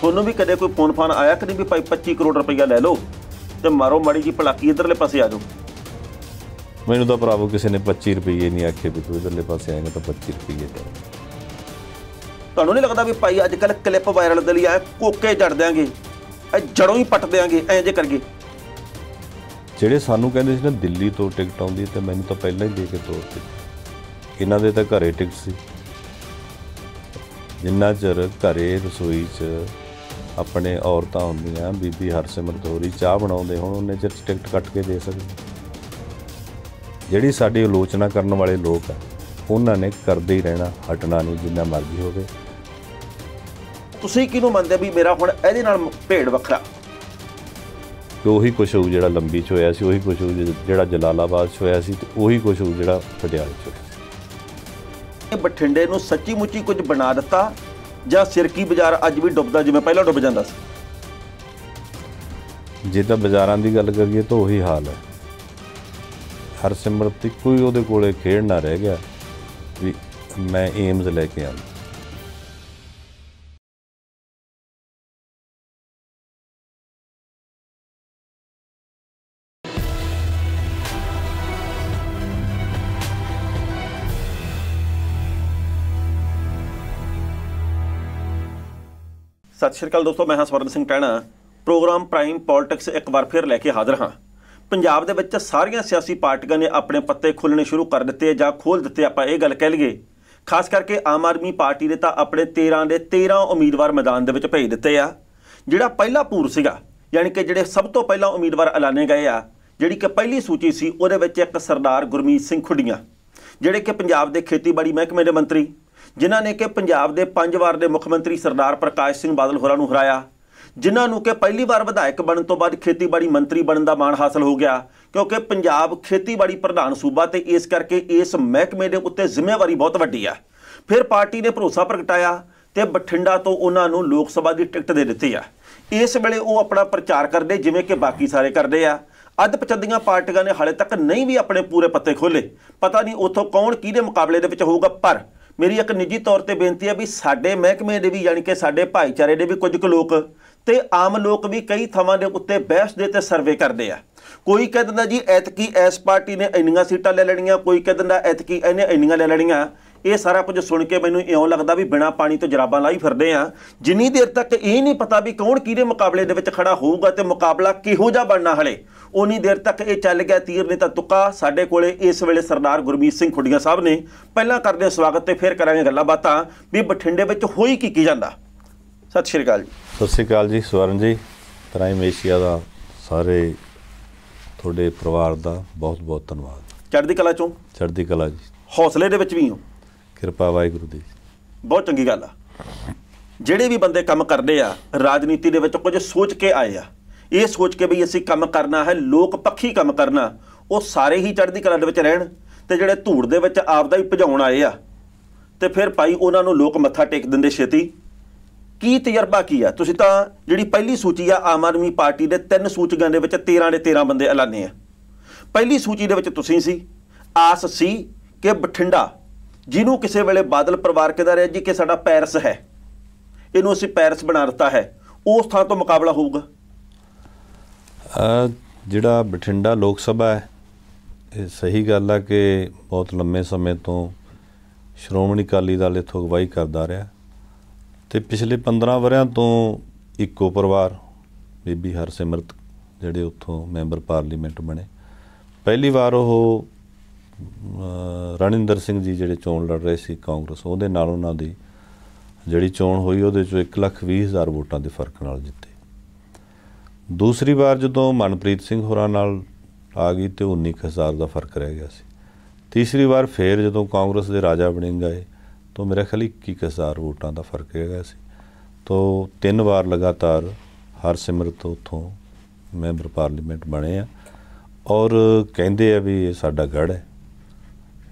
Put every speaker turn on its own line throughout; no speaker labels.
ਤੁਹਾਨੂੰ ਵੀ ਕਦੇ ਕੋਈ ਫੋਨ ਫਾਨ ਆਇਆ ਕਦੇ ਵੀ ਭਾਈ 25 ਕਰੋੜ ਰੁਪਈਆ ਲੈ ਲਓ ਤੇ ਮਾਰੋ ਮਾੜੀ ਜੀ ਭਲਾਕੀ ਇਧਰਲੇ ਪਾਸੇ ਆ ਜਾਓ
ਮੈਨੂੰ ਤਾਂ ਭਰਾਵੋ ਕਿਸੇ ਨੇ 25 ਰੁਪਏ ਨਹੀਂ ਆਖੇ ਵੀ ਤੂੰ ਇਧਰਲੇ ਪਾਸੇ ਆਏਗਾ ਤਾਂ 25 ਰੁਪਏ ਤੇ
ਤੁਹਾਨੂੰ ਨਹੀਂ ਲੱਗਦਾ ਵੀ ਭਾਈ ਅੱਜ ਕੱਲ ਕਲਿੱਪ ਵਾਇਰਲ ਦੇ ਲਈ ਆਏ ਕੋਕੇ ਜੜ ਦਿਆਂਗੇ ਐ ਜੜੋਂ ਹੀ ਪੱਟ ਦਿਆਂਗੇ ਐ ਜੇ ਕਰਗੇ
ਜਿਹੜੇ ਸਾਨੂੰ ਕਹਿੰਦੇ ਸੀ ਨਾ ਦਿੱਲੀ ਤੋਂ ਟਿਕਟ ਆਉਂਦੀ ਤੇ ਮੈਨੂੰ ਤਾਂ ਪਹਿਲਾਂ ਹੀ ਦੇ ਕੇ ਤੋਰ ਤੇ ਇਹਨਾਂ ਦੇ ਤਾਂ ਘਰੇ ਟਿਕਟ ਸੀ ਜਿੰਨਾ ਚਿਰ ਘਰੇ ਰਸੋਈ 'ਚ ਆਪਣੇ ਔਰਤਾਂ ਹੁੰਦੀਆਂ ਬੀਬੀ ਹਰਸਿਮਰਤ ਹੋਰੀ ਚਾਹ ਬਣਾਉਂਦੇ ਹੁਣ ਉਹਨੇ ਚਿਰ ਟਿਕਟ ਕੱਟ ਕੇ ਦੇ ਸਕਦੇ ਜਿਹੜੀ ਸਾਡੀ ਆਲੋਚਨਾ ਕਰਨ ਵਾਲੇ ਲੋਕ ਆ ਉਹਨਾਂ ਨੇ ਕਰਦੇ ਹੀ ਰਹਿਣਾ ਹਟਣਾ ਨਹੀਂ ਜਿੰਨਾ ਮਰਜ਼ੀ ਹੋਵੇ
ਤੁਸੀਂ ਕਿਹਨੂੰ ਮੰਨਦੇ ਵੀ ਮੇਰਾ ਹੁਣ ਇਹਦੇ ਨਾਲ ਭੇਡ ਵੱਖਰਾ
ਤੇ ਉਹੀ ਕੁਝ ਹੋਊ ਜਿਹੜਾ ਲੰਬੀ ਚ ਹੋਇਆ ਸੀ ਉਹੀ ਕੁਝ ਹੋਊ ਜਿਹੜਾ ਜਲਾਲਾਬਾਦ ਚ ਹੋਇਆ ਸੀ ਤੇ ਉਹੀ ਕੁਝ ਹੋਊ ਜਿਹੜਾ ਪਟਿਆਲੇ ਚ ਹੋਇਆ
ਇਹ ਬਠਿੰਡੇ ਨੂੰ ਸੱਚੀ ਮੁੱਚੀ ਕੁਝ ਬਣਾ ਦਿੱਤਾ ਜਾਂ ਸਿਰਕੀ ਬਾਜ਼ਾਰ ਅੱਜ ਵੀ ਡੁੱਬਦਾ ਜਿਵੇਂ ਪਹਿਲਾਂ ਡੁੱਬ ਜਾਂਦਾ ਸੀ
ਜੇ ਤਾਂ ਬਾਜ਼ਾਰਾਂ ਦੀ ਗੱਲ ਕਰੀਏ ਤਾਂ ਉਹੀ ਹਾਲ ਹੈ ਹਰ ਹਰਸਿਮਰਤ ਕੋਈ ਉਹਦੇ ਕੋਲੇ ਖੇਡ ਨਾ ਰਹਿ ਗਿਆ ਵੀ ਮੈਂ ਏਮਜ਼ ਲੈ ਕੇ ਆਇਆ
ਸਤਿ ਸ਼੍ਰੀ ਅਕਾਲ ਦੋਸਤੋ ਮੈਂ ਹਾਂ Swaran Singh Taina programme prime politics ਇੱਕ ਵਾਰ ਫਿਰ ਲੈ ਕੇ ਹਾਜ਼ਰ ਹਾਂ ਪੰਜਾਬ ਦੇ ਵਿੱਚ ਸਾਰੀਆਂ ਸਿਆਸੀ ਪਾਰਟੀਆਂ ਨੇ ਆਪਣੇ ਪੱਤੇ ਖੋਲਣੇ ਸ਼ੁਰੂ ਕਰ ਦਿੱਤੇ ਜਾਂ ਖੋਲ ਦਿੱਤੇ ਆਪਾਂ ਇਹ ਗੱਲ ਕਹਿ ਲਈਏ ਖਾਸ ਕਰਕੇ ਆਮ ਆਦਮੀ ਪਾਰਟੀ ਨੇ ਤਾਂ ਆਪਣੇ 13 ਦੇ 13 ਉਮੀਦਵਾਰ ਮੈਦਾਨ ਦੇ ਵਿੱਚ ਭੇਜ ਦਿੱਤੇ ਆ ਜਿਹੜਾ ਪਹਿਲਾ ਪੂਰ ਸੀਗਾ ਯਾਨੀ ਕਿ ਜਿਹੜੇ ਸਭ ਤੋਂ ਪਹਿਲਾਂ ਉਮੀਦਵਾਰ ਐਲਾਨੇ ਗਏ ਆ ਜਿਹੜੀ ਕਿ ਪਹਿਲੀ ਸੂਚੀ ਸੀ ਉਹਦੇ ਵਿੱਚ ਇੱਕ ਸਰਦਾਰ ਗੁਰਮੀਤ ਸਿੰਘ ਖੁੱਡੀਆਂ ਜਿਹੜੇ ਕਿ ਪੰਜਾਬ ਦੇ ਖੇਤੀਬਾੜੀ ਮਹਿਕਮੇ ਦੇ ਮੰਤਰੀ ਜਿਨ੍ਹਾਂ ਨੇ ਕਿ ਪੰਜਾਬ ਦੇ ਪੰਜ ਵਾਰ ਦੇ ਮੁੱਖ ਮੰਤਰੀ ਸਰਦਾਰ ਪ੍ਰਕਾਸ਼ ਸਿੰਘ ਬਾਦਲ ਹੋਰਾਂ ਨੂੰ ਹਰਾਇਆ ਜਿਨ੍ਹਾਂ ਨੂੰ ਕਿ ਪਹਿਲੀ ਵਾਰ ਵਿਧਾਇਕ ਬਣਨ ਤੋਂ ਬਾਅਦ ਖੇਤੀਬਾੜੀ ਮੰਤਰੀ ਬਣਨ ਦਾ ਮਾਣ ਹਾਸਲ ਹੋ ਗਿਆ ਕਿਉਂਕਿ ਪੰਜਾਬ ਖੇਤੀਬਾੜੀ ਪ੍ਰਧਾਨ ਸੂਬਾ ਤੇ ਇਸ ਕਰਕੇ ਇਸ ਮਹਿਕਮੇ ਦੇ ਉੱਤੇ ਜ਼ਿੰਮੇਵਾਰੀ ਬਹੁਤ ਵੱਡੀ ਆ ਫਿਰ ਪਾਰਟੀ ਨੇ ਭਰੋਸਾ ਪ੍ਰਗਟਾਇਆ ਤੇ ਬਠਿੰਡਾ ਤੋਂ ਉਹਨਾਂ ਨੂੰ ਲੋਕ ਸਭਾ ਦੀ ਟਿਕਟ ਦੇ ਦਿੱਤੀ ਆ ਇਸ ਵੇਲੇ ਉਹ ਆਪਣਾ ਪ੍ਰਚਾਰ ਕਰਦੇ ਜਿਵੇਂ ਕਿ ਬਾਕੀ ਸਾਰੇ ਕਰਦੇ ਆ ਅੱਧ ਪਚੰਦੀਆਂ ਪਾਰਟੀਆਂ ਨੇ ਹਾਲੇ ਤੱਕ ਨਹੀਂ ਵੀ ਆਪਣੇ ਪੂਰੇ ਪੱਤੇ ਖੋਲੇ ਪਤਾ ਨਹੀਂ ਉੱਥੋਂ ਕੌਣ ਕਿਹਦੇ ਮੁਕਾਬਲੇ ਦੇ ਵਿੱਚ ਹੋਊਗਾ ਪਰ ਮੇਰੀ ਇੱਕ ਨਿੱਜੀ ਤੌਰ ਤੇ ਬੇਨਤੀ ਹੈ ਵੀ ਸਾਡੇ ਮਹਿਕਮੇ ਦੇ ਵੀ ਯਾਨੀ ਕਿ ਸਾਡੇ ਭਾਈਚਾਰੇ ਦੇ ਵੀ ਕੁਝ ਕੁ ਲੋਕ ਤੇ ਆਮ ਲੋਕ ਵੀ ਕਈ ਥਾਵਾਂ ਦੇ ਉੱਤੇ ਬਹਿਸ ਦੇ ਤੇ ਸਰਵੇ ਕਰਦੇ ਆ ਕੋਈ ਕਹਿੰਦਾ ਜੀ ਐਤਕੀ ਐਸ ਪਾਰਟੀ ਨੇ ਇੰਨੀਆਂ ਸੀਟਾਂ ਲੈ ਲੈਣੀਆਂ ਕੋਈ ਕਹਿੰਦਾ ਐਤਕੀ ਇਹਨੇ ਇੰਨੀਆਂ ਲੈ ਲੈਣੀਆਂ ਇਹ ਸਾਰਾ ਕੁਝ ਸੁਣ ਕੇ ਮੈਨੂੰ ਇਉਂ ਲੱਗਦਾ ਵੀ ਬਿਨਾ ਪਾਣੀ ਤੋਂ ਜਰਾਬਾਂ ਲਾਈ ਫਿਰਦੇ ਆ ਜਿੰਨੀ ਦੇਰ ਤੱਕ ਇਹ ਨਹੀਂ ਪਤਾ ਵੀ ਕੌਣ ਕਿਹਦੇ ਮੁਕਾਬਲੇ ਦੇ ਵਿੱਚ ਖੜਾ ਹੋਊਗਾ ਤੇ ਮੁਕਾਬਲਾ ਕਿਹੋ ਜਿਹਾ ਬਣਨਾ ਹਲੇ ਉਨੀ ਦੇਰ ਤੱਕ ਇਹ ਚੱਲ ਗਿਆ ਤੀਰ ਨੇ ਤਾਂ ਤੁੱਕਾ ਸਾਡੇ ਕੋਲੇ ਇਸ ਵੇਲੇ ਸਰਦਾਰ ਗੁਰਮੀਤ ਸਿੰਘ ਖੁੱਡੀਆਂ ਸਾਹਿਬ ਨੇ ਪਹਿਲਾਂ ਕਰਦੇ ਸਵਾਗਤ ਤੇ ਫਿਰ ਕਰਾਂਗੇ ਗੱਲਾਂ ਬਾਤਾਂ ਵੀ ਬਠਿੰਡੇ ਵਿੱਚ ਹੋਈ ਕੀ ਕੀ ਜਾਂਦਾ ਸਤਿ ਸ਼੍ਰੀ ਅਕਾਲ ਜੀ
ਸਤਿ ਸ਼੍ਰੀ ਅਕਾਲ ਜੀ ਸਵਰਨ ਜੀ ਪ੍ਰਾਈਮ ਏਸ਼ੀਆ ਦਾ ਸਾਰੇ ਤੁਹਾਡੇ ਪਰਿਵਾਰ ਦਾ ਬਹੁਤ ਬਹੁਤ ਧੰਨਵਾਦ ਚੜ੍ਹਦੀ ਕਲਾ ਚੋਂ ਚੜ੍ਹਦੀ ਕਲਾ ਜੀ
ਹੌਸਲੇ ਦੇ ਵਿੱਚ ਵੀ ਹੋ
ਕਿਰਪਾ ਵਾਹਿਗੁਰੂ ਦੀ
ਬਹੁਤ ਚੰਗੀ ਗੱਲ ਆ ਜਿਹੜੇ ਵੀ ਬੰਦੇ ਕੰਮ ਕਰਦੇ ਆ ਰਾਜਨੀਤੀ ਦੇ ਵਿੱਚ ਕੁਝ ਸੋਚ ਕੇ ਆਏ ਆ ਇਹ ਸੋਚ ਕੇ ਵੀ ਅਸੀਂ ਕੰਮ ਕਰਨਾ ਹੈ ਲੋਕ ਪੱਖੀ ਕੰਮ ਕਰਨਾ ਉਹ ਸਾਰੇ ਹੀ ਚੜ੍ਹਦੀ ਕਲਾ ਦੇ ਵਿੱਚ ਰਹਿਣ ਤੇ ਜਿਹੜੇ ਧੂੜ ਦੇ ਵਿੱਚ ਆਪਦਾ ਹੀ ਭਜਾਉਣ ਆਏ ਆ ਤੇ ਫਿਰ ਭਾਈ ਉਹਨਾਂ ਨੂੰ ਲੋਕ ਮੱਥਾ ਟੇਕ ਦਿੰਦੇ ਛੇਤੀ ਕੀ ਤਜਰਬਾ ਕੀ ਆ ਤੁਸੀਂ ਤਾਂ ਜਿਹੜੀ ਪਹਿਲੀ ਸੂਚੀ ਆ ਆਮ ਆਦਮੀ ਪਾਰਟੀ ਦੇ ਤਿੰਨ ਸੂਚੀਆਂ ਦੇ ਵਿੱਚ 13 ਦੇ 13 ਬੰਦੇ ਐਲਾਨੇ ਆ ਪਹਿਲੀ ਸੂਚੀ ਦੇ ਵਿੱਚ ਤੁਸੀਂ ਸੀ ਆਸ ਸੀ ਕਿ ਬਠਿੰਡਾ ਜਿਹਨੂੰ ਕਿਸੇ ਵੇਲੇ ਬਾਦਲ ਪਰਿਵਾਰ ਕਹਿੰਦਾ ਰਿਹਾ ਜੀ ਕਿ ਸਾਡਾ ਪੈਰਸ ਹੈ ਇਹਨੂੰ ਅਸੀਂ ਪੈਰਸ ਬਣਾ ਦਿੱਤਾ ਹੈ ਉਸ ਥਾਂ ਤੋਂ ਮੁਕਾਬਲਾ ਹੋਊਗਾ
ਜਿਹੜਾ ਬਠਿੰਡਾ ਲੋਕ ਸਭਾ ਹੈ ਇਹ ਸਹੀ ਗੱਲ ਆ ਕਿ ਬਹੁਤ ਲੰਮੇ ਸਮੇਂ ਤੋਂ ਸ਼੍ਰੋਮਣੀ ਅਕਾਲੀ ਦਲ ਇਥੋਂ ਅਗਵਾਈ ਕਰਦਾ ਰਿਹਾ ਤੇ ਪਿਛਲੇ 15 ਵਰਿਆਂ ਤੋਂ ਇੱਕੋ ਪਰਿਵਾਰ ਬੀਬੀ ਹਰਸਿਮਰਤ ਜਿਹੜੇ ਉੱਥੋਂ ਮੈਂਬਰ ਪਾਰਲੀਮੈਂਟ ਬਣੇ ਪਹਿਲੀ ਵਾਰ ਉਹ ਰਣਿੰਦਰ ਸਿੰਘ ਜੀ ਜਿਹੜੇ ਚੋਣ ਲੜ ਰਹੇ ਸੀ ਕਾਂਗਰਸ ਉਹਦੇ ਨਾਲ ਉਹਨਾਂ ਦੀ ਜਿਹੜੀ ਚੋਣ ਹੋਈ ਉਹਦੇ ਚੋਂ 1,20,000 ਵੋਟਾਂ ਦੇ ਫਰਕ ਨਾਲ ਜਿੱਤੇ ਦੂਸਰੀ ਵਾਰ ਜਦੋਂ ਮਨਪ੍ਰੀਤ ਸਿੰਘ ਹੋਰਾਂ ਨਾਲ ਆ ਗਈ ਤੇ 19000 ਦਾ ਫਰਕ ਰਹਿ ਗਿਆ ਸੀ ਤੀਸਰੀ ਵਾਰ ਫੇਰ ਜਦੋਂ ਕਾਂਗਰਸ ਦੇ ਰਾਜਾ ਬਣੇ ਗਏ ਤਾਂ ਮੇਰੇ ਖਿਆਲ 21000 ਵੋਟਾਂ ਦਾ ਫਰਕ ਰਹਿ ਗਿਆ ਸੀ ਤੋਂ ਤਿੰਨ ਵਾਰ ਲਗਾਤਾਰ ਹਰ ਸਿਮਰਤ ਉਥੋਂ ਮੈਂਬਰ ਪਾਰਲੀਮੈਂਟ ਬਣੇ ਆ ਔਰ ਕਹਿੰਦੇ ਆ ਵੀ ਇਹ ਸਾਡਾ ਗੜ ਹੈ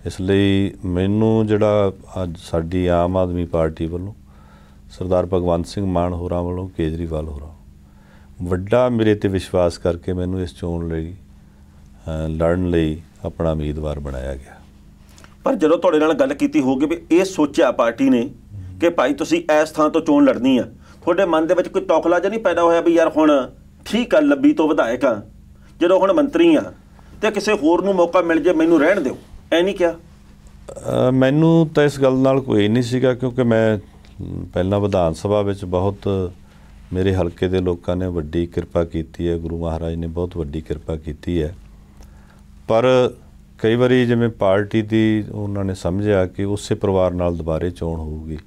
ਇਸ ਲਈ ਮੈਨੂੰ ਜਿਹੜਾ ਅੱਜ ਸਾਡੀ ਆਮ ਆਦਮੀ ਪਾਰਟੀ ਵੱਲੋਂ ਸਰਦਾਰ ਭਗਵੰਤ ਸਿੰਘ ਮਾਨ ਹੋਰਾਂ ਵੱਲੋਂ ਕੇਜਰੀਵਾਲ ਹੋਰਾਂ ਵੱਡਾ ਮੇਰੇ ਤੇ ਵਿਸ਼ਵਾਸ ਕਰਕੇ ਮੈਨੂੰ ਇਸ ਚੋਣ ਲਈ ਲੜਨ ਲਈ ਆਪਣਾ ਉਮੀਦਵਾਰ ਬਣਾਇਆ ਗਿਆ
ਪਰ ਜਦੋਂ ਤੁਹਾਡੇ ਨਾਲ ਗੱਲ ਕੀਤੀ ਹੋਊਗੀ ਵੀ ਇਹ ਸੋਚਿਆ ਪਾਰਟੀ ਨੇ ਕਿ ਭਾਈ ਤੁਸੀਂ ਇਸ ਥਾਂ ਤੋਂ ਚੋਣ ਲੜਨੀ ਆ ਤੁਹਾਡੇ ਮਨ ਦੇ ਵਿੱਚ ਕੋਈ ਤੌਖਲਾ ਜਿਹਾ ਨਹੀਂ ਪੈਦਾ ਹੋਇਆ ਵੀ ਯਾਰ ਹੁਣ ਠੀਕ ਆ ਲੱਭੀ ਤੋਂ ਵਿਧਾਇਕ ਆ ਜਦੋਂ ਹੁਣ ਮੰਤਰੀ ਆ ਤੇ ਕਿਸੇ ਹੋਰ ਨੂੰ ਮੌਕਾ ਮਿਲ ਜੇ ਮੈਨੂੰ ਰਹਿਣ ਦਿਓ ਐ ਨਹੀਂ
ਕਿਹਾ ਮੈਨੂੰ ਤਾਂ ਇਸ ਗੱਲ ਨਾਲ ਕੋਈ ਨਹੀਂ ਸੀਗਾ ਕਿਉਂਕਿ ਮੈਂ ਪਹਿਲਾਂ ਵਿਧਾਨ ਸਭਾ ਵਿੱਚ ਬਹੁਤ ਮੇਰੇ ਹਲਕੇ ਦੇ ਲੋਕਾਂ ਨੇ ਵੱਡੀ ਕਿਰਪਾ ਕੀਤੀ ਹੈ ਗੁਰੂ ਮਹਾਰਾਜ ਨੇ ਬਹੁਤ ਵੱਡੀ ਕਿਰਪਾ ਕੀਤੀ ਹੈ ਪਰ ਕਈ ਵਾਰੀ ਜਿਵੇਂ ਪਾਰਟੀ ਦੀ ਉਹਨਾਂ ਨੇ ਸਮਝਿਆ ਕਿ ਉਸੇ ਪਰਿਵਾਰ ਨਾਲ ਦੁਬਾਰੇ ਚੋਣ ਹੋਊਗੀ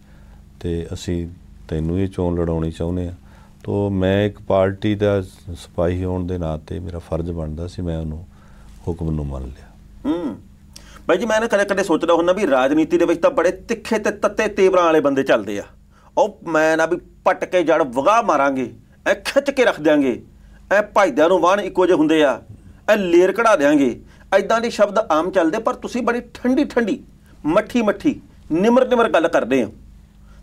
ਤੇ ਅਸੀਂ ਤੈਨੂੰ ਇਹ ਚੋਣ ਲੜਾਉਣੀ ਚਾਹੁੰਦੇ ਆ ਤੋ ਮੈਂ ਇੱਕ ਪਾਰਟੀ ਦਾ ਸਿਪਾਹੀ ਹੋਣ ਦੇ ਨਾਤੇ ਮੇਰਾ ਫਰਜ਼ ਬਣਦਾ ਸੀ ਮੈਂ ਉਹਨੂੰ ਹੁਕਮ ਨੂੰ ਮੰਨ ਲਿਆ
ਬਾਈ ਜੀ ਮੈਂ ਨਾ ਕਦੇ-ਕਦੇ ਸੋਚਦਾ ਹੁੰਦਾ ਵੀ ਰਾਜਨੀਤੀ ਦੇ ਵਿੱਚ ਤਾਂ ਬੜੇ ਤਿੱਖੇ ਤੇ ਤੱਤੇ ਤੇਵਰਾਂ ਵਾਲੇ ਬੰਦੇ ਚੱਲਦੇ ਆ ਉਹ ਮੈਂ ਨਾ ਵੀ ਪੱਟ ਕੇ ਜੜ ਵਗਾ ਮਾਰਾਂਗੇ ਐ ਖਿੱਚ ਕੇ ਰੱਖ ਦਿਆਂਗੇ ਐ ਭਾਈਦਿਆਂ ਨੂੰ ਵਾਣ ਇੱਕੋ ਜਿਹੇ ਹੁੰਦੇ ਆ ਐ ਲੇਰ ਕਢਾ ਦਿਆਂਗੇ ਐਦਾਂ ਦੇ ਸ਼ਬਦ ਆਮ ਚੱਲਦੇ ਪਰ ਤੁਸੀਂ ਬੜੀ ਠੰਡੀ ਠੰਡੀ ਮੱਠੀ ਮੱਠੀ ਨਿਮਰ ਨਿਮਰ ਗੱਲ ਕਰਦੇ ਆ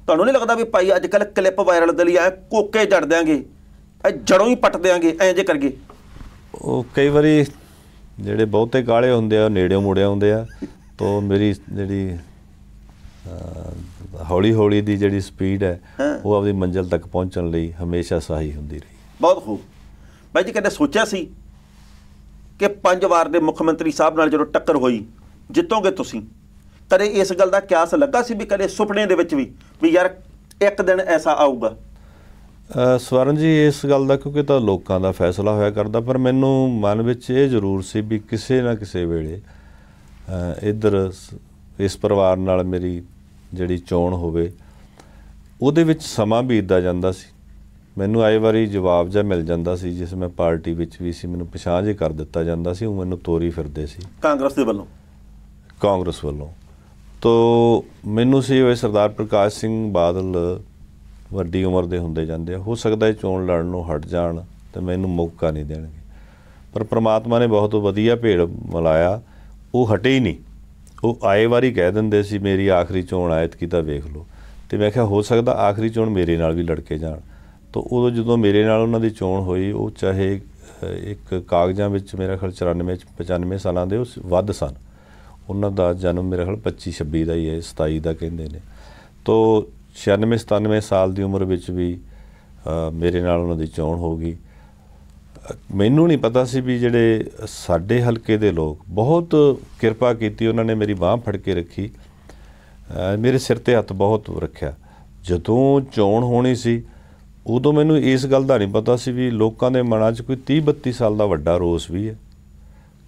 ਤੁਹਾਨੂੰ ਨਹੀਂ ਲੱਗਦਾ ਵੀ ਭਾਈ ਅੱਜ ਕੱਲ ਕਲਿੱਪ ਵਾਇਰਲ ਦੇ ਲਈ ਐ ਕੋਕੇ ਜੜ ਦਿਆਂਗੇ ਐ ਜੜੋਂ ਹੀ ਪੱਟ ਦਿਆਂਗੇ ਐਂ ਜੇ ਕਰਗੇ
ਉਹ ਕਈ ਵਾਰੀ ਜਿਹੜੇ ਬਹੁਤੇ ਕਾਲੇ ਹੁੰਦੇ ਆ ਨੇੜੇ ਮੁੜੇ ਆਉਂਦੇ ਆ ਤੋਂ ਮੇਰੀ ਜਿਹੜੀ ਹੌਲੀ ਹੌਲੀ ਦੀ ਜਿਹੜੀ ਸਪੀਡ ਹੈ ਉਹ ਆਪਣੀ ਮੰਜ਼ਿਲ ਤੱਕ ਪਹੁੰਚਣ ਲਈ ਹਮੇਸ਼ਾ ਸਹਾਈ ਹੁੰਦੀ ਰਹੀ
ਬਹੁਤ ਖੂਬ ਬਾਈ ਜੀ ਕਦੇ ਸੋਚਿਆ ਸੀ ਕਿ ਪੰਜ ਵਾਰ ਦੇ ਮੁੱਖ ਮੰਤਰੀ ਸਾਹਿਬ ਨਾਲ ਜਦੋਂ ਟੱਕਰ ਹੋਈ ਜਿੱਤੋਗੇ ਤੁਸੀਂ ਤਰੇ ਇਸ ਗੱਲ ਦਾ ਕਿਆਸ ਲੱਗਾ ਸੀ ਵੀ ਕਦੇ ਸੁਪਨੇ ਦੇ ਵਿੱਚ ਵੀ ਵੀ ਯਾਰ ਇੱਕ ਦਿਨ ਐਸਾ ਆਊਗਾ
ਸਵਰਨ ਜੀ ਇਸ ਗੱਲ ਦਾ ਕਿਉਂਕਿ ਤਾਂ ਲੋਕਾਂ ਦਾ ਫੈਸਲਾ ਹੋਇਆ ਕਰਦਾ ਪਰ ਮੈਨੂੰ ਮਨ ਵਿੱਚ ਇਹ ਜ਼ਰੂਰ ਸੀ ਵੀ ਕਿਸੇ ਨਾ ਕਿਸੇ ਵੇਲੇ ਇਧਰ ਇਸ ਪਰਿਵਾਰ ਨਾਲ ਮੇਰੀ ਜਿਹੜੀ ਚੋਣ ਹੋਵੇ ਉਹਦੇ ਵਿੱਚ ਸਮਾਂ ਬੀਤਦਾ ਜਾਂਦਾ ਸੀ ਮੈਨੂੰ ਆਏ ਵਾਰੀ ਜਵਾਬ ਜਾਂ ਮਿਲ ਜਾਂਦਾ ਸੀ ਜਿਸ ਮੈਂ ਪਾਰਟੀ ਵਿੱਚ ਵੀ ਸੀ ਮੈਨੂੰ ਪਛਾਣ ਜੇ ਕਰ ਦਿੱਤਾ ਜਾਂਦਾ ਸੀ ਉਹ ਮੈਨੂੰ ਤੋਰੀ ਫਿਰਦੇ ਸੀ
ਕਾਂਗਰਸ ਦੇ ਵੱਲੋਂ
ਕਾਂਗਰਸ ਵੱਲੋਂ ਤੋਂ ਮੈਨੂੰ ਸੀ ਉਹ ਸਰਦਾਰ ਪ੍ਰਕਾਸ਼ ਸਿੰਘ ਬਾਦਲ ਵੱਡੀ ਉਮਰ ਦੇ ਹੁੰਦੇ ਜਾਂਦੇ ਆ ਹੋ ਸਕਦਾ ਹੈ ਚੋਣ ਲੜਨ ਨੂੰ ਹਟ ਜਾਣ ਤੇ ਮੈਨੂੰ ਮੌਕਾ ਨਹੀਂ ਦੇਣਗੇ ਪਰ ਪ੍ਰਮਾਤਮਾ ਨੇ ਬਹੁਤ ਵਧੀਆ ਭੇੜ ਮਲਾਇਆ ਉਹ ਹਟੇ ਹੀ ਨਹੀਂ ਉਹ ਆਏ ਵਾਰੀ ਕਹਿ ਦਿੰਦੇ ਸੀ ਮੇਰੀ ਆਖਰੀ ਚੋਣ ਆਇਤ ਕੀ ਤਾਂ ਵੇਖ ਲਓ ਤੇ ਮੈਂ ਕਿਹਾ ਹੋ ਸਕਦਾ ਆਖਰੀ ਚੋਣ ਮੇਰੇ ਨਾਲ ਵੀ ਲੜ ਕੇ ਜਾਣ ਤਾਂ ਉਦੋਂ ਜਦੋਂ ਮੇਰੇ ਨਾਲ ਉਹਨਾਂ ਦੀ ਚੋਣ ਹੋਈ ਉਹ ਚਾਹੇ ਇੱਕ ਕਾਗਜ਼ਾਂ ਵਿੱਚ ਮੇਰਾ ਖਲ 94 95 ਸਾਲਾਂ ਦੇ ਉਸ ਵੱਧ ਸਨ ਉਹਨਾਂ ਦਾ ਜਨਮ ਮੇਰੇ ਖਲ 25 26 ਦਾ ਹੀ ਹੈ 27 ਦਾ ਕਹਿੰਦੇ ਨੇ ਤੋ 96 97 ਸਾਲ ਦੀ ਉਮਰ ਵਿੱਚ ਵੀ ਮੇਰੇ ਨਾਲ ਉਹਨਾਂ ਦੀ ਚੋਣ ਹੋ ਗਈ ਮੈਨੂੰ ਨਹੀਂ ਪਤਾ ਸੀ ਵੀ ਜਿਹੜੇ ਸਾਡੇ ਹਲਕੇ ਦੇ ਲੋਕ ਬਹੁਤ ਕਿਰਪਾ ਕੀਤੀ ਉਹਨਾਂ ਨੇ ਮੇਰੀ ਬਾਹ ਫੜ ਕੇ ਰੱਖੀ ਮੇਰੇ ਸਿਰ ਤੇ ਹੱਥ ਬਹੁਤ ਰੱਖਿਆ ਜਦੋਂ ਚੋਣ ਹੋਣੀ ਸੀ ਉਦੋਂ ਮੈਨੂੰ ਇਸ ਗੱਲ ਦਾ ਨਹੀਂ ਪਤਾ ਸੀ ਵੀ ਲੋਕਾਂ ਦੇ ਮਨਾਂ 'ਚ ਕੋਈ 30 32 ਸਾਲ ਦਾ ਵੱਡਾ ਰੋਸ ਵੀ ਹੈ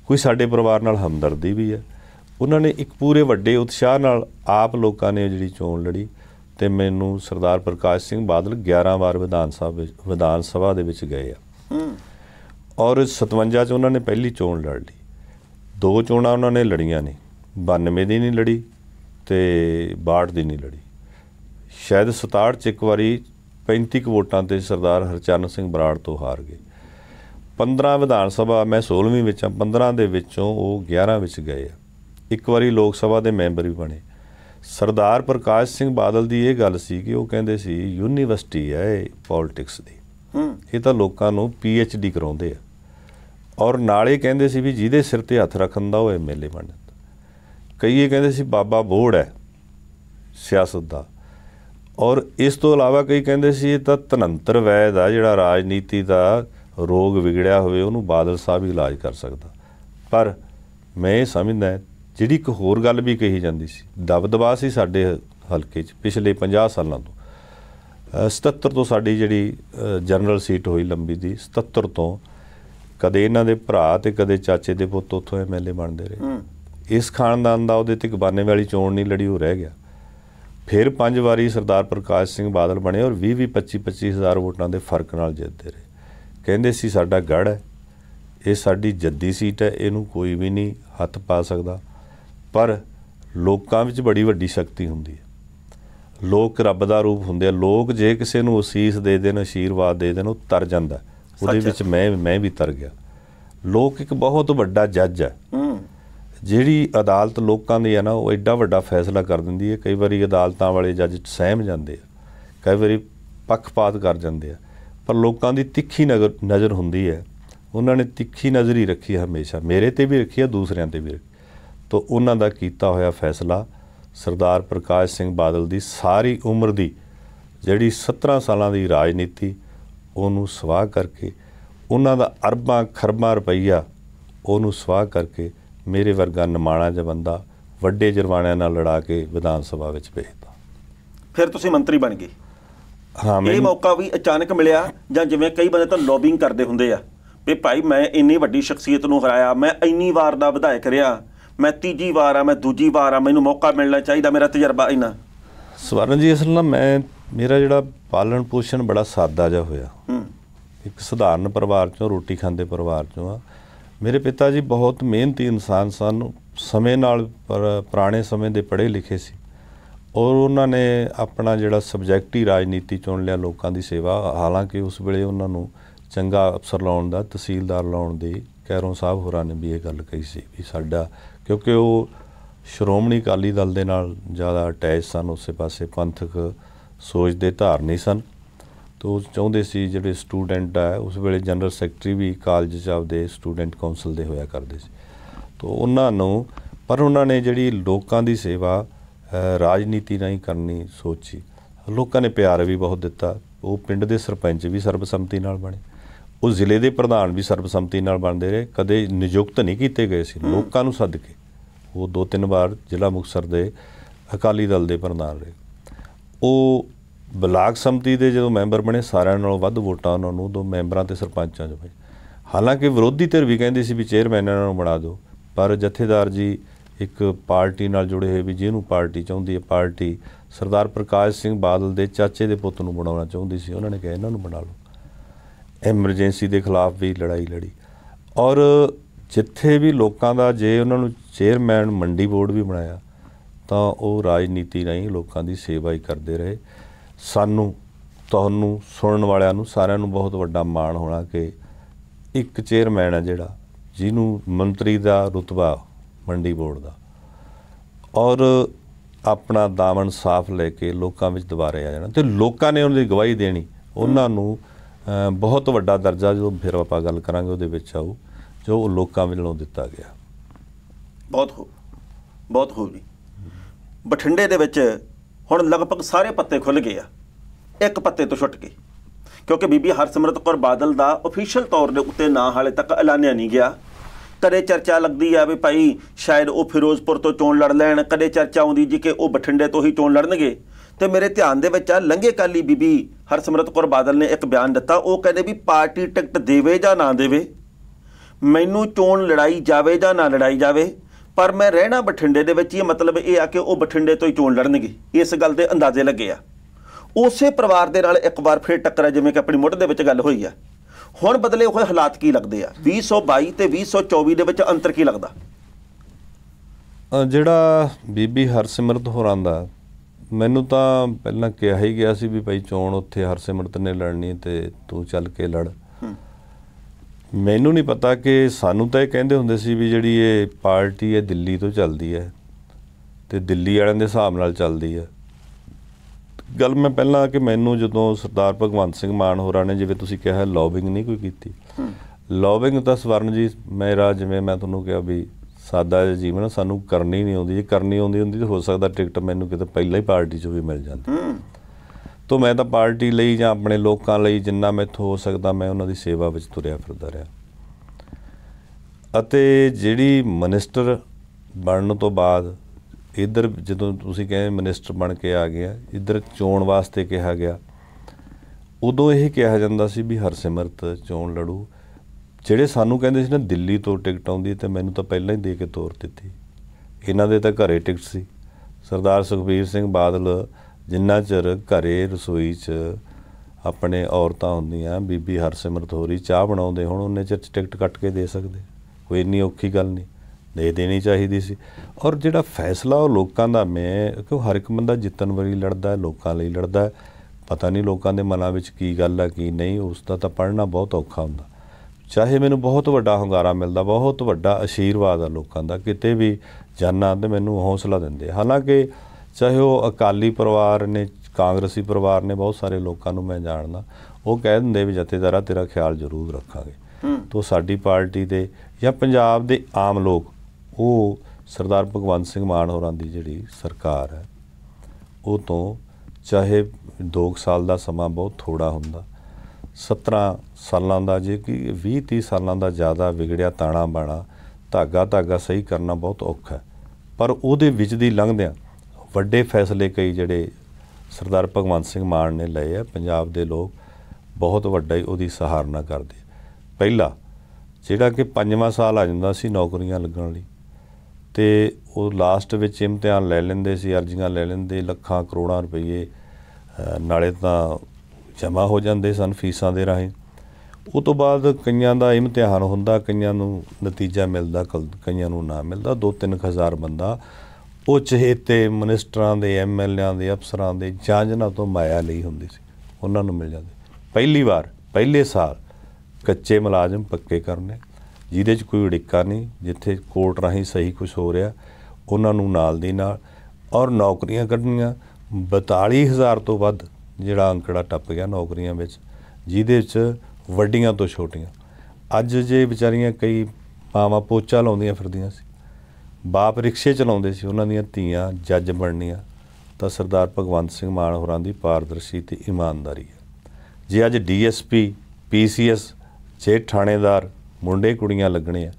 ਕੋਈ ਸਾਡੇ ਪਰਿਵਾਰ ਨਾਲ ਹਮਦਰਦੀ ਵੀ ਹੈ ਉਹਨਾਂ ਨੇ ਇੱਕ ਪੂਰੇ ਵੱਡੇ ਉਤਸ਼ਾਹ ਨਾਲ ਆਪ ਲੋਕਾਂ ਨੇ ਜਿਹੜੀ ਚੋਣ ਲੜੀ ਤੇ ਮੈਨੂੰ ਸਰਦਾਰ ਪ੍ਰਕਾਸ਼ ਸਿੰਘ ਬਾਦਲ 11 ਵਾਰ ਵਿਧਾਨ ਸਭਾ ਵਿਧਾਨ ਸਭਾ ਦੇ ਵਿੱਚ ਗਏ ਆ ਔਰ 57 ਚ ਉਹਨਾਂ ਨੇ ਪਹਿਲੀ ਚੋਣ ਲੜ ਲਈ ਦੋ ਚੋਣਾਂ ਉਹਨਾਂ ਨੇ ਲੜੀਆਂ ਨੇ 92 ਦੀ ਨਹੀਂ ਲੜੀ ਤੇ 62 ਦੀ ਨਹੀਂ ਲੜੀ ਸ਼ਾਇਦ 67 ਚ ਇੱਕ ਵਾਰੀ 35 ਵੋਟਾਂ ਤੇ ਸਰਦਾਰ ਹਰਚਰਨ ਸਿੰਘ ਬਰਾੜ ਤੋਂ ਹਾਰ ਗਏ 15 ਵਿਧਾਨ ਸਭਾ ਮੈਂ 16ਵੀਂ ਵਿੱਚ ਆ 15 ਦੇ ਵਿੱਚੋਂ ਉਹ 11 ਵਿੱਚ ਗਏ ਆ ਇੱਕ ਵਾਰੀ ਲੋਕ ਸਭਾ ਦੇ ਮੈਂਬਰ ਵੀ ਬਣੇ ਸਰਦਾਰ ਪ੍ਰਕਾਸ਼ ਸਿੰਘ ਬਾਦਲ ਦੀ ਇਹ ਗੱਲ ਸੀ ਕਿ ਉਹ ਕਹਿੰਦੇ ਸੀ ਯੂਨੀਵਰਸਿਟੀ ਹੈ ਇਹ ਪੋਲਿਟਿਕਸ ਦੀ ਇਹ ਤਾਂ ਲੋਕਾਂ ਨੂੰ ਪੀ ਐਚ ਡੀ ਕਰਾਉਂਦੇ ਆ ਔਰ ਨਾਲੇ ਕਹਿੰਦੇ ਸੀ ਵੀ ਜਿਹਦੇ ਸਿਰ ਤੇ ਹੱਥ ਰੱਖਣ ਦਾ ਉਹ ਐਮਐਲਏ ਬਣ ਜਾਂਦਾ ਕਈ ਇਹ ਕਹਿੰਦੇ ਸੀ ਬਾਬਾ ਬੋੜ ਹੈ ਸਿਆਸਤ ਦਾ ਔਰ ਇਸ ਤੋਂ ਇਲਾਵਾ ਕਈ ਕਹਿੰਦੇ ਸੀ ਇਹ ਤਾਂ ਤਨੰਤਰ ਵੈਦ ਆ ਜਿਹੜਾ ਰਾਜਨੀਤੀ ਦਾ ਰੋਗ ਵਿਗੜਿਆ ਹੋਵੇ ਉਹਨੂੰ ਬਾਦਲ ਸਾਹਿਬ ਇਲਾਜ ਕਰ ਸਕਦਾ ਪਰ ਮੈਂ ਸਮਝਦਾ ਜਿਹੜੀ ਇੱਕ ਹੋਰ ਗੱਲ ਵੀ ਕਹੀ ਜਾਂਦੀ ਸੀ ਦਬਦਬਾ ਸੀ ਸਾਡੇ ਹਲਕੇ 'ਚ ਪਿਛਲੇ 50 ਸਾਲਾਂ ਤੋਂ 77 ਤੋਂ ਸਾਡੀ ਜਿਹੜੀ ਜਨਰਲ ਸੀਟ ਹੋਈ ਲੰਬੀ ਦੀ 77 ਤੋਂ ਕਦੇ ਇਹਨਾਂ ਦੇ ਭਰਾ ਤੇ ਕਦੇ ਚਾਚੇ ਦੇ ਪੁੱਤ ਉੱਥੋਂ ਐਮਐਲਏ ਬਣਦੇ ਰਹੇ ਇਸ ਖਾਨਦਾਨ ਦਾ ਉਹਦੇ ਤੇ ਗਬਾਨੇ ਵਾਲੀ ਚੋਣ ਨਹੀਂ ਲੜੀ ਹੋ ਰਹਿ ਗਿਆ ਫਿਰ ਪੰਜ ਵਾਰੀ ਸਰਦਾਰ ਪ੍ਰਕਾਸ਼ ਸਿੰਘ ਬਾਦਲ ਬਣੇ ਔਰ 20 20 25 25000 ਵੋਟਾਂ ਦੇ ਫਰਕ ਨਾਲ ਜਿੱਤਦੇ ਰਹੇ ਕਹਿੰਦੇ ਸੀ ਸਾਡਾ ਗੜ ਹੈ ਇਹ ਸਾਡੀ ਜੱਦੀ ਸੀਟ ਹੈ ਇਹਨੂੰ ਕੋਈ ਵੀ ਨਹੀਂ ਹੱਥ ਪਾ ਸਕਦਾ ਪਰ ਲੋਕਾਂ ਵਿੱਚ ਬੜੀ ਵੱਡੀ ਸ਼ਕਤੀ ਹੁੰਦੀ ਹੈ ਲੋਕ ਰੱਬ ਦਾ ਰੂਪ ਹੁੰਦੇ ਆ ਲੋਕ ਜੇ ਕਿਸੇ ਨੂੰ ਅਸੀਸ ਦੇ ਦੇਣ ਅਸ਼ੀਰਵਾਦ ਦੇ ਦੇਣ ਉਹ ਤਰ ਜਾਂਦਾ ਉਹਦੇ ਵਿੱਚ ਮੈਂ ਮੈਂ ਵੀ ਤਰ ਗਿਆ ਲੋਕ ਇੱਕ ਬਹੁਤ ਵੱਡਾ ਜੱਜ ਹੈ ਜਿਹੜੀ ਅਦਾਲਤ ਲੋਕਾਂ ਦੀ ਹੈ ਨਾ ਉਹ ਐਡਾ ਵੱਡਾ ਫੈਸਲਾ ਕਰ ਦਿੰਦੀ ਹੈ ਕਈ ਵਾਰੀ ਅਦਾਲਤਾਂ ਵਾਲੇ ਜੱਜ ਸਹਿਮ ਜਾਂਦੇ ਆ ਕਈ ਵਾਰੀ ਪੱਖਪਾਤ ਕਰ ਜਾਂਦੇ ਆ ਪਰ ਲੋਕਾਂ ਦੀ ਤਿੱਖੀ ਨਜ਼ਰ ਹੁੰਦੀ ਹੈ ਉਹਨਾਂ ਨੇ ਤਿੱਖੀ ਨਜ਼ਰ ਹੀ ਰੱਖੀ ਹਮੇਸ਼ਾ ਮੇਰੇ ਤੇ ਵੀ ਰੱਖੀ ਆ ਦੂਸਰਿਆਂ ਤੇ ਵੀ ਰੱਖੀ ਤੋਂ ਉਹਨਾਂ ਦਾ ਕੀਤਾ ਹੋਇਆ ਫੈਸਲਾ ਸਰਦਾਰ ਪ੍ਰਕਾਸ਼ ਸਿੰਘ ਬਾਦਲ ਦੀ ਸਾਰੀ ਉਮਰ ਦੀ ਜਿਹੜੀ 17 ਸਾਲਾਂ ਦੀ ਰਾਜਨੀਤੀ ਉਹਨੂੰ ਸਵਾਹ ਕਰਕੇ ਉਹਨਾਂ ਦਾ ਅਰਬਾਂ ਖਰਬਾਂ ਰੁਪਈਆ ਉਹਨੂੰ ਸਵਾਹ ਕਰਕੇ ਮੇਰੇ ਵਰਗਾ ਨਮਾਣਾ ਜਿਹਾ ਬੰਦਾ ਵੱਡੇ ਜਰਵਾਣਿਆਂ ਨਾਲ ਲੜਾ ਕੇ ਵਿਧਾਨ ਸਭਾ ਵਿੱਚ ਭੇਜਦਾ
ਫਿਰ ਤੁਸੀਂ ਮੰਤਰੀ ਬਣ ਗਏ
ਹਾਂ ਇਹ ਮੌਕਾ
ਵੀ ਅਚਾਨਕ ਮਿਲਿਆ ਜਾਂ ਜਿਵੇਂ ਕਈ ਬੰਦੇ ਤਾਂ ਲੌਬਿੰਗ ਕਰਦੇ ਹੁੰਦੇ ਆ ਵੀ ਭਾਈ ਮੈਂ ਇੰਨੀ ਵੱਡੀ ਸ਼ਖਸੀਅਤ ਨੂੰ ਹਰਾਇਆ ਮੈਂ ਇੰਨੀ ਵਾਰ ਦਾ ਵਿਧਾਇਕ ਰਿਹਾ ਮੈਂ ਤੀਜੀ ਵਾਰ ਆ ਮੈਂ ਦੂਜੀ ਵਾਰ ਆ ਮੈਨੂੰ ਮੌਕਾ ਮਿਲਣਾ ਚਾਹੀਦਾ ਮੇਰਾ ਤਜਰਬਾ ਇਨਾ
ਸਵਰਨ ਜੀ ਅਸਲ ਨਾਲ ਮੈਂ ਮੇਰਾ ਜਿਹੜਾ ਪਾਲਣ ਪੋਸ਼ਣ ਬੜਾ ਸਾਦਾ ਜਿਹਾ ਹੋਇਆ ਇੱਕ ਸਧਾਰਨ ਪਰਿਵਾਰ ਚੋਂ ਰੋਟੀ ਖਾਂਦੇ ਪਰਿਵਾਰ ਚੋਂ ਆ ਮੇਰੇ ਪਿਤਾ ਜੀ ਬਹੁਤ ਮਿਹਨਤੀ ਇਨਸਾਨ ਸਨ ਸਮੇਂ ਨਾਲ ਪਰ ਪੁਰਾਣੇ ਸਮੇਂ ਦੇ ਪੜ੍ਹੇ ਲਿਖੇ ਸੀ ਔਰ ਉਹਨਾਂ ਨੇ ਆਪਣਾ ਜਿਹੜਾ ਸਬਜੈਕਟ ਹੀ ਰਾਜਨੀਤੀ ਚੁਣ ਲਿਆ ਲੋਕਾਂ ਦੀ ਸੇਵਾ ਹਾਲਾਂਕਿ ਉਸ ਵੇਲੇ ਉਹਨਾਂ ਨੂੰ ਚੰਗਾ ਅਫਸਰ ਲਾਉਣ ਦਾ ਤਹਿਸੀਲਦਾਰ ਲਾਉਣ ਦੀ ਕੈਰੋਂ ਸਾਹਿਬ ਹੋਰਾਂ ਨੇ ਵੀ ਇਹ ਗੱਲ ਕਹੀ ਸੀ ਵੀ ਸਾਡਾ ਕਿਉਂਕਿ ਉਹ ਸ਼੍ਰੋਮਣੀ ਅਕਾਲੀ ਦਲ ਦੇ ਨਾਲ ਜ਼ਿਆਦਾ ਅਟੈਚ ਸਨ ਉਸੇ ਪਾਸੇ ਪੰਥਕ ਸੋਚ ਦੇ ਧਾਰਨੀ ਸਨ ਤੋਂ ਚਾਹੁੰਦੇ ਸੀ ਜਿਹੜੇ ਸਟੂਡੈਂਟ ਆ ਉਸ ਵੇਲੇ ਜਨਰਲ ਸੈਕਟਰੀ ਵੀ ਕਾਲਜ ਚ ਆਪਦੇ ਸਟੂਡੈਂਟ ਕਾਉਂਸਲ ਦੇ ਹੋਇਆ ਕਰਦੇ ਸੀ ਤੋਂ ਉਹਨਾਂ ਨੂੰ ਪਰ ਉਹਨਾਂ ਨੇ ਜਿਹੜੀ ਲੋਕਾਂ ਦੀ ਸੇਵਾ ਰਾਜਨੀਤੀ ਨਹੀਂ ਕਰਨੀ ਸੋਚੀ ਲੋਕਾਂ ਨੇ ਪਿਆਰ ਵੀ ਬਹੁਤ ਦਿੱਤਾ ਉਹ ਪਿੰਡ ਦੇ ਸਰਪੰਚ ਵੀ ਸਰਬਸੰਮਤੀ ਨਾਲ ਬਣੇ ਉਹ ਜ਼ਿਲ੍ਹੇ ਦੇ ਪ੍ਰਧਾਨ ਵੀ ਸਰਬਸੰਮਤੀ ਨਾਲ ਬਣਦੇ ਰਹੇ ਕਦੇ ਨਿਯੁਕਤ ਨਹੀਂ ਕੀਤੇ ਗਏ ਸੀ ਲੋਕਾਂ ਨੂੰ ਸੱਦ ਕੇ ਉਹ ਦੋ ਤਿੰਨ ਵਾਰ ਜ਼ਿਲ੍ਹਾ ਮੁਖਸਰ ਦੇ ਅਕਾਲੀ ਦਲ ਦੇ ਪ੍ਰਧਾਨ ਰਹੇ ਉਹ ਬਲਾਕ ਸੰਮਤੀ ਦੇ ਜਦੋਂ ਮੈਂਬਰ ਬਣੇ ਸਾਰਿਆਂ ਨਾਲੋਂ ਵੱਧ ਵੋਟਾਂ ਉਹਨਾਂ ਨੂੰ ਦੋ ਮੈਂਬਰਾਂ ਤੇ ਸਰਪੰਚਾਂ 'ਚ ਪਈ ਹਾਲਾਂਕਿ ਵਿਰੋਧੀ ਧਿਰ ਵੀ ਕਹਿੰਦੇ ਸੀ ਵੀ ਚੇਅਰਮੈਨ ਇਹਨਾਂ ਨੂੰ ਬਣਾ ਦਿਓ ਪਰ ਜਥੇਦਾਰ ਜੀ ਇੱਕ ਪਾਰਟੀ ਨਾਲ ਜੁੜੇ ਹੋਏ ਵੀ ਜਿਹਨੂੰ ਪਾਰਟੀ ਚਾਹੁੰਦੀ ਹੈ ਪਾਰਟੀ ਸਰਦਾਰ ਪ੍ਰਕਾਸ਼ ਸਿੰਘ ਬਾਦਲ ਦੇ ਚਾਚੇ ਦੇ ਪੁੱਤ ਨੂੰ ਬਣਾਉਣਾ ਚਾਹੁੰਦੀ ਸੀ ਉਹਨਾਂ ਨੇ ਕਿਹਾ ਇਹਨਾਂ ਨੂੰ ਬਣਾ ਲਓ ਐਮਰਜੈਂਸੀ ਦੇ ਖਿਲਾਫ ਵੀ ਲੜਾਈ ਲੜੀ ਔਰ ਜਿੱਥੇ ਵੀ ਲੋਕਾਂ ਦਾ ਜੇ ਉਹਨਾਂ ਨੂੰ ਚੇਅਰਮੈਨ ਮੰਡੀ ਬੋਰਡ ਵੀ ਬਣਾਇਆ ਤਾਂ ਉਹ ਰਾਜਨੀਤੀ ਨਹੀਂ ਲੋਕਾਂ ਦੀ ਸੇਵਾ ਹੀ ਕਰਦੇ ਰਹੇ ਸਾਨੂੰ ਤੁਹਾਨੂੰ ਸੁਣਨ ਵਾਲਿਆਂ ਨੂੰ ਸਾਰਿਆਂ ਨੂੰ ਬਹੁਤ ਵੱਡਾ ਮਾਣ ਹੋਣਾ ਕਿ ਇੱਕ ਚੇਅਰਮੈਨ ਹੈ ਜਿਹੜਾ ਜਿਹਨੂੰ ਮੰਤਰੀ ਦਾ ਰੁਤਬਾ ਮੰਡੀ ਬੋਰਡ ਦਾ ਔਰ ਆਪਣਾ ਦਾਵਨ ਸਾਫ਼ ਲੈ ਕੇ ਲੋਕਾਂ ਵਿੱਚ ਦੁਬਾਰੇ ਆ ਜਾਣਾ ਤੇ ਲੋਕਾਂ ਨੇ ਉਹਨਾਂ ਦੀ ਗਵਾਹੀ ਦੇਣੀ ਉਹਨਾਂ ਨੂੰ ਬਹੁਤ ਵੱਡਾ ਦਰਜਾ ਜੋ ਫਿਰ ਆਪਾਂ ਗੱਲ ਕਰਾਂਗੇ ਉਹਦੇ ਵਿੱਚ ਆਉ ਜੋ ਉਹ ਲੋਕਾਂ ਵੱਲੋਂ
ਦਿੱਤਾ ਗਿਆ ਬਹੁਤ ਹੋ ਬਹੁਤ ਹੋ ਜੀ ਬਠਿੰਡੇ ਦੇ ਵਿੱਚ ਹੁਣ ਲਗਭਗ ਸਾਰੇ ਪੱਤੇ ਖੁੱਲ ਗਏ ਆ ਇੱਕ ਪੱਤੇ ਤੋਂ ਛੁੱਟ ਗਏ ਕਿਉਂਕਿ ਬੀਬੀ ਹਰਸਿਮਰਤ ਕੌਰ ਬਾਦਲ ਦਾ ਅਫੀਸ਼ੀਅਲ ਤੌਰ ਦੇ ਉੱਤੇ ਨਾਂ ਹਾਲੇ ਤੱਕ ਐਲਾਨਿਆ ਨਹੀਂ ਗਿਆ ਕਦੇ ਚਰਚਾ ਲੱਗਦੀ ਆ ਵੀ ਭਾਈ ਸ਼ਾਇਦ ਉਹ ਫਿਰੋਜ਼ਪੁਰ ਤੋਂ ਚੋਣ ਲੜ ਲੈਣ ਕਦੇ ਚਰਚਾ ਆਉਂਦੀ ਜੀ ਕਿ ਉਹ ਬਠਿੰਡੇ ਤੋਂ ਹੀ ਚੋਣ ਲੜਨਗੇ ਤੇ ਮੇਰੇ ਧਿਆਨ ਦੇ ਵਿੱਚ ਆ ਲੰਗੇ ਕਾਲੀ ਬੀਬੀ ਹਰਸਿਮਰਤ ਕੌਰ ਬਾਦਲ ਨੇ ਇੱਕ ਬਿਆਨ ਦਿੱਤਾ ਉਹ ਕਹਿੰਦੇ ਵੀ ਪਾਰਟੀ ਟਿਕਟ ਦੇਵੇ ਜਾਂ ਨਾ ਦੇਵੇ ਮੈਨੂੰ ਚੋਣ ਲੜਾਈ ਜਾਵੇ ਜਾਂ ਨਾ ਲੜਾਈ ਜਾਵੇ ਪਰ ਮੈਂ ਰਹਿਣਾ ਬਠਿੰਡੇ ਦੇ ਵਿੱਚ ਇਹ ਮਤਲਬ ਇਹ ਆ ਕਿ ਉਹ ਬਠਿੰਡੇ ਤੋਂ ਹੀ ਚੋਣ ਲੜਨਗੇ ਇਸ ਗੱਲ ਦੇ ਅੰਦਾਜ਼ੇ ਲੱਗੇ ਆ ਉਸੇ ਪਰਿਵਾਰ ਦੇ ਨਾਲ ਇੱਕ ਵਾਰ ਫਿਰ ਟੱਕਰਾ ਜਿਵੇਂ ਕਿ ਆਪਣੀ ਮੁੱਢ ਦੇ ਵਿੱਚ ਗੱਲ ਹੋਈ ਆ ਹੁਣ ਬਦਲੇ ਹੋਏ ਹਾਲਾਤ ਕੀ ਲੱਗਦੇ ਆ 2022 ਤੇ 2024 ਦੇ ਵਿੱਚ ਅੰਤਰ ਕੀ ਲੱਗਦਾ
ਜਿਹੜਾ ਬੀਬੀ ਹਰਸਿਮਰਤ ਹੋਰਾਂ ਦਾ ਮੈਨੂੰ ਤਾਂ ਪਹਿਲਾਂ ਕਿਹਾ ਹੀ ਗਿਆ ਸੀ ਵੀ ਭਾਈ ਚੋਣ ਉੱਥੇ ਹਰਸਿਮਰਤ ਨੇ ਲੜਨੀ ਤੇ ਤੂੰ ਚੱਲ ਕੇ ਲੜ ਮੈਨੂੰ ਨਹੀਂ ਪਤਾ ਕਿ ਸਾਨੂੰ ਤਾਂ ਇਹ ਕਹਿੰਦੇ ਹੁੰਦੇ ਸੀ ਵੀ ਜਿਹੜੀ ਇਹ ਪਾਰਟੀ ਹੈ ਦਿੱਲੀ ਤੋਂ ਚੱਲਦੀ ਹੈ ਤੇ ਦਿੱਲੀ ਵਾਲਿਆਂ ਦੇ ਹਿਸਾਬ ਨਾਲ ਚੱਲਦੀ ਹੈ ਗੱਲ ਮੈਂ ਪਹਿਲਾਂ ਕਿ ਮੈਨੂੰ ਜਦੋਂ ਸਰਦਾਰ ਭਗਵੰਤ ਸਿੰਘ ਮਾਨ ਹੋਰਾਂ ਨੇ ਜਿਵੇਂ ਤੁਸੀਂ ਕਿਹਾ ਲੌਬਿੰਗ ਨਹੀਂ ਕੋਈ ਕੀਤੀ ਲੌਬਿੰਗ ਤਾਂ ਸਵਰਨ ਜੀ ਮੇਰਾ ਜਿਵੇਂ ਮੈਂ ਤੁਹਾਨੂੰ ਕਿਹਾ ਵੀ ਸਾਦਾ ਜੀਵਨ ਸਾਨੂੰ ਕਰਨੀ ਨਹੀਂ ਆਉਂਦੀ ਜੇ ਕਰਨੀ ਆਉਂਦੀ ਹੁੰਦੀ ਤਾਂ ਹੋ ਸਕਦਾ ਟਿਕਟ ਮੈਨੂੰ ਕਿਤੇ ਪਹਿਲਾਂ ਹੀ ਪਾਰਟੀ 'ਚ ਵੀ ਮਿਲ ਜਾਂਦੀ ਹੂੰ ਤੋਂ ਮੈਂ ਤਾਂ ਪਾਰਟੀ ਲਈ ਜਾਂ ਆਪਣੇ ਲੋਕਾਂ ਲਈ ਜਿੰਨਾ ਮੈਥੋਂ ਹੋ ਸਕਦਾ ਮੈਂ ਉਹਨਾਂ ਦੀ ਸੇਵਾ ਵਿੱਚ ਤੁਰਿਆ ਫਿਰਦਾ ਰਿਹਾ ਅਤੇ ਜਿਹੜੀ ਮਨਿਸਟਰ ਬਣਨ ਤੋਂ ਬਾਅਦ ਇੱਧਰ ਜਦੋਂ ਤੁਸੀਂ ਕਹਿੰਦੇ ਮਨਿਸਟਰ ਬਣ ਕੇ ਆ ਗਿਆ ਇੱਧਰ ਚੋਣ ਵਾਸਤੇ ਕਿਹਾ ਗਿਆ ਉਦੋਂ ਇਹ ਕਿਹਾ ਜਾਂਦਾ ਸੀ ਵੀ ਹਰਸਿਮਰਤ ਚੋਣ ਲੜੂ ਜਿਹੜੇ ਸਾਨੂੰ ਕਹਿੰਦੇ ਸੀ ਨਾ ਦਿੱਲੀ ਤੋਂ ਟਿਕਟ ਆਉਂਦੀ ਤੇ ਮੈਨੂੰ ਤਾਂ ਪਹਿਲਾਂ ਹੀ ਦੇ ਕੇ ਤੋਰ ਦਿੱਤੀ ਇਹਨਾਂ ਦੇ ਤਾਂ ਘਰੇ ਟਿਕਟ ਸੀ ਸਰਦਾਰ ਸੁਖਬੀਰ ਸਿੰਘ ਬਾਦਲ ਜਿੰਨਾ ਚਿਰ ਘਰੇ ਰਸੋਈ 'ਚ ਆਪਣੇ ਔਰਤਾਂ ਹੁੰਦੀਆਂ ਬੀਬੀ ਹਰਸਿਮਰਤ ਹੋਰੀ ਚਾਹ ਬਣਾਉਂਦੇ ਹੁਣ ਉਹਨੇ ਚਿਰ ਟਿਕਟ ਕੱਟ ਕੇ ਦੇ ਸਕਦੇ ਕੋਈ ਇੰਨੀ ਔਖੀ ਗੱਲ ਨਹੀਂ ਦੇ ਦੇਣੀ ਚਾਹੀਦੀ ਸੀ ਔਰ ਜਿਹੜਾ ਫੈਸਲਾ ਉਹ ਲੋਕਾਂ ਦਾ ਮੈਂ ਕਿ ਹਰ ਇੱਕ ਬੰਦਾ ਜਿੱਤਣ ਵਾਲੀ ਲੜਦਾ ਹੈ ਲੋਕਾਂ ਲਈ ਲੜਦਾ ਹੈ ਪਤਾ ਨਹੀਂ ਲੋਕਾਂ ਦੇ ਮਨਾਂ ਵਿੱਚ ਕੀ ਗੱਲ ਹੈ ਕੀ ਨਹੀਂ ਉਸ ਦਾ ਤਾਂ ਪੜਨਾ ਬਹੁਤ ਔਖਾ ਹੁੰਦਾ ਚਾਹੇ ਮੈਨੂੰ ਬਹੁਤ ਵੱਡਾ ਹੰਗਾਰਾ ਮਿਲਦਾ ਬਹੁਤ ਵੱਡਾ ਅਸ਼ੀਰਵਾਦ ਆ ਲੋਕਾਂ ਦਾ ਕਿਤੇ ਵੀ ਜਾਨਾਂ ਤੇ ਮੈਨੂੰ ਹੌਸਲਾ ਦਿੰਦੇ ਹਾਲਾਂਕਿ ਚਾਹੇ ਉਹ ਅਕਾਲੀ ਪਰਿਵਾਰ ਨੇ ਕਾਂਗਰਸੀ ਪਰਿਵਾਰ ਨੇ ਬਹੁਤ ਸਾਰੇ ਲੋਕਾਂ ਨੂੰ ਮੈਂ ਜਾਣਦਾ ਉਹ ਕਹਿ ਦਿੰਦੇ ਵੀ ਜਥੇਦਾਰਾ ਤੇਰਾ ਖਿਆਲ ਜ਼ਰੂਰ ਰੱਖਾਂਗੇ ਤੋ ਸਾਡੀ ਪਾਰਟੀ ਦੇ ਜਾਂ ਪੰਜਾਬ ਦੇ ਆਮ ਲੋਕ ਉਹ ਸਰਦਾਰ ਭਗਵੰਤ ਸਿੰਘ ਮਾਨ ਹੋਰਾਂ ਦੀ ਜਿਹੜੀ ਸਰਕਾਰ ਹੈ ਉਹ ਤੋਂ ਚਾਹੇ 2 ਸਾਲ ਦਾ ਸਮਾਂ ਬਹੁਤ ਥੋੜਾ ਹੁੰਦਾ 17 ਸਾਲਾਂ ਦਾ ਜੇ ਕਿ 20 30 ਸਾਲਾਂ ਦਾ ਜ਼ਿਆਦਾ ਵਿਗੜਿਆ ਤਾਣਾ ਬਾਣਾ ਧਾਗਾ ਧਾਗਾ ਸਹੀ ਕਰਨਾ ਬਹੁਤ ਔਖਾ ਹੈ ਪਰ ਉਹਦੇ ਵਿੱਚ ਦੀ ਲੰਘਦਿਆਂ ਵੱਡੇ ਫੈਸਲੇ ਕਈ ਜਿਹੜੇ ਸਰਦਾਰ ਭਗਵੰਤ ਸਿੰਘ ਮਾਨ ਨੇ ਲਏ ਆ ਪੰਜਾਬ ਦੇ ਲੋਕ ਬਹੁਤ ਵੱਡਾ ਹੀ ਉਹਦੀ ਸਹਾਰਨਾ ਕਰਦੇ ਪਹਿਲਾ ਜਿਹੜਾ ਕਿ ਪੰਜਵਾਂ ਸਾਲ ਆ ਜਾਂਦਾ ਸੀ ਨੌਕਰੀਆਂ ਲੱਗਣ ਲਈ ਤੇ ਉਹ ਲਾਸਟ ਵਿੱਚ ਇਮਤਿਹਾਨ ਲੈ ਲੈਂਦੇ ਸੀ ਅਰਜ਼ੀਆਂ ਲੈ ਲੈਂਦੇ ਲੱਖਾਂ ਕਰੋੜਾਂ ਰੁਪਏ ਨਾਲੇ ਤਾਂ ਜਮ੍ਹਾਂ ਹੋ ਜਾਂਦੇ ਸਨ ਫੀਸਾਂ ਦੇ ਰਾਹੀਂ ਉਹ ਤੋਂ ਬਾਅਦ ਕਈਆਂ ਦਾ ਇਮਤਿਹਾਨ ਹੁੰਦਾ ਕਈਆਂ ਨੂੰ ਨਤੀਜਾ ਮਿਲਦਾ ਕਈਆਂ ਨੂੰ ਨਾ ਮਿਲਦਾ 2 3 ਹਜ਼ਾਰ ਬੰਦਾ ਉਹ ਚਹੇਤੇ ਮਨਿਸਟਰਾਂ ਦੇ ਐਮਐਲਏਆਂ ਦੇ ਅਫਸਰਾਂ ਦੇ ਜਾਂਜਨਾ ਤੋਂ ਮਾਇਆ ਲਈ ਹੁੰਦੀ ਸੀ ਉਹਨਾਂ ਨੂੰ ਮਿਲ ਜਾਂਦੇ ਪਹਿਲੀ ਵਾਰ ਪਹਿਲੇ ਸਾਲ ਕੱਚੇ ਮੁਲਾਜ਼ਮ ਪੱਕੇ ਕਰਨੇ ਜਿਹਦੇ 'ਚ ਕੋਈ ੜਿੱਕਾ ਨਹੀਂ ਜਿੱਥੇ ਕੋਰਟ ਰਾਹੀਂ ਸਹੀ ਕੁਝ ਹੋ ਰਿਹਾ ਉਹਨਾਂ ਨੂੰ ਨਾਲ ਦੀ ਨਾਲ ਔਰ ਨੌਕਰੀਆਂ ਕੱਢਣੀਆਂ 42000 ਤੋਂ ਵੱਧ ਜਿਹੜਾ ਅੰਕੜਾ ਟੱਪ ਗਿਆ ਨੌਕਰੀਆਂ ਵਿੱਚ ਜਿਹਦੇ 'ਚ ਵੱਡੀਆਂ ਤੋਂ ਛੋਟੀਆਂ ਅੱਜ ਜੇ ਵਿਚਾਰੀਆਂ ਕਈ ਮਾਵਾਂ ਪੋਚਾ ਲਾਉਂਦੀਆਂ ਫਿਰਦੀਆਂ ਸੀ ਬਾਪ ਰਿਕਸ਼ੇ ਚਲਾਉਂਦੇ ਸੀ ਉਹਨਾਂ ਦੀਆਂ ਧੀਆਂ ਜੱਜ ਬਣਨੀਆਂ ਤਾਂ ਸਰਦਾਰ ਭਗਵੰਤ ਸਿੰਘ ਮਾਨ ਹੋਰਾਂ ਦੀ ਪਾਰਦਰਸ਼ੀ ਤੇ ਇਮਾਨਦਾਰੀ ਹੈ ਜੇ ਅੱਜ ਡੀਐਸਪੀ ਪੀਸੀਐਸ ਜੇ ਥਾਣੇਦਾਰ ਮੁੰਡੇ ਕੁੜੀਆਂ ਲੱਗਣੇ ਆ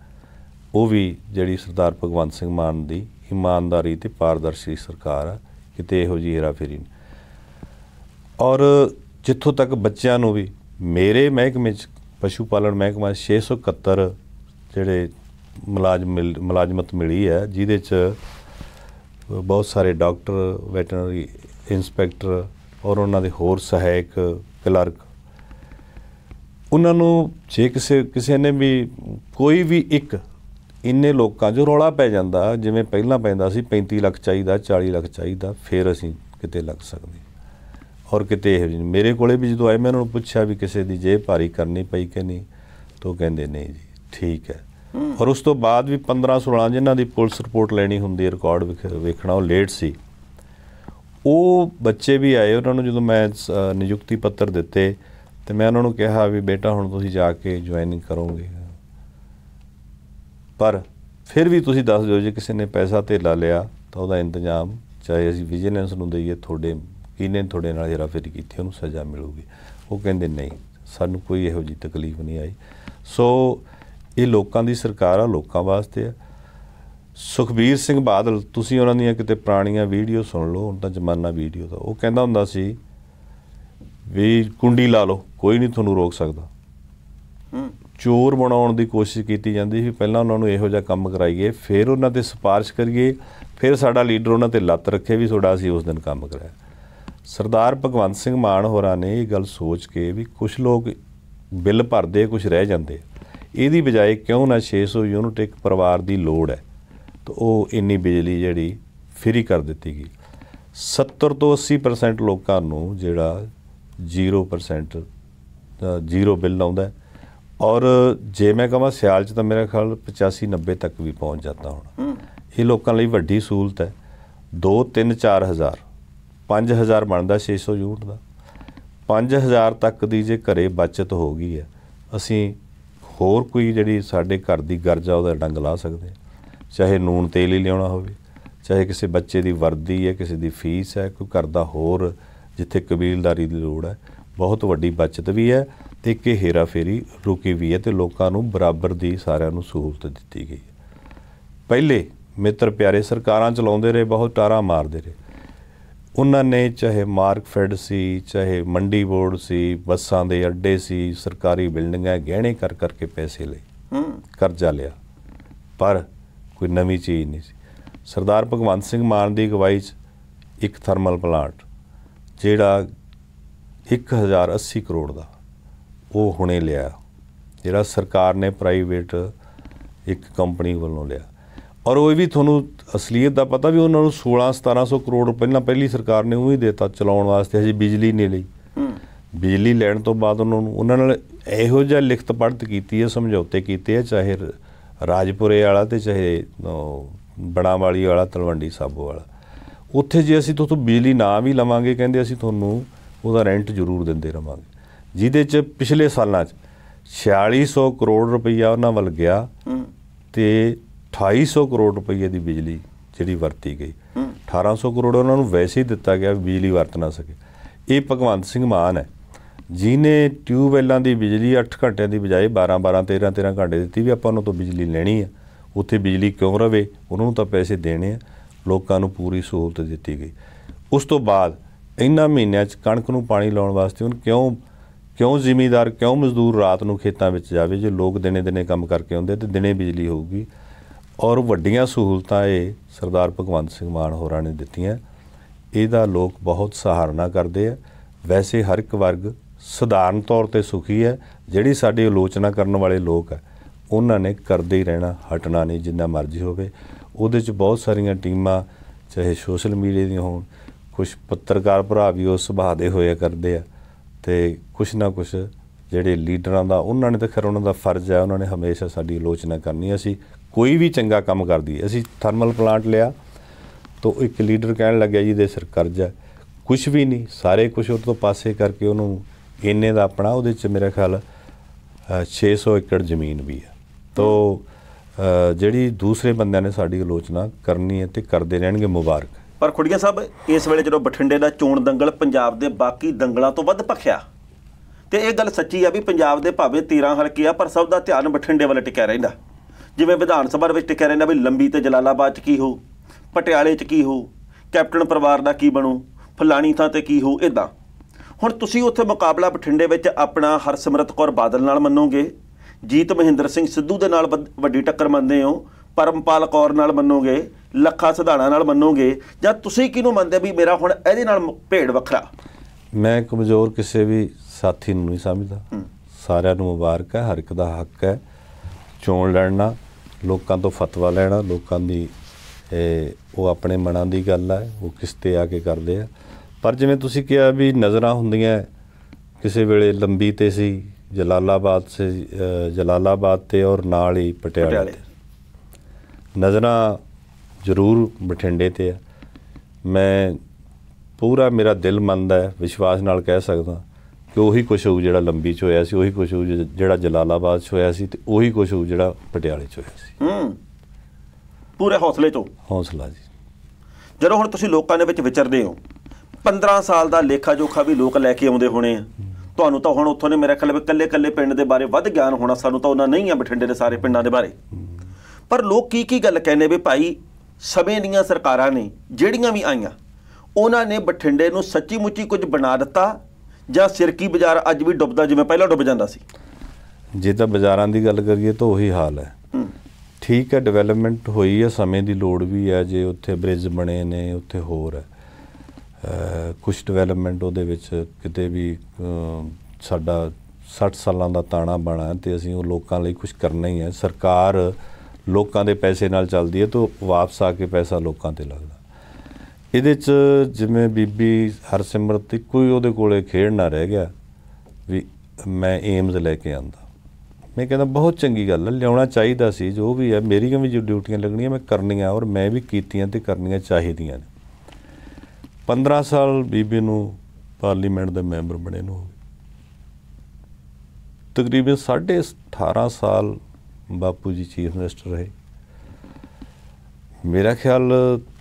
ਉਹ ਵੀ ਜਿਹੜੀ ਸਰਦਾਰ ਭਗਵੰਤ ਸਿੰਘ ਮਾਨ ਦੀ ਇਮਾਨਦਾਰੀ ਤੇ ਪਾਰਦਰਸ਼ੀ ਸਰਕਾਰ ਕਿਤੇ ਇਹੋ ਜਿਹੀ ਫੇਰੀ ਨਹੀਂ ਔਰ ਜਿੱਥੋਂ ਤੱਕ ਬੱਚਿਆਂ ਨੂੰ ਵੀ ਮੇਰੇ ਮਹਿਕਮੇ 'ਚ ਪਸ਼ੂ ਪਾਲਣ ਮਹਿਕਮਾ 671 ਜਿਹੜੇ ਮੁਲਾਜ਼ਮ ਮੁਲਾਜ਼ਮਤ ਮਿਲੀ ਹੈ ਜਿਹਦੇ 'ਚ ਬਹੁਤ ਸਾਰੇ ਡਾਕਟਰ ਵੈਟਰਨਰੀ ਇਨਸਪੈਕਟਰ ਔਰ ਉਹਨਾਂ ਦੇ ਹੋਰ ਸਹਾਇਕ ਕਲਰਕ ਉਹਨਾਂ ਨੂੰ ਜੇ ਕਿਸੇ ਕਿਸੇ ਨੇ ਵੀ ਕੋਈ ਵੀ ਇੱਕ ਇੰਨੇ ਲੋਕਾਂ ਜੋ ਰੋਲਾ ਪੈ ਜਾਂਦਾ ਜਿਵੇਂ ਪਹਿਲਾਂ ਪੈਂਦਾ ਸੀ 35 ਲੱਖ ਚਾਹੀਦਾ 40 ਲੱਖ ਚਾਹੀਦਾ ਫਿਰ ਅਸੀਂ ਕਿਤੇ ਲੱਗ ਸਕਦੇ ਔਰ ਕਿਤੇ ਇਹ ਜਿਹੀ ਮੇਰੇ ਕੋਲੇ ਵੀ ਜਦੋਂ ਆਏ ਮੈਂ ਉਹਨਾਂ ਨੂੰ ਪੁੱਛਿਆ ਵੀ ਕਿਸੇ ਦੀ ਜੇਬ ਭਾਰੀ ਕਰਨੀ ਪਈ ਕਿ ਨਹੀਂ ਤਾਂ ਕਹਿੰਦੇ ਨਹੀਂ ਜੀ ਠੀਕ ਹੈ ਔਰ ਉਸ ਤੋਂ ਬਾਅਦ ਵੀ 15 16 ਜਿਨ੍ਹਾਂ ਦੀ ਪੁਲਿਸ ਰਿਪੋਰਟ ਲੈਣੀ ਹੁੰਦੀ ਹੈ ਰਿਕਾਰਡ ਵੇਖਣਾ ਉਹ ਲੇਟ ਸੀ ਉਹ ਬੱਚੇ ਵੀ ਆਏ ਉਹਨਾਂ ਨੂੰ ਜਦੋਂ ਮੈਂ ਨਿਯੁਕਤੀ ਪੱਤਰ ਦਿੱਤੇ ਤੇ ਮੈਂ ਉਹਨਾਂ ਨੂੰ ਕਿਹਾ ਵੀ ਬੇਟਾ ਹੁਣ ਤੁਸੀਂ ਜਾ ਕੇ ਜੁਆਇਨਿੰਗ ਕਰੋਗੇ ਪਰ ਫਿਰ ਵੀ ਤੁਸੀਂ ਦੱਸ ਦਿਓ ਜੇ ਕਿਸੇ ਨੇ ਪੈਸਾ ਧੇਲਾ ਲਿਆ ਤਾਂ ਉਹਦਾ ਇੰਤਜ਼ਾਮ ਚਾਹੇ ਅਸੀਂ ਵਿਜੀਲੈਂਸ ਨੂੰ ਦਈਏ ਤੁਹਾਡੇ ਇਹਨੇ ਤੁਹਾਡੇ ਨਾਲ ਜਰਾ ਫੇਰੀ ਕੀਤੀ ਉਹਨੂੰ ਸਜ਼ਾ ਮਿਲੂਗੀ ਉਹ ਕਹਿੰਦੇ ਨਹੀਂ ਸਾਨੂੰ ਕੋਈ ਇਹੋ ਜੀ ਤਕਲੀਫ ਨਹੀਂ ਆਈ ਸੋ ਇਹ ਲੋਕਾਂ ਦੀ ਸਰਕਾਰ ਆ ਲੋਕਾਂ ਵਾਸਤੇ ਆ ਸੁਖਬੀਰ ਸਿੰਘ ਬਾਦਲ ਤੁਸੀਂ ਉਹਨਾਂ ਦੀਆਂ ਕਿਤੇ ਪੁਰਾਣੀਆਂ ਵੀਡੀਓ ਸੁਣ ਲਓ ਹੁਣ ਤਾਂ ਜ਼ਮਾਨਾ ਵੀਡੀਓ ਦਾ ਉਹ ਕਹਿੰਦਾ ਹੁੰਦਾ ਸੀ ਵੀ ਕੁੰਡੀ ਲਾ ਲਓ ਕੋਈ ਨਹੀਂ ਤੁਹਾਨੂੰ ਰੋਕ ਸਕਦਾ ਚੋਰ ਬਣਾਉਣ ਦੀ ਕੋਸ਼ਿਸ਼ ਕੀਤੀ ਜਾਂਦੀ ਸੀ ਪਹਿਲਾਂ ਉਹਨਾਂ ਨੂੰ ਇਹੋ ਜਿਹਾ ਕੰਮ ਕਰਾਈਏ ਫਿਰ ਉਹਨਾਂ ਤੇ ਸਿਫਾਰਿਸ਼ ਕਰੀਏ ਫਿਰ ਸਾਡਾ ਲੀਡਰ ਉਹਨਾਂ ਤੇ ਲੱਤ ਰੱਖੇ ਵੀ ਤੁਹਾਡਾ ਅਸੀਂ ਉਸ ਦਿਨ ਕੰਮ ਕਰਾਇਆ ਸਰਦਾਰ ਭਗਵੰਤ ਸਿੰਘ ਮਾਨ ਹੋਰਾਂ ਨੇ ਇਹ ਗੱਲ ਸੋਚ ਕੇ ਵੀ ਕੁਝ ਲੋਕ ਬਿੱਲ ਭਰਦੇ ਕੁਝ ਰਹਿ ਜਾਂਦੇ ਇਹਦੀ ਬਜਾਏ ਕਿਉਂ ਨਾ 600 ਯੂਨਿਟ ਇੱਕ ਪਰਿਵਾਰ ਦੀ ਲੋੜ ਹੈ ਤਾਂ ਉਹ ਇੰਨੀ ਬਿਜਲੀ ਜਿਹੜੀ ਫ੍ਰੀ ਕਰ ਦਿੱਤੀ ਗਈ 70 ਤੋਂ 80% ਲੋਕਾਂ ਨੂੰ ਜਿਹੜਾ 0% ਦਾ ਜ਼ੀਰੋ ਬਿੱਲ ਆਉਂਦਾ ਔਰ ਜੇ ਮੈਂ ਕਹਾਂ ਸਿਆਲ ਚ ਤਾਂ ਮੇਰੇ ਖਿਆਲ 85 90 ਤੱਕ ਵੀ ਪਹੁੰਚ ਜਾਂਦਾ ਹੁਣ ਇਹ ਲੋਕਾਂ ਲਈ ਵੱਡੀ ਸਹੂਲਤ ਹੈ 2 3 4000 5000 ਬਣਦਾ 600 ਯੂਨਿਟ ਦਾ 5000 ਤੱਕ ਦੀ ਜੇ ਘਰੇ ਬਚਤ ਹੋ ਗਈ ਹੈ ਅਸੀਂ ਹੋਰ ਕੋਈ ਜਿਹੜੀ ਸਾਡੇ ਘਰ ਦੀ ਗਰਜ ਆ ਉਹਦਾ ਡੰਗ ਲਾ ਸਕਦੇ ਚਾਹੇ ਨੂਨ ਤੇਲ ਹੀ ਲਿਆਉਣਾ ਹੋਵੇ ਚਾਹੇ ਕਿਸੇ ਬੱਚੇ ਦੀ ਵਰਦੀ ਹੈ ਕਿਸੇ ਦੀ ਫੀਸ ਹੈ ਕੋਈ ਘਰ ਦਾ ਹੋਰ ਜਿੱਥੇ ਕਬੀਲਦਾਰੀ ਦੀ ਲੋੜ ਹੈ ਬਹੁਤ ਵੱਡੀ ਬਚਤ ਵੀ ਹੈ ਤੇ ਕਿ ਹੇਰਾਫੇਰੀ ਰੁਕੀ ਵੀ ਹੈ ਤੇ ਲੋਕਾਂ ਨੂੰ ਬਰਾਬਰ ਦੀ ਸਾਰਿਆਂ ਨੂੰ ਸਹੂਲਤ ਦਿੱਤੀ ਗਈ ਹੈ ਪਹਿਲੇ ਮਿੱਤਰ ਪਿਆਰੇ ਸਰਕਾਰਾਂ ਚਲਾਉਂਦੇ ਰਹੇ ਬਹੁਤ ਟਾਰਾ ਮਾਰਦੇ ਰਹੇ ਉਹਨਾਂ ਨੇ ਚਾਹੇ ਮਾਰਕ ਫੈਡ ਸੀ ਚਾਹੇ ਮੰਡੀ ਬੋਰਡ ਸੀ ਬੱਸਾਂ ਦੇ ਅੱਡੇ ਸੀ ਸਰਕਾਰੀ ਬਿਲਡਿੰਗਾਂ ਗਹਿਣੇ ਕਰ ਕਰਕੇ ਪੈਸੇ ਲਏ ਹੂੰ ਕਰਜ਼ਾ ਲਿਆ ਪਰ ਕੋਈ ਨਵੀਂ ਚੀਜ਼ ਨਹੀਂ ਸੀ ਸਰਦਾਰ ਭਗਵੰਤ ਸਿੰਘ ਮਾਨ ਦੀ ਅਗਵਾਈ 'ਚ ਇੱਕ ਥਰਮਲ ਪਲਾਂਟ ਜਿਹੜਾ 1080 ਕਰੋੜ ਦਾ ਉਹ ਹੁਣੇ ਲਿਆ ਜਿਹੜਾ ਸਰਕਾਰ ਨੇ ਪ੍ਰਾਈਵੇਟ ਇੱਕ ਕੰਪਨੀ ਵੱਲੋਂ ਲਿਆ ਔਰ ਉਹ ਵੀ ਤੁਹਾਨੂੰ ਅਸਲੀਅਤ ਦਾ ਪਤਾ ਵੀ ਉਹਨਾਂ ਨੂੰ 16 1700 ਕਰੋੜ ਪਹਿਲਾਂ ਪਹਿਲੀ ਸਰਕਾਰ ਨੇ ਉਹ ਹੀ ਦਿੱਤਾ ਚਲਾਉਣ ਵਾਸਤੇ ਅਜੇ ਬਿਜਲੀ ਨਹੀਂ ਲਈ ਬਿਜਲੀ ਲੈਣ ਤੋਂ ਬਾਅਦ ਉਹਨਾਂ ਨੂੰ ਉਹਨਾਂ ਨਾਲ ਇਹੋ ਜਿਹਾ ਲਿਖਤ ਪੜਤ ਕੀਤੀ ਹੈ ਸਮਝੌਤੇ ਕੀਤੇ ਆ ਚਾਹੇ ਰਾਜਪੁਰੇ ਵਾਲਾ ਤੇ ਚਾਹੇ ਵਾਲੀ ਵਾਲਾ ਤਲਵੰਡੀ ਸਾਬੋ ਵਾਲਾ ਉੱਥੇ ਜੇ ਅਸੀਂ ਤੋਂ ਬਿਜਲੀ ਨਾ ਵੀ ਲਵਾਂਗੇ ਕਹਿੰਦੇ ਅਸੀਂ ਤੁਹਾਨੂੰ ਉਹਦਾ ਰੈਂਟ ਜ਼ਰੂਰ ਦਿੰਦੇ ਰਵਾਂਗੇ ਜਿਹਦੇ ਚ ਪਿਛਲੇ ਸਾਲਾਂ ਚ 4600 ਕਰੋੜ ਰੁਪਈਆ ਉਹਨਾਂ ਵੱਲ ਗਿਆ ਤੇ 2800 ਕਰੋੜ ਰੁਪਏ ਦੀ ਬਿਜਲੀ ਜਿਹੜੀ ਵਰਤੀ ਗਈ 1800 ਕਰੋੜ ਉਹਨਾਂ ਨੂੰ ਵੈਸੇ ਹੀ ਦਿੱਤਾ ਗਿਆ ਬਿਜਲੀ ਵਰਤ ਨਾ ਸਕੇ ਇਹ ਭਗਵੰਤ ਸਿੰਘ ਮਾਨ ਹੈ ਜਿਨੇ ਟਿਊਬਵੈਲਾਂ ਦੀ ਬਿਜਲੀ 8 ਘੰਟਿਆਂ ਦੀ ਬਜਾਏ 12 12 13 13 ਘੰਟੇ ਦਿੱਤੀ ਵੀ ਆਪਾਂ ਨੂੰ ਤਾਂ ਬਿਜਲੀ ਲੈਣੀ ਆ ਉੱਥੇ ਬਿਜਲੀ ਕਿਉਂ ਰਵੇ ਉਹਨਾਂ ਨੂੰ ਤਾਂ ਪੈਸੇ ਦੇਣੇ ਆ ਲੋਕਾਂ ਨੂੰ ਪੂਰੀ ਸਹੂਲਤ ਦਿੱਤੀ ਗਈ ਉਸ ਤੋਂ ਬਾਅਦ ਇੰਨਾ ਮਹੀਨਿਆਂ 'ਚ ਕਣਕ ਨੂੰ ਪਾਣੀ ਲਾਉਣ ਵਾਸਤੇ ਉਹਨ ਕਿਉਂ ਕਿਉਂ ਜ਼ਿਮੀਦਾਰ ਕਿਉਂ ਮਜ਼ਦੂਰ ਰਾਤ ਨੂੰ ਖੇਤਾਂ ਵਿੱਚ ਜਾਵੇ ਜੇ ਲੋਕ ਦਿਨੇ ਦਿਨੇ ਕੰਮ ਕਰਕੇ ਆਉਂਦੇ ਤੇ ਦਿਨੇ ਬਿਜਲੀ ਹੋਊਗੀ ਔਰ ਵੱਡੀਆਂ ਸਹੂਲਤਾਂ ਇਹ ਸਰਦਾਰ ਭਗਵੰਤ ਸਿੰਘ ਮਾਨ ਹੋਰਾਂ ਨੇ ਦਿੱਤੀਆਂ ਇਹਦਾ ਲੋਕ ਬਹੁਤ ਸਹਾਰਨਾ ਕਰਦੇ ਆ ਵੈਸੇ ਹਰ ਇੱਕ ਵਰਗ ਸਧਾਰਨ ਤੌਰ ਤੇ ਸੁਖੀ ਹੈ ਜਿਹੜੀ ਸਾਡੀ ਆਲੋਚਨਾ ਕਰਨ ਵਾਲੇ ਲੋਕ ਆ ਉਹਨਾਂ ਨੇ ਕਰਦੇ ਹੀ ਰਹਿਣਾ ਹਟਣਾ ਨਹੀਂ ਜਿੰਨਾ ਮਰਜ਼ੀ ਹੋਵੇ ਉਹਦੇ 'ਚ ਬਹੁਤ ਸਾਰੀਆਂ ਟੀਮਾਂ ਚਾਹੇ ਸੋਸ਼ਲ ਮੀਡੀਆ ਦੀਆਂ ਹੋਣ ਕੁਝ ਪੱਤਰਕਾਰ ਭਰਾ ਵੀ ਉਸ ਸੁਭਾਅ ਦੇ ਹੋਇਆ ਕਰਦੇ ਆ ਤੇ ਕੁਝ ਨਾ ਕੁਝ ਜਿਹੜੇ ਲੀਡਰਾਂ ਦਾ ਉਹਨਾਂ ਨੇ ਤਾਂ ਖੈਰ ਉਹਨਾਂ ਦਾ ਫਰਜ਼ ਹੈ ਉਹਨਾਂ ਨੇ ਹਮੇਸ਼ਾ ਸਾਡੀ ਆਲੋਚਨਾ ਕਰਨੀ ਅਸੀਂ ਕੋਈ ਵੀ ਚੰਗਾ ਕੰਮ ਕਰਦੀ ਅਸੀਂ ਥਰਮਲ ਪਲਾਂਟ ਲਿਆ ਤਾਂ ਇੱਕ ਲੀਡਰ ਕਹਿਣ ਲੱਗਿਆ ਜੀ ਦੇ ਸਰ ਕਰਜ਼ਾ ਕੁਝ ਵੀ ਨਹੀਂ ਸਾਰੇ ਕੁਝ ਉਹ ਤੋਂ ਪਾਸੇ ਕਰਕੇ ਉਹਨੂੰ ਇੰਨੇ ਦਾ ਆਪਣਾ ਉਹਦੇ ਚ ਮੇਰਾ ਖਿਆਲ 600 ਏਕੜ ਜ਼ਮੀਨ ਵੀ ਹੈ ਤੋਂ ਜਿਹੜੀ ਦੂਸਰੇ ਬੰਦਿਆਂ ਨੇ ਸਾਡੀ ਆਲੋਚਨਾ ਕਰਨੀ ਹੈ ਤੇ ਕਰਦੇ ਰਹਿਣਗੇ ਮੁਬਾਰਕ
ਪਰ ਖੁੜੀਆਂ ਸਾਹਿਬ ਇਸ ਵੇਲੇ ਜਦੋਂ ਬਠਿੰਡੇ ਦਾ ਚੋਣ ਦੰਗਲ ਪੰਜਾਬ ਦੇ ਬਾਕੀ ਦੰਗਲਾਂ ਤੋਂ ਵੱਧ ਭਖਿਆ ਤੇ ਇਹ ਗੱਲ ਸੱਚੀ ਆ ਵੀ ਪੰਜਾਬ ਦੇ ਭਾਵੇਂ ਤੀਰਾਂ ਹਲਕੇ ਆ ਪਰ ਸਭ ਦਾ ਧਿਆਨ ਬਠਿੰਡੇ ਵੱਲ ਟਿਕਿਆ ਰਹਿੰਦਾ ਜਿਵੇਂ ਵਿਧਾਨ ਸਭਾ ਵਿੱਚ ਟਿਕਿਆ ਰਹਿੰਦਾ ਵੀ ਲੰਬੀ ਤੇ ਜਲਾਲਾਬਾਦ 'ਚ ਕੀ ਹੋ ਪਟਿਆਲੇ 'ਚ ਕੀ ਹੋ ਕੈਪਟਨ ਪਰਿਵਾਰ ਦਾ ਕੀ ਬਣੂ ਫਲਾਣੀ ਥਾਂ ਤੇ ਕੀ ਹੋ ਇਦਾਂ ਹੁਣ ਤੁਸੀਂ ਉੱਥੇ ਮੁਕਾਬਲਾ ਬਠਿੰਡੇ ਵਿੱਚ ਆਪਣਾ ਹਰਸਿਮਰਤ ਕੌਰ ਬਾਦਲ ਨਾਲ ਮੰਨੋਗੇ ਜੀਤ ਮਹਿੰਦਰ ਸਿੰਘ ਸਿੱਧੂ ਦੇ ਨਾਲ ਵੱਡੀ ਟੱਕਰ ਮੰਨਦੇ ਹੋ ਪਰਮਪਾਲ ਕੌਰ ਨਾਲ ਮੰਨੋਗੇ ਲੱਖਾ ਸਿਧਾਣਾ ਨਾਲ ਮੰਨੋਗੇ ਜਾਂ ਤੁਸੀਂ ਕਿਹਨੂੰ ਮੰਨਦੇ ਵੀ ਮੇਰਾ ਹੁਣ ਇਹਦੇ ਨਾਲ ਭੇਡ ਵੱਖਰਾ
ਮੈਂ ਕਮਜ਼ੋਰ ਕਿਸੇ ਵੀ ਸਾਥੀ ਨੂੰ ਨਹੀਂ ਸਮਝਦਾ ਸਾਰਿਆਂ ਨੂੰ ਮੁਬਾਰਕ ਹੈ ਹਰ ਇੱਕ ਦਾ ਹੱਕ ਹੈ ਚੋਣ ਲੜਨਾ ਲੋਕਾਂ ਤੋਂ ਫਤਵਾ ਲੈਣਾ ਲੋਕਾਂ ਦੀ ਉਹ ਆਪਣੇ ਮਨਾਂ ਦੀ ਗੱਲ ਹੈ ਉਹ ਕਿਸ ਤੇ ਆ ਕੇ ਕਰਦੇ ਆ ਪਰ ਜਿਵੇਂ ਤੁਸੀਂ ਕਿਹਾ ਵੀ ਨਜ਼ਰਾਂ ਹੁੰਦੀਆਂ ਕਿਸੇ ਵੇਲੇ ਲੰਬੀ ਤੇ ਸੀ ਜਲਾਲਾਬਾਦ ਸੇ ਜਲਾਲਾਬਾਦ ਤੇ ਔਰ ਨਾਲ ਹੀ ਪਟਿਆਲਾ ਤੇ ਨਜ਼ਰਾਂ ਜ਼ਰੂਰ ਬਠਿੰਡੇ ਤੇ ਆ ਮੈਂ ਪੂਰਾ ਮੇਰਾ ਦਿਲ ਮੰਨਦਾ ਹੈ ਵਿਸ਼ਵਾਸ ਨਾਲ ਕਹਿ ਸਕਦਾ ਕਿ ਉਹੀ ਕੁਝ ਹੋਊ ਜਿਹੜਾ ਲੰਬੀ ਚ ਹੋਇਆ ਸੀ ਉਹੀ ਕੁਝ ਹੋਊ ਜਿਹੜਾ ਜਲਾਲਾਬਾਦ ਚ ਹੋਇਆ ਸੀ ਤੇ ਉਹੀ ਕੁਝ ਹੋਊ ਜਿਹੜਾ ਪਟਿਆਲੇ ਚ ਹੋਇਆ ਸੀ
ਹੂੰ ਪੂਰੇ ਹੌਸਲੇ ਤੋਂ ਹੌਸਲਾ ਜੀ ਜਦੋਂ ਹੁਣ ਤੁਸੀਂ ਲੋਕਾਂ ਦੇ ਵਿੱਚ ਵਿਚਰਦੇ ਹੋ 15 ਸਾਲ ਦਾ ਲੇਖਾ ਜੋਖਾ ਵੀ ਲੋਕ ਲੈ ਕੇ ਆਉਂਦੇ ਹੋਣੇ ਆ ਤੁਹਾਨੂੰ ਤਾਂ ਹੁਣ ਉੱਥੋਂ ਨੇ ਮੇਰੇ ਖਿਆਲ ਵਿੱਚ ਕੱਲੇ-ਕੱਲੇ ਪਿੰਡ ਦੇ ਬਾਰੇ ਵੱਧ ਗਿਆਨ ਹੋਣਾ ਸਾਨੂੰ ਤਾਂ ਉਹਨਾਂ ਨਹੀਂ ਆ ਬਠਿੰਡੇ ਦੇ ਸਾਰੇ ਪਿੰਡਾਂ ਦੇ ਬਾਰੇ ਪਰ ਲੋਕ ਕੀ ਕੀ ਗੱਲ ਕਹਿੰਦੇ ਵੀ ਭਾਈ ਸਮੇਂ ਦੀਆਂ ਸਰਕਾਰਾਂ ਨੇ ਜਿਹੜੀਆਂ ਵੀ ਆਈਆਂ ਉਹਨਾਂ ਨੇ ਬਠਿੰਡੇ ਨੂੰ ਸੱਚੀ ਮੁੱਚੀ ਕੁਝ ਬਣਾ ਦਿੱਤਾ ਜਾਂ ਸਿਰਕੀ ਬਾਜ਼ਾਰ ਅੱਜ ਵੀ ਡੁੱਬਦਾ ਜਿਵੇਂ ਪਹਿਲਾਂ ਡੁੱਬ ਜਾਂਦਾ ਸੀ
ਜੇ ਤਾਂ ਬਾਜ਼ਾਰਾਂ ਦੀ ਗੱਲ ਕਰੀਏ ਤਾਂ ਉਹੀ ਹਾਲ ਹੈ ਠੀਕ ਹੈ ਡਿਵੈਲਪਮੈਂਟ ਹੋਈ ਹੈ ਸਮੇਂ ਦੀ ਲੋੜ ਵੀ ਹੈ ਜੇ ਉੱਥੇ ਬ੍ਰਿਜ ਬਣੇ ਨੇ ਉੱਥੇ ਹੋਰ ਹੈ ਕੁਝ ਡਿਵੈਲਪਮੈਂਟ ਉਹਦੇ ਵਿੱਚ ਕਿਤੇ ਵੀ ਸਾਡਾ 60 ਸਾਲਾਂ ਦਾ ਤਾਣਾ ਬਣਾ ਤੇ ਅਸੀਂ ਉਹ ਲੋਕਾਂ ਲਈ ਕੁਝ ਕਰਨਾ ਹੀ ਹੈ ਸਰਕਾਰ ਲੋਕਾਂ ਦੇ ਪੈਸੇ ਨਾਲ ਚੱਲਦੀ ਹੈ ਤਾਂ ਵਾਪਸ ਆ ਕੇ ਪੈਸਾ ਲੋਕਾਂ ਤੇ ਲੱਗਦਾ ਇਹਦੇ 'ਚ ਜਿਵੇਂ ਬੀਬੀ ਹਰਸਿਮਰਤ ਕੋਈ ਉਹਦੇ ਕੋਲੇ ਖੇਡ ਨਾ ਰਹਿ ਗਿਆ ਵੀ ਮੈਂ ਏਮਜ਼ ਲੈ ਕੇ ਆਂਦਾ ਮੈਂ ਕਹਿੰਦਾ ਬਹੁਤ ਚੰਗੀ ਗੱਲ ਹੈ ਲਿਆਉਣਾ ਚਾਹੀਦਾ ਸੀ ਜੋ ਵੀ ਹੈ ਮੇਰੀਆਂ ਵੀ ਜੋ ਡਿਊਟੀਆਂ ਲੱਗਣੀਆਂ ਮੈਂ ਕਰਨੀਆਂ ਔਰ ਮੈਂ ਵੀ ਕੀਤੀਆਂ ਤੇ ਕਰਨੀਆਂ ਚਾਹੀਦੀਆਂ ਨੇ 15 ਸਾਲ ਬੀਬੀ ਨੂੰ ਪਾਰਲੀਮੈਂਟ ਦੇ ਮੈਂਬਰ ਬਣੇ ਨੂੰ ਤਕਰੀਬਨ 18.5 ਸਾਲ ਬਾਪੂ ਜੀ ਚੀਫ ਮਿਨਿਸਟਰ ਰਹੇ ਮੇਰਾ ਖਿਆਲ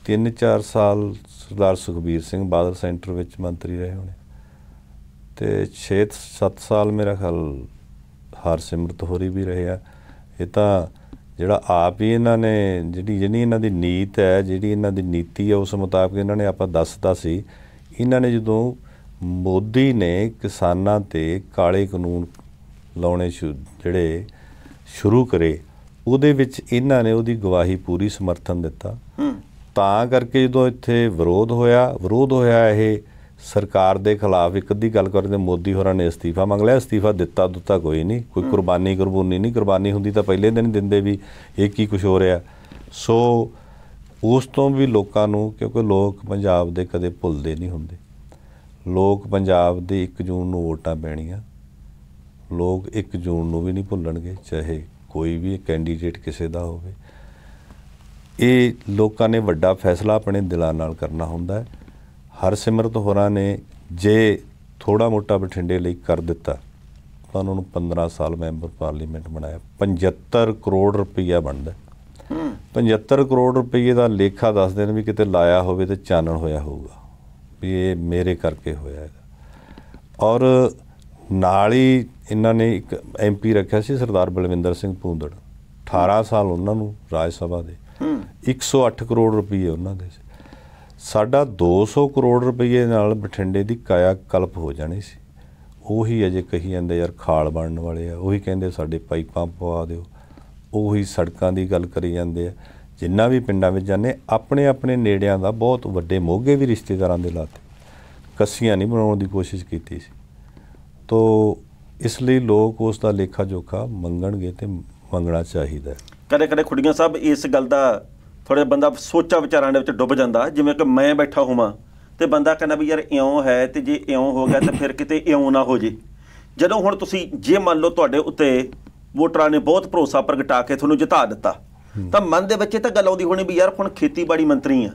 3-4 ਸਾਲ ਸਰਦਾਰ ਸੁਖਬੀਰ ਸਿੰਘ ਬਾਦਲ ਸੈਂਟਰ ਵਿੱਚ ਮੰਤਰੀ ਰਹੇ ਹੋਣੇ ਤੇ 6-7 ਸਾਲ ਮੇਰਾ ਖਲ ਹਰਸਿਮਰਤ ਹੋਰੀ ਵੀ ਰਹੇ ਆ ਇਹ ਤਾਂ ਜਿਹੜਾ ਆਪ ਹੀ ਇਹਨਾਂ ਨੇ ਜਿਹੜੀ ਜਿਹੜੀ ਇਹਨਾਂ ਦੀ ਨੀਤ ਹੈ ਜਿਹੜੀ ਇਹਨਾਂ ਦੀ ਨੀਤੀ ਹੈ ਉਸ ਮੁਤਾਬਕ ਇਹਨਾਂ ਨੇ ਆਪਾਂ ਦੱਸਦਾ ਸੀ ਇਹਨਾਂ ਨੇ ਜਦੋਂ ਮੋਦੀ ਨੇ ਕਿਸਾਨਾਂ ਤੇ ਕਾਲੇ ਕਾਨੂੰਨ ਲਾਉਣੇ ਜਿਹੜੇ ਸ਼ੁਰੂ ਕਰੇ ਉਹਦੇ ਵਿੱਚ ਇਹਨਾਂ ਨੇ ਉਹਦੀ ਗਵਾਹੀ ਪੂਰੀ ਸਮਰਥਨ ਦਿੱਤਾ ਤਾਂ ਕਰਕੇ ਜਦੋਂ ਇੱਥੇ ਵਿਰੋਧ ਹੋਇਆ ਵਿਰੋਧ ਹੋਇਆ ਇਹ ਸਰਕਾਰ ਦੇ ਖਿਲਾਫ ਇੱਕ ਅੱਧੀ ਗੱਲ ਕਰਦੇ ਮੋਦੀ ਹੋਰਾਂ ਨੇ ਅਸਤੀਫਾ ਮੰਗ ਲਿਆ ਅਸਤੀਫਾ ਦਿੱਤਾ ਦੁੱਤਾ ਕੋਈ ਨਹੀਂ ਕੋਈ ਕੁਰਬਾਨੀ ਕੁਰਬਾਨੀ ਨਹੀਂ ਕੁਰਬਾਨੀ ਹੁੰਦੀ ਤਾਂ ਪਹਿਲੇ ਦਿਨ ਦਿੰਦੇ ਵੀ ਇਹ ਕੀ ਕੁਝ ਹੋ ਰਿਹਾ ਸੋ ਉਸ ਤੋਂ ਵੀ ਲੋਕਾਂ ਨੂੰ ਕਿਉਂਕਿ ਲੋਕ ਪੰਜਾਬ ਦੇ ਕਦੇ ਭੁੱਲਦੇ ਨਹੀਂ ਹੁੰਦੇ ਲੋਕ ਪੰਜਾਬ ਦੇ 1 ਜੂਨ ਨੂੰ ਵੋਟਾਂ ਪੈਣੀਆਂ ਲੋਕ 1 ਜੂਨ ਨੂੰ ਵੀ ਨਹੀਂ ਭੁੱਲਣਗੇ ਚਾਹੇ ਕੋਈ ਵੀ ਕੈਂਡੀਡੇਟ ਕਿਸੇ ਦਾ ਹੋਵੇ ਇਹ ਲੋਕਾਂ ਨੇ ਵੱਡਾ ਫੈਸਲਾ ਆਪਣੇ ਦਿਲਾਂ ਨਾਲ ਕਰਨਾ ਹੁੰਦਾ ਹੈ ਹਰਸਿਮਰਤ ਹੋਰਾਂ ਨੇ ਜੇ ਥੋੜਾ ਮੋਟਾ ਬਠਿੰਡੇ ਲਈ ਕਰ ਦਿੱਤਾ ਤਾਂ ਉਹਨਾਂ ਨੂੰ 15 ਸਾਲ ਮੈਂਬਰ ਪਾਰਲੀਮੈਂਟ ਬਣਾਇਆ 75 ਕਰੋੜ ਰੁਪਈਆ ਬਣਦਾ 75 ਕਰੋੜ ਰੁਪਈਏ ਦਾ ਲੇਖਾ ਦੱਸ ਦੇਣ ਵੀ ਕਿਤੇ ਲਾਇਆ ਹੋਵੇ ਤੇ ਚਾਨਣ ਹੋਇਆ ਹੋਊਗਾ ਵੀ ਇਹ ਮੇਰੇ ਕਰਕੇ ਹੋਇਆ ਹੈਗਾ ਔਰ ਨਾਲ ਹੀ ਇਹਨਾਂ ਨੇ ਇੱਕ ਐਮਪੀ ਰੱਖਿਆ ਸੀ ਸਰਦਾਰ ਬਲਵਿੰਦਰ ਸਿੰਘ ਪੂੰਦੜ 18 ਸਾਲ ਉਹਨਾਂ ਨੂੰ ਰਾਜ ਸਭਾ ਦੇ 108 ਕਰੋੜ ਰੁਪਏ ਉਹਨਾਂ ਦੇ ਸਾਡਾ 200 ਕਰੋੜ ਰੁਪਏ ਨਾਲ ਬਠਿੰਡੇ ਦੀ ਕਾਇਆ ਕਲਪ ਹੋ ਜਾਣੀ ਸੀ ਉਹੀ ਅਜੇ ਕਹੀ ਜਾਂਦੇ ਯਾਰ ਖਾਲ ਬਣਨ ਵਾਲੇ ਆ ਉਹੀ ਕਹਿੰਦੇ ਸਾਡੇ ਪਾਈਪਾਂ ਪਵਾ ਦਿਓ ਉਹੀ ਸੜਕਾਂ ਦੀ ਗੱਲ ਕਰੀ ਜਾਂਦੇ ਆ ਜਿੰਨਾ ਵੀ ਪਿੰਡਾਂ ਵਿੱਚ ਜਾਂਦੇ ਆਪਣੇ ਆਪਣੇ ਨੇੜਿਆਂ ਦਾ ਬਹੁਤ ਵੱਡੇ ਮੋਗੇ ਵੀ ਰਿਸ਼ਤੇਦਾਰਾਂ ਦੇ ਲਾਤੇ ਕੱਸੀਆਂ ਨਹੀਂ ਬਣਾਉਣ ਦੀ ਕੋਸ਼ਿਸ਼ ਕੀਤੀ ਸੀ ਤੋਂ ਇਸ ਲਈ ਲੋਕ ਉਸ ਦਾ ਲੇਖਾ ਜੋਖਾ ਮੰਗਣਗੇ ਤੇ ਮੰਗਣਾ ਚਾਹੀਦਾ ਹੈ
ਕਦੇ ਕਦੇ ਖੁੱਡੀਆਂ ਸਾਹਿਬ ਇਸ ਗੱਲ ਦਾ ਥੋੜੇ ਬੰਦਾ ਸੋਚਾ ਵਿਚਾਰਾਂ ਦੇ ਵਿੱਚ ਡੁੱਬ ਜਾਂਦਾ ਜਿਵੇਂ ਕਿ ਮੈਂ ਬੈਠਾ ਹੋਵਾਂ ਤੇ ਬੰਦਾ ਕਹਿੰਦਾ ਵੀ ਯਾਰ ਇਉਂ ਹੈ ਤੇ ਜੇ ਇਉਂ ਹੋ ਗਿਆ ਤਾਂ ਫਿਰ ਕਿਤੇ ਇਉਂ ਨਾ ਹੋ ਜੇ ਜਦੋਂ ਹੁਣ ਤੁਸੀਂ ਜੇ ਮੰਨ ਲਓ ਤੁਹਾਡੇ ਉੱਤੇ ਵੋਟਰਾਂ ਨੇ ਬਹੁਤ ਭਰੋਸਾ ਪ੍ਰਗਟਾ ਕੇ ਤੁਹਾਨੂੰ ਜਿਤਾ ਦਿੱਤਾ ਤਾਂ ਮਨ ਦੇ ਵਿੱਚ ਇਹ ਤਾਂ ਗੱਲ ਆਉਂਦੀ ਹੋਣੀ ਵੀ ਯਾਰ ਹੁਣ ਖੇਤੀਬਾੜੀ ਮੰਤਰੀ ਆ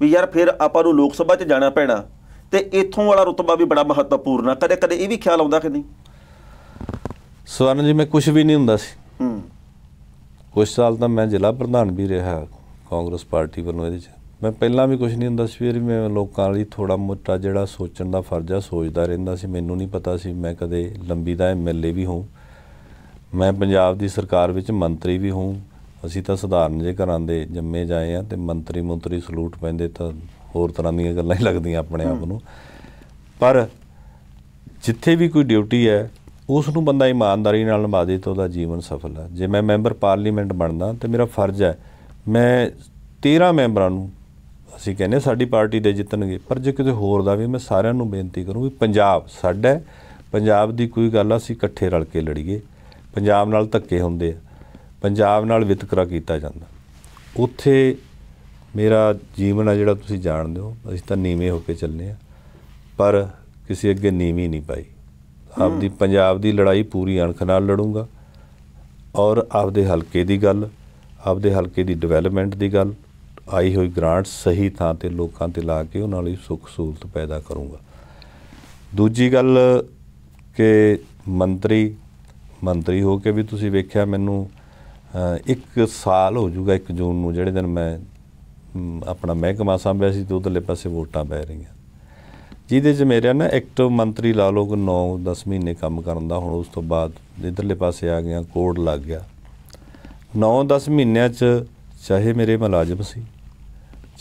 ਵੀ ਯਾਰ ਫਿਰ ਆਪਾਂ ਨੂੰ ਲੋਕ ਸਭਾ 'ਚ ਜਾਣਾ ਪੈਣਾ ਤੇ ਇਥੋਂ ਵਾਲਾ ਰਤਬਾ ਵੀ ਬੜਾ ਮਹੱਤਵਪੂਰਨ ਆ ਕਦੇ ਕਦੇ ਇਹ ਵੀ ਖਿਆਲ ਆਉਂਦਾ ਕਿ ਨਹੀਂ
ਸਵਰਨ ਜੀ ਮੈਂ ਕੁਝ ਵੀ ਨਹੀਂ ਹੁੰਦਾ ਸੀ ਹੂੰ ਕੁਝ ਸਾਲ ਤਾਂ ਮੈਂ ਜ਼ਿਲ੍ਹਾ ਪ੍ਰਧਾਨ ਵੀ ਰਿਹਾ ਕਾਂਗਰਸ ਪਾਰਟੀ ਵੱਲੋਂ ਇਹਦੇ 'ਚ ਮੈਂ ਪਹਿਲਾਂ ਵੀ ਕੁਝ ਨਹੀਂ ਹੁੰਦਾ ਸੀ ਫਿਰ ਮੈਂ ਲੋਕਾਂ ਲਈ ਥੋੜਾ ਮੋਟਾ ਜਿਹੜਾ ਸੋਚਣ ਦਾ ਫਰਜ਼ ਆ ਸੋਚਦਾ ਰਹਿੰਦਾ ਸੀ ਮੈਨੂੰ ਨਹੀਂ ਪਤਾ ਸੀ ਮੈਂ ਕਦੇ ਲੰਬੀ ਦਾ ਐਮਐਲਏ ਵੀ ਹਾਂ ਮੈਂ ਪੰਜਾਬ ਦੀ ਸਰਕਾਰ ਵਿੱਚ ਮੰਤਰੀ ਵੀ ਹਾਂ ਅਸੀਂ ਤਾਂ ਸਧਾਰਨ ਜੇ ਘਰਾਂ ਦੇ ਜੰਮੇ ਜਾਏ ਆ ਤੇ ਮੰਤਰੀ ਮੰਤਰੀ ਸਲੂਟ ਪੈਂਦੇ ਤਾਂ ਹੋਰ ਤਰ੍ਹਾਂ ਦੀਆਂ ਗੱਲਾਂ ਹੀ ਲੱਗਦੀਆਂ ਆਪਣੇ ਆਪ ਨੂੰ ਪਰ ਜਿੱਥੇ ਵੀ ਕੋਈ ਡਿਊਟੀ ਹੈ ਉਸ ਨੂੰ ਬੰਦਾ ਇਮਾਨਦਾਰੀ ਨਾਲ ਨਿਭਾ ਦੇ ਤਾਂ ਉਹਦਾ ਜੀਵਨ ਸਫਲ ਹੈ ਜੇ ਮੈਂ ਮੈਂਬਰ ਪਾਰਲੀਮੈਂਟ ਬਣਦਾ ਤੇ ਮੇਰਾ ਫਰਜ਼ ਹੈ ਮੈਂ 13 ਮੈਂਬਰਾਂ ਨੂੰ ਅਸੀਂ ਕਹਿੰਦੇ ਸਾਡੀ ਪਾਰਟੀ ਦੇ ਜਿੱਤਣਗੇ ਪਰ ਜੇ ਕਿਤੇ ਹੋਰ ਦਾ ਵੀ ਮੈਂ ਸਾਰਿਆਂ ਨੂੰ ਬੇਨਤੀ ਕਰੂੰ ਵੀ ਪੰਜਾਬ ਸਾਡਾ ਪੰਜਾਬ ਦੀ ਕੋਈ ਗੱਲ ਅਸੀਂ ਇਕੱਠੇ ਰਲ ਕੇ ਲੜੀਏ ਪੰਜਾਬ ਨਾਲ ਧੱਕੇ ਹੁੰਦੇ ਆ ਪੰਜਾਬ ਨਾਲ ਵਿਤਕਰਾ ਕੀਤਾ ਜਾਂਦਾ ਉੱਥੇ ਮੇਰਾ ਜੀਵਨ ਆ ਜਿਹੜਾ ਤੁਸੀਂ ਜਾਣਦੇ ਹੋ ਅਸੀਂ ਤਾਂ ਨੀਵੇਂ ਹੋ ਕੇ ਚੱਲਨੇ ਆ ਪਰ ਕਿਸੇ ਅੱਗੇ ਨੀਵੀਂ ਨਹੀਂ ਪਾਈ ਆਪਦੀ ਪੰਜਾਬ ਦੀ ਲੜਾਈ ਪੂਰੀ ਅਣਖ ਨਾਲ ਲੜੂੰਗਾ ਔਰ ਆਪਦੇ ਹਲਕੇ ਦੀ ਗੱਲ ਆਪਦੇ ਹਲਕੇ ਦੀ ਡਿਵੈਲਪਮੈਂਟ ਦੀ ਗੱਲ ਆਈ ਹੋਈ ਗ੍ਰਾਂਟ ਸਹੀ ਥਾਂ ਤੇ ਲੋਕਾਂ ਤੇ ਲਾ ਕੇ ਉਹਨਾਂ ਲਈ ਸੁੱਖ ਸਹੂਲਤ ਪੈਦਾ ਕਰੂੰਗਾ ਦੂਜੀ ਗੱਲ ਕਿ ਮੰਤਰੀ ਮੰਤਰੀ ਹੋ ਕੇ ਵੀ ਤੁਸੀਂ ਵੇਖਿਆ ਮੈਨੂੰ ਇੱਕ ਸਾਲ ਹੋ ਜਾਊਗਾ 1 ਜੂਨ ਨੂੰ ਜਿਹੜੇ ਦਿਨ ਮੈਂ ਆਪਣਾ ਮਹਿਕਮਾ ਸੰਭਿਆ ਸੀ ਤੇ ਉਧਰਲੇ ਪਾਸੇ ਵੋਟਾਂ ਪੈ ਰਹੀਆਂ ਜਿਹਦੇ 'ਚ ਮੇਰਾ ਨਾ ਐਕਟਿਵ ਮੰਤਰੀ ਲਾ ਲੋਗ 9-10 ਮਹੀਨੇ ਕੰਮ ਕਰਨ ਦਾ ਹੁਣ ਉਸ ਤੋਂ ਬਾਅਦ ਇਧਰਲੇ ਪਾਸੇ ਆ ਗਿਆ ਕੋਡ ਲੱਗ ਗਿਆ 9-10 ਮਹੀਨਿਆਂ 'ਚ ਚਾਹੇ ਮੇਰੇ ਮੁਲਾਜ਼ਮ ਸੀ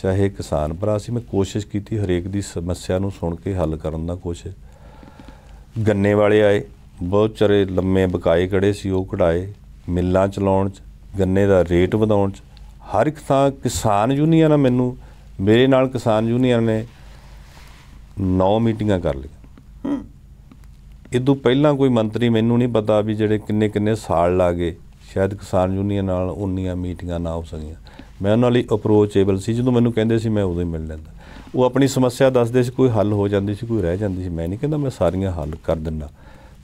ਚਾਹੇ ਕਿਸਾਨ ਭਰਾ ਸੀ ਮੈਂ ਕੋਸ਼ਿਸ਼ ਕੀਤੀ ਹਰੇਕ ਦੀ ਸਮੱਸਿਆ ਨੂੰ ਸੁਣ ਕੇ ਹੱਲ ਕਰਨ ਦਾ ਕੋਸ਼ਿਸ਼ ਗੰਨੇ ਵਾਲੇ ਆਏ ਬਹੁਤ ਚਰੇ ਲੰਮੇ ਬਕਾਏ ਕੜੇ ਸੀ ਉਹ ਕਢਾਏ ਮਿੱਲਾਂ ਚਲਾਉਣ 'ਚ ਗੰਨੇ ਦਾ ਰੇਟ ਵਧਾਉਣ 'ਚ ਹਰ ਇੱਕ ਤਾਂ ਕਿਸਾਨ ਨੇ ਮੈਨੂੰ ਮੇਰੇ ਨਾਲ ਕਿਸਾਨ ਯੂਨੀਅਨ ਨੇ 9 ਮੀਟਿੰਗਾਂ ਕਰ ਲਈਆਂ ਇਦੋਂ ਪਹਿਲਾਂ ਕੋਈ ਮੰਤਰੀ ਮੈਨੂੰ ਨਹੀਂ ਪਤਾ ਵੀ ਜਿਹੜੇ ਕਿੰਨੇ ਕਿੰਨੇ ਸਾਲ ਲਾਗੇ ਸ਼ਾਇਦ ਕਿਸਾਨ ਯੂਨੀਅਨ ਨਾਲ ਉਨੀਆਂ ਮੀਟਿੰਗਾਂ ਨਾ ਹੋ ਸਕੀਆਂ ਮੈਂ ਉਹਨਾਂ ਲਈ ਅਪਰੋਚੇਬਲ ਸੀ ਜਦੋਂ ਮੈਨੂੰ ਕਹਿੰਦੇ ਸੀ ਮੈਂ ਉਦੋਂ ਹੀ ਮਿਲ ਲੈਂਦਾ ਉਹ ਆਪਣੀ ਸਮੱਸਿਆ ਦੱਸਦੇ ਸੀ ਕੋਈ ਹੱਲ ਹੋ ਜਾਂਦੀ ਸੀ ਕੋਈ ਰਹਿ ਜਾਂਦੀ ਸੀ ਮੈਂ ਨਹੀਂ ਕਹਿੰਦਾ ਮੈਂ ਸਾਰੀਆਂ ਹੱਲ ਕਰ ਦਿੰਦਾ